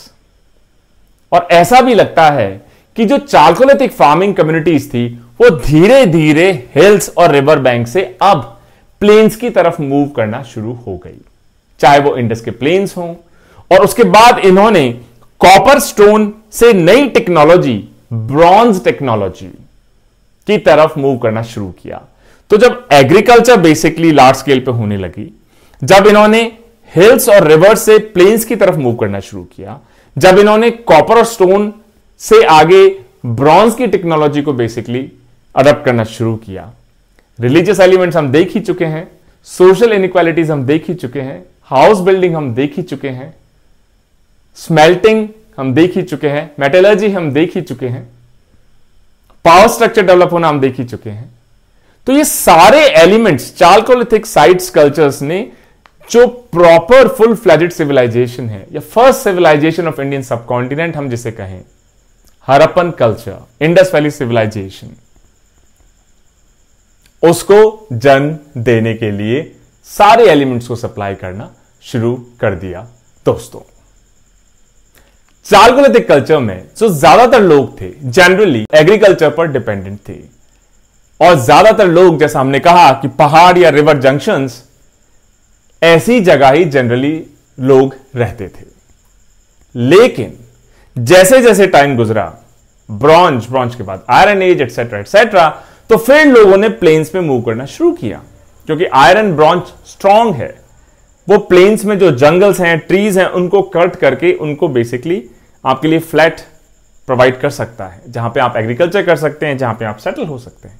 और ऐसा भी लगता है कि जो चार्कोलिथिक फार्मिंग कम्युनिटीज थी वो धीरे धीरे हिल्स और रिवर बैंक से अब प्लेन्स की तरफ मूव करना शुरू हो गई चाहे वो इंडस के प्लेन्स हों और उसके बाद इन्होंने कॉपर स्टोन से नई टेक्नोलॉजी ब्रॉन्ज टेक्नोलॉजी की तरफ मूव करना शुरू किया तो जब एग्रीकल्चर बेसिकली लार्ज स्केल पे होने लगी जब इन्होंने हिल्स और रिवर्स से प्लेन्स की तरफ मूव करना शुरू किया जब इन्होंने कॉपर और स्टोन से आगे ब्रॉन्ज की टेक्नोलॉजी को बेसिकली अडप्ट करना शुरू किया रिलीजियस एलिमेंट्स हम देख ही चुके हैं सोशल इनक्वालिटीज हम देख ही चुके हैं हाउस बिल्डिंग हम देख ही चुके हैं स्मेल्टिंग हम देख ही चुके हैं मेटेलर्जी हम देख ही चुके हैं पावर स्ट्रक्चर डेवलप होना हम देख ही चुके हैं तो ये सारे एलिमेंट्स चार्कोलिथिक साइट्स कल्चर्स ने जो प्रॉपर फुल फ्लैजेड सिविलाइजेशन है या first civilisation of Indian subcontinent हम जिसे कहें Harappan culture Indus valley civilisation उसको जन्म देने के लिए सारे एलिमेंट्स को सप्लाई करना शुरू कर दिया दोस्तों चार्कोलिथिक कल्चर में जो ज्यादातर लोग थे जनरली एग्रीकल्चर पर डिपेंडेंट थे और ज्यादातर लोग जैसा हमने कहा कि पहाड़ या रिवर जंक्शन ऐसी जगह ही जनरली लोग रहते थे लेकिन जैसे जैसे टाइम गुजरा ब्रॉन्ज ब्रॉन्ज के बाद आयरन एज एटसेट्रा एटसेट्रा तो फिर लोगों ने प्लेन्स में मूव करना शुरू किया क्योंकि आयरन ब्रॉन्च स्ट्रांग है वो प्लेन्स में जो जंगल्स हैं ट्रीज हैं उनको कट करके उनको बेसिकली आपके लिए फ्लैट प्रोवाइड कर सकता है जहां पे आप एग्रीकल्चर कर सकते हैं जहां पे आप सेटल हो सकते हैं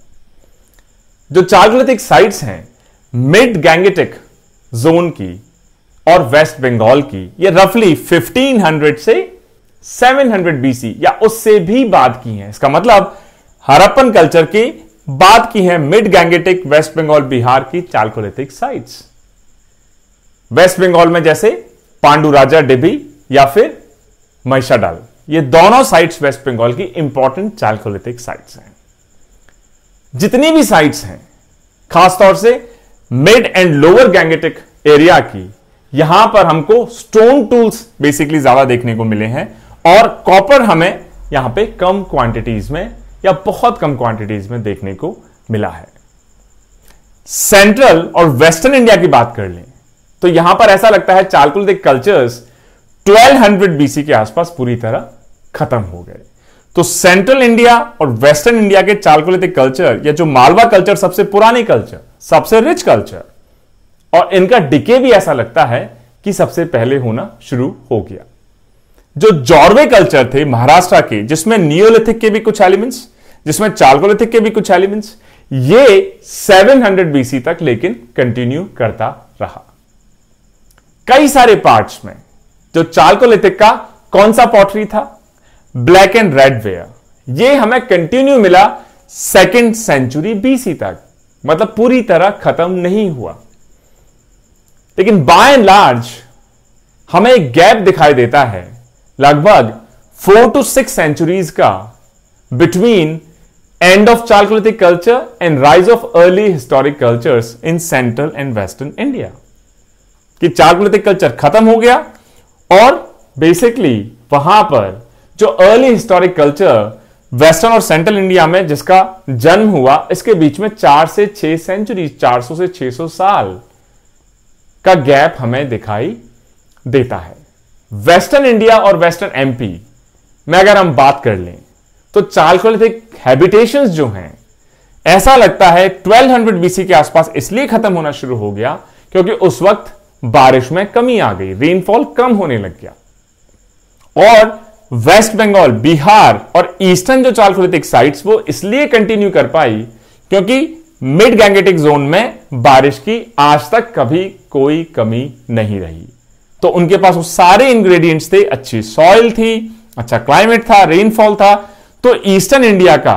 जो चार्जोलिथिक साइट्स हैं मिड गैंगेटिक जोन की और वेस्ट बंगाल की ये रफली 1500 से 700 बीसी या उससे भी बात की है इसका मतलब हरप्पन कल्चर के बात की है मिड गैंगेटिक वेस्ट बंगाल बिहार की चालकोलिथिक साइट्स वेस्ट बंगाल में जैसे पांडुराजा राजा डेबी या फिर महिषाडाल ये दोनों साइट्स वेस्ट बंगाल की इंपॉर्टेंट चालकोलिथिक साइट्स हैं जितनी भी साइट्स हैं खासतौर से mid and lower Gangetic area की यहां पर हमको स्टोन टूल्स बेसिकली ज्यादा देखने को मिले हैं और कॉपर हमें यहां पे कम क्वांटिटीज में या बहुत कम क्वांटिटीज में देखने को मिला है सेंट्रल और वेस्टर्न इंडिया की बात कर लें तो यहां पर ऐसा लगता है चालकुलिक कल्चर्स 1200 बीसी के आसपास पूरी तरह खत्म हो गए तो सेंट्रल इंडिया और वेस्टर्न इंडिया के चालकोलिथिक कल्चर या जो मालवा कल्चर सबसे पुराने कल्चर सबसे रिच कल्चर और इनका डिके भी ऐसा लगता है कि सबसे पहले होना शुरू हो गया जो जॉर्वे कल्चर थे महाराष्ट्र के जिसमें नियोलिथिक के भी कुछ एलिमेंट्स जिसमें चार्कोलिथिक के भी कुछ एलिमेंट्स ये 700 बीसी तक लेकिन कंटिन्यू करता रहा कई सारे पार्ट्स में जो चार्कोलिथिक का कौन सा पॉटरी था ब्लैक एंड रेड वेयर ये हमें कंटिन्यू मिला सेकेंड सेंचुरी बीसी तक मतलब पूरी तरह खत्म नहीं हुआ लेकिन बाय एंड लार्ज हमें एक गैप दिखाई देता है लगभग फोर टू सिक्स सेंचुरीज का between end of Chalcolithic culture and rise of early historic cultures in central and western India. कि चार्कोलिथिक कल्चर खत्म हो गया और बेसिकली वहां पर जो अर्ली हिस्टोरिक कल्चर वेस्टर्न और सेंट्रल इंडिया में जिसका जन्म हुआ इसके बीच में चार से छह सेंचुरी चार सौ से छह सौ साल का गैप हमें दिखाई देता है वेस्टर्न इंडिया और वेस्टर्न एमपी में अगर हम बात कर लें तो चालकोलिथिक हैबिटेशंस जो हैं ऐसा लगता है 1200 बीसी के आसपास इसलिए खत्म होना शुरू हो गया क्योंकि उस वक्त बारिश में कमी आ गई रेनफॉल कम होने लग गया और वेस्ट बंगाल बिहार और ईस्टर्न जो चालकोलिथिक साइट्स वो इसलिए कंटिन्यू कर पाई क्योंकि मिड गैंगेटिक जोन में बारिश की आज तक कभी कोई कमी नहीं रही तो उनके पास वो सारे इंग्रेडिएंट्स थे अच्छी सॉइल थी अच्छा क्लाइमेट था रेनफॉल था तो ईस्टर्न इंडिया का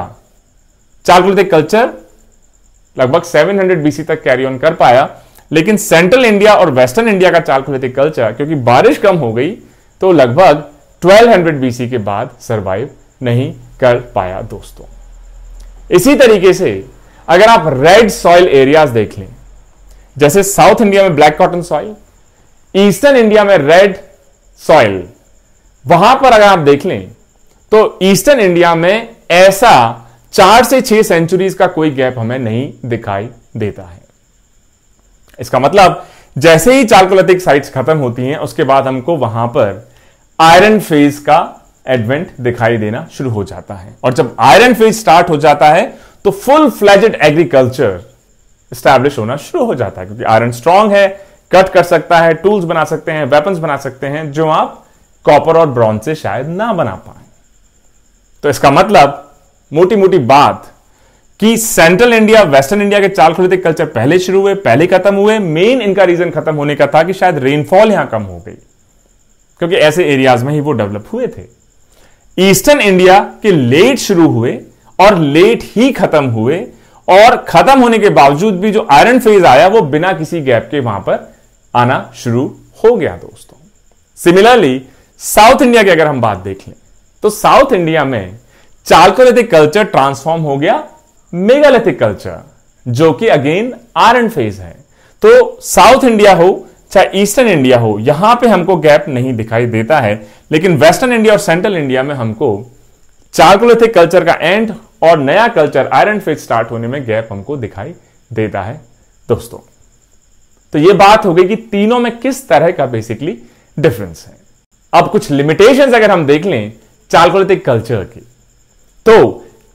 चारकुलतिक कल्चर लगभग 700 बीसी तक कैरी ऑन कर पाया लेकिन सेंट्रल इंडिया और वेस्टर्न इंडिया का चारकुलतिक कल्चर क्योंकि बारिश कम हो गई तो लगभग 1200 बीसी के बाद सरवाइव नहीं कर पाया दोस्तों इसी तरीके से अगर आप रेड सॉइल एरियाज देख लें जैसे साउथ इंडिया में black cotton soil eastern India में रेड सॉइल वहां पर अगर आप देख लें तो ईस्टर्न इंडिया में ऐसा चार से छह सेंचुरीज का कोई गैप हमें नहीं दिखाई देता है इसका मतलब जैसे ही चार्कोलिथिक साइट्स खत्म होती हैं उसके बाद हमको वहां पर आयरन फेज का एडवेंट दिखाई देना शुरू हो जाता है और जब आयरन फेज स्टार्ट हो जाता है तो फुल फ्लैजेड एग्रीकल्चर स्टैब्लिश होना शुरू हो जाता है क्योंकि आयरन स्ट्रांग है कट कर सकता है टूल्स बना सकते हैं वेपन्स बना सकते हैं जो आप कॉपर और ब्रॉन्ज से शायद ना बना पाए तो इसका मतलब मोटी मोटी बात कि सेंट्रल इंडिया वेस्टर्न इंडिया के चाल खुलते कल्चर पहले शुरू हुए पहले खत्म हुए मेन इनका रीजन खत्म होने का था कि शायद रेनफॉल यहां कम हो गई क्योंकि ऐसे एरियाज में ही वो डेवलप हुए थे ईस्टर्न इंडिया के लेट शुरू हुए और लेट ही खत्म हुए और खत्म होने के बावजूद भी जो आयरन फेज आया वो बिना किसी गैप के वहां पर आना शुरू हो गया दोस्तों सिमिलरली साउथ इंडिया की अगर हम बात देख लें तो साउथ इंडिया में चार्कोलिथिक कल्चर ट्रांसफॉर्म हो गया मेगालिथिक कल्चर जो कि अगेन आयरन फेज है तो साउथ इंडिया हो चाहे ईस्टर्न इंडिया हो यहां पे हमको गैप नहीं दिखाई देता है लेकिन वेस्टर्न इंडिया और सेंट्रल इंडिया में हमको चार्कोलिथिक कल्चर का एंड और नया कल्चर आयरन फेज स्टार्ट होने में गैप हमको दिखाई देता है दोस्तों तो यह बात हो गई कि तीनों में किस तरह का बेसिकली डिफरेंस है अब कुछ लिमिटेशंस अगर हम देख लें चालकोलिथिक कल्चर की तो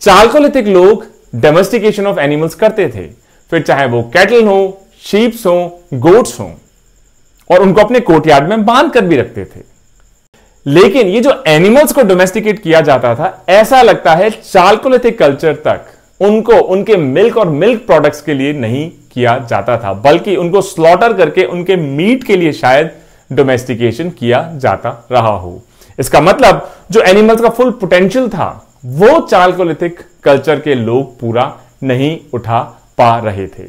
चालकोलिथिक लोग डोमेस्टिकेशन ऑफ एनिमल्स करते थे फिर चाहे वो कैटल हो शीप्स हो गोट्स हो और उनको अपने कोर्टयार्ड में बांध कर भी रखते थे लेकिन ये जो एनिमल्स को डोमेस्टिकेट किया जाता था ऐसा लगता है चालकोलिथिक कल्चर तक उनको उनके मिल्क और मिल्क प्रोडक्ट्स के लिए नहीं किया जाता था बल्कि उनको स्लॉटर करके उनके मीट के लिए शायद डोमेस्टिकेशन किया जाता रहा हो इसका मतलब जो एनिमल्स का फुल पोटेंशियल था वो चालकोलिथिक कल्चर के लोग पूरा नहीं उठा पा रहे थे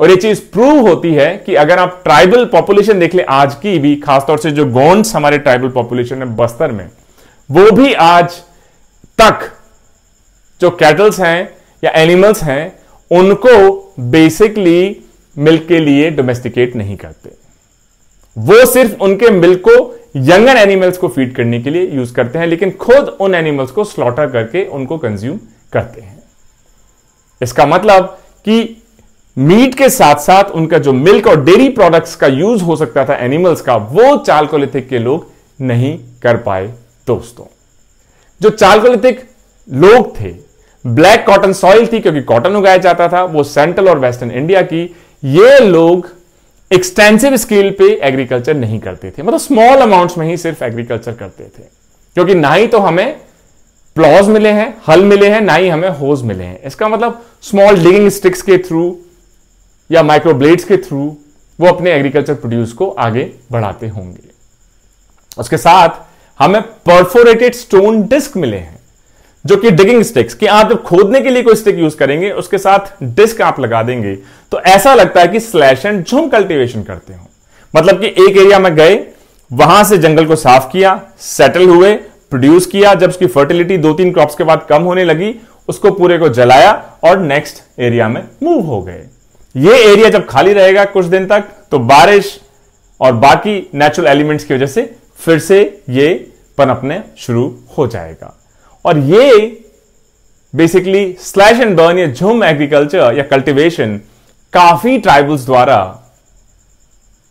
और ये चीज प्रूव होती है कि अगर आप ट्राइबल पॉपुलेशन देख ले आज की भी खासतौर से जो गोंड्स हमारे ट्राइबल पॉपुलेशन है बस्तर में वो भी आज तक जो कैटल्स हैं या एनिमल्स हैं उनको बेसिकली मिल्क के लिए डोमेस्टिकेट नहीं करते वो सिर्फ उनके मिल्क को यंगर एनिमल्स को फीड करने के लिए यूज करते हैं लेकिन खुद उन एनिमल्स को स्लॉटर करके उनको कंज्यूम करते हैं इसका मतलब कि मीट के साथ साथ उनका जो मिल्क और डेयरी प्रोडक्ट्स का यूज हो सकता था एनिमल्स का वो चालकोलिथिक के लोग नहीं कर पाए दोस्तों जो चालकोलिथिक लोग थे ब्लैक कॉटन सॉइल थी क्योंकि कॉटन उगाया जाता था वो सेंट्रल और वेस्टर्न इंडिया की ये लोग एक्सटेंसिव स्केल पे एग्रीकल्चर नहीं करते थे मतलब स्मॉल अमाउंट्स में ही सिर्फ एग्रीकल्चर करते थे क्योंकि ना ही तो हमें प्लॉज मिले हैं हल मिले हैं ना ही हमें होज मिले हैं इसका मतलब स्मॉल डिगिंग स्टिक्स के थ्रू या माइक्रोब्लेड्स के थ्रू वो अपने एग्रीकल्चर प्रोड्यूस को आगे बढ़ाते होंगे उसके साथ हमें परफोरेटेड स्टोन डिस्क मिले हैं जो कि डिगिंग स्टिक्स कि आप जब खोदने के लिए कोई स्टिक यूज करेंगे उसके साथ डिस्क आप लगा देंगे तो ऐसा लगता है कि स्लैश एंड झूम कल्टीवेशन करते हो मतलब कि एक एरिया में गए वहां से जंगल को साफ किया सेटल हुए प्रोड्यूस किया जब उसकी फर्टिलिटी दो तीन क्रॉप्स के बाद कम होने लगी उसको पूरे को जलाया और नेक्स्ट एरिया में मूव हो गए ये एरिया जब खाली रहेगा कुछ दिन तक तो बारिश और बाकी नेचुरल एलिमेंट्स की वजह से फिर से ये पनपने शुरू हो जाएगा और ये बेसिकली स्लैश एंड बर्न या झूम एग्रीकल्चर या कल्टिवेशन काफी ट्राइबल्स द्वारा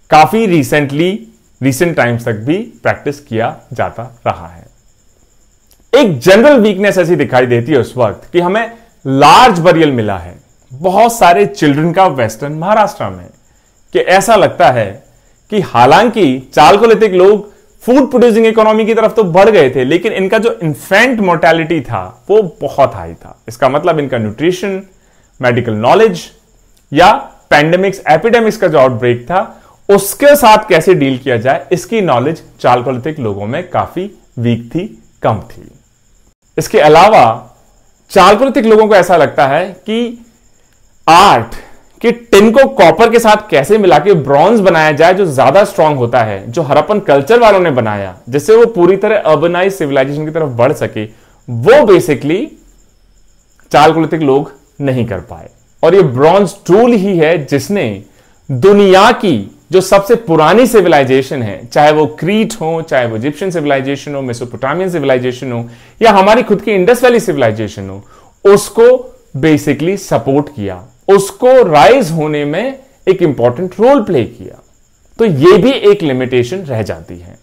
काफी रिसेंटली रिसेंट टाइम्स तक भी प्रैक्टिस किया जाता रहा है एक जनरल वीकनेस ऐसी दिखाई देती है उस वक्त कि हमें लार्ज बरियल मिला है बहुत सारे चिल्ड्रन का वेस्टर्न महाराष्ट्र में कि ऐसा लगता है कि हालांकि चालकोलिथिक लोग फूड प्रोड्यूसिंग इकोनॉमी की तरफ तो बढ़ गए थे लेकिन इनका जो इन्फेंट मोर्टेलिटी था वो बहुत हाई था इसका मतलब इनका न्यूट्रिशन मेडिकल नॉलेज या पैंडेमिक्स एपिडेमिक्स का जो आउटब्रेक था उसके साथ कैसे डील किया जाए इसकी नॉलेज चालकोलिथिक लोगों में काफी वीक थी कम थी इसके अलावा चालकोलिथिक लोगों को ऐसा लगता है कि आर्ट कि टिन को कॉपर के साथ कैसे मिला के ब्रॉन्ज बनाया जाए जो ज्यादा स्ट्रांग होता है जो हरपन कल्चर वालों ने बनाया जिससे वो पूरी तरह अर्बनाइज सिविलाइजेशन की तरफ बढ़ सके वो बेसिकली चालकुलतिक लोग नहीं कर पाए और ये ब्रॉन्ज टूल ही है जिसने दुनिया की जो सबसे पुरानी सिविलाइजेशन है चाहे वो क्रीट हो चाहे वो इजिप्शियन सिविलाइजेशन हो मेसोपोटामियन सिविलाइजेशन हो या हमारी खुद की इंडस वैली सिविलाइजेशन हो उसको बेसिकली सपोर्ट किया उसको राइज होने में एक इंपॉर्टेंट रोल प्ले किया तो ये भी एक लिमिटेशन रह जाती है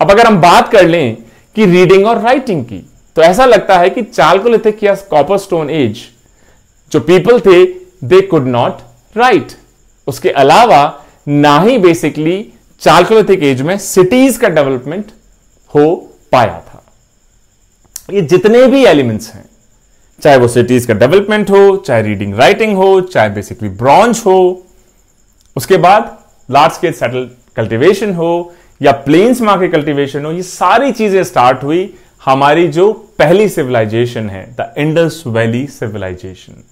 अब अगर हम बात कर लें कि रीडिंग और राइटिंग की तो ऐसा लगता है कि चालकोलिथिक या कॉपर स्टोन एज जो पीपल थे दे कुड नॉट राइट उसके अलावा ना ही बेसिकली चार्कोलिथिक एज में सिटीज का डेवलपमेंट हो पाया था ये जितने भी एलिमेंट्स हैं चाहे वो सिटीज का डेवलपमेंट हो चाहे रीडिंग राइटिंग हो चाहे बेसिकली ब्रॉन्ज हो उसके बाद लार्ज स्केल सेटल कल्टिवेशन हो या प्लेन्स माँ के कल्टिवेशन हो ये सारी चीजें स्टार्ट हुई हमारी जो पहली सिविलाइजेशन है द इंडस वैली सिविलाइजेशन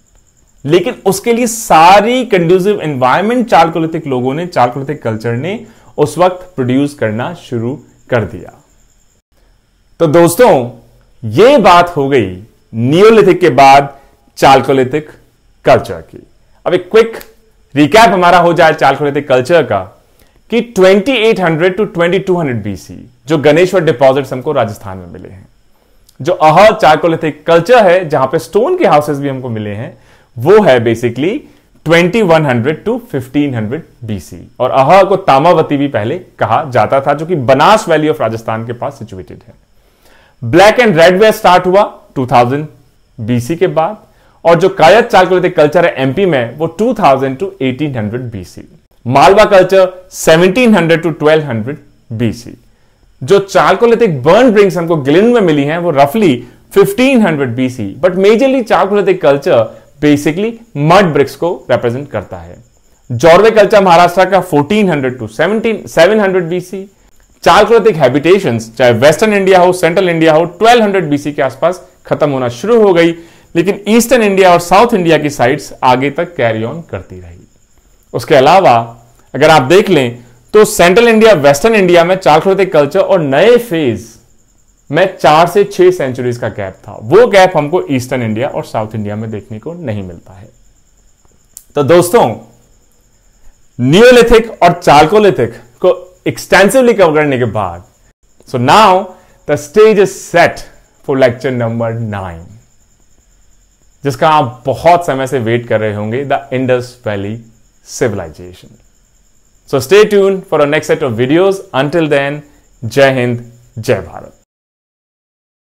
लेकिन उसके लिए सारी कंड्यूसिव एनवायरमेंट चारकोलिथिक लोगों ने चारकोलिथिक कल्चर ने उस वक्त प्रोड्यूस करना शुरू कर दिया तो दोस्तों ये बात हो गई नियोलिथिक के बाद चार्कोलिथिक कल्चर की अब एक क्विक रिकैप हमारा हो जाए चार्कोलिथिक कल्चर का कि 2800 टू 2200 बीसी जो गणेश्वर डिपॉजिट्स हमको राजस्थान में मिले हैं जो अह चारकोलिथिक कल्चर है जहां पे स्टोन के हाउसेस भी हमको मिले हैं वो है बेसिकली 2100 टू 1500 बीसी और अहा को तामावती भी पहले कहा जाता था जो कि बनास वैली ऑफ राजस्थान के पास सिचुएटेड है black and red ware start हुआ 2000 बीसी के बाद और जो कायत चालकुलेटिक कल्चर है एमपी में वो 2000 to 1800 BC Malwa culture 1700 to 1200 BC जो चालकोलिथिक बर्न ड्रिंक्स हमको गिलिन में मिली हैं वो रफली 1500 BC but majorly chalcolithic culture basically mud bricks को रिप्रेजेंट करता है जॉर्वे कल्चर महाराष्ट्र का 1400 टू 17 700 बीसी चालकोलिथिक हैबिटेशन चाहे वेस्टर्न इंडिया हो सेंट्रल इंडिया हो 1200 बीसी के आसपास खत्म होना शुरू हो गई लेकिन ईस्टर्न इंडिया और साउथ इंडिया की साइट्स आगे तक कैरी ऑन करती रही उसके अलावा अगर आप देख लें तो सेंट्रल इंडिया वेस्टर्न इंडिया में चालकृतिक कल्चर और नए फेज में चार से छह सेंचुरीज का गैप था वो गैप हमको ईस्टर्न इंडिया और साउथ इंडिया में देखने को नहीं मिलता है तो दोस्तों नियोलिथिक और चार्कोलिथिक को एक्सटेंसिवली कवर करने के बाद so now the stage is set for lecture number nine जिसका आप बहुत समय से वेट कर रहे होंगे the Indus valley civilisation so stay tune for a next set of videos until then जय हिंद जय भारत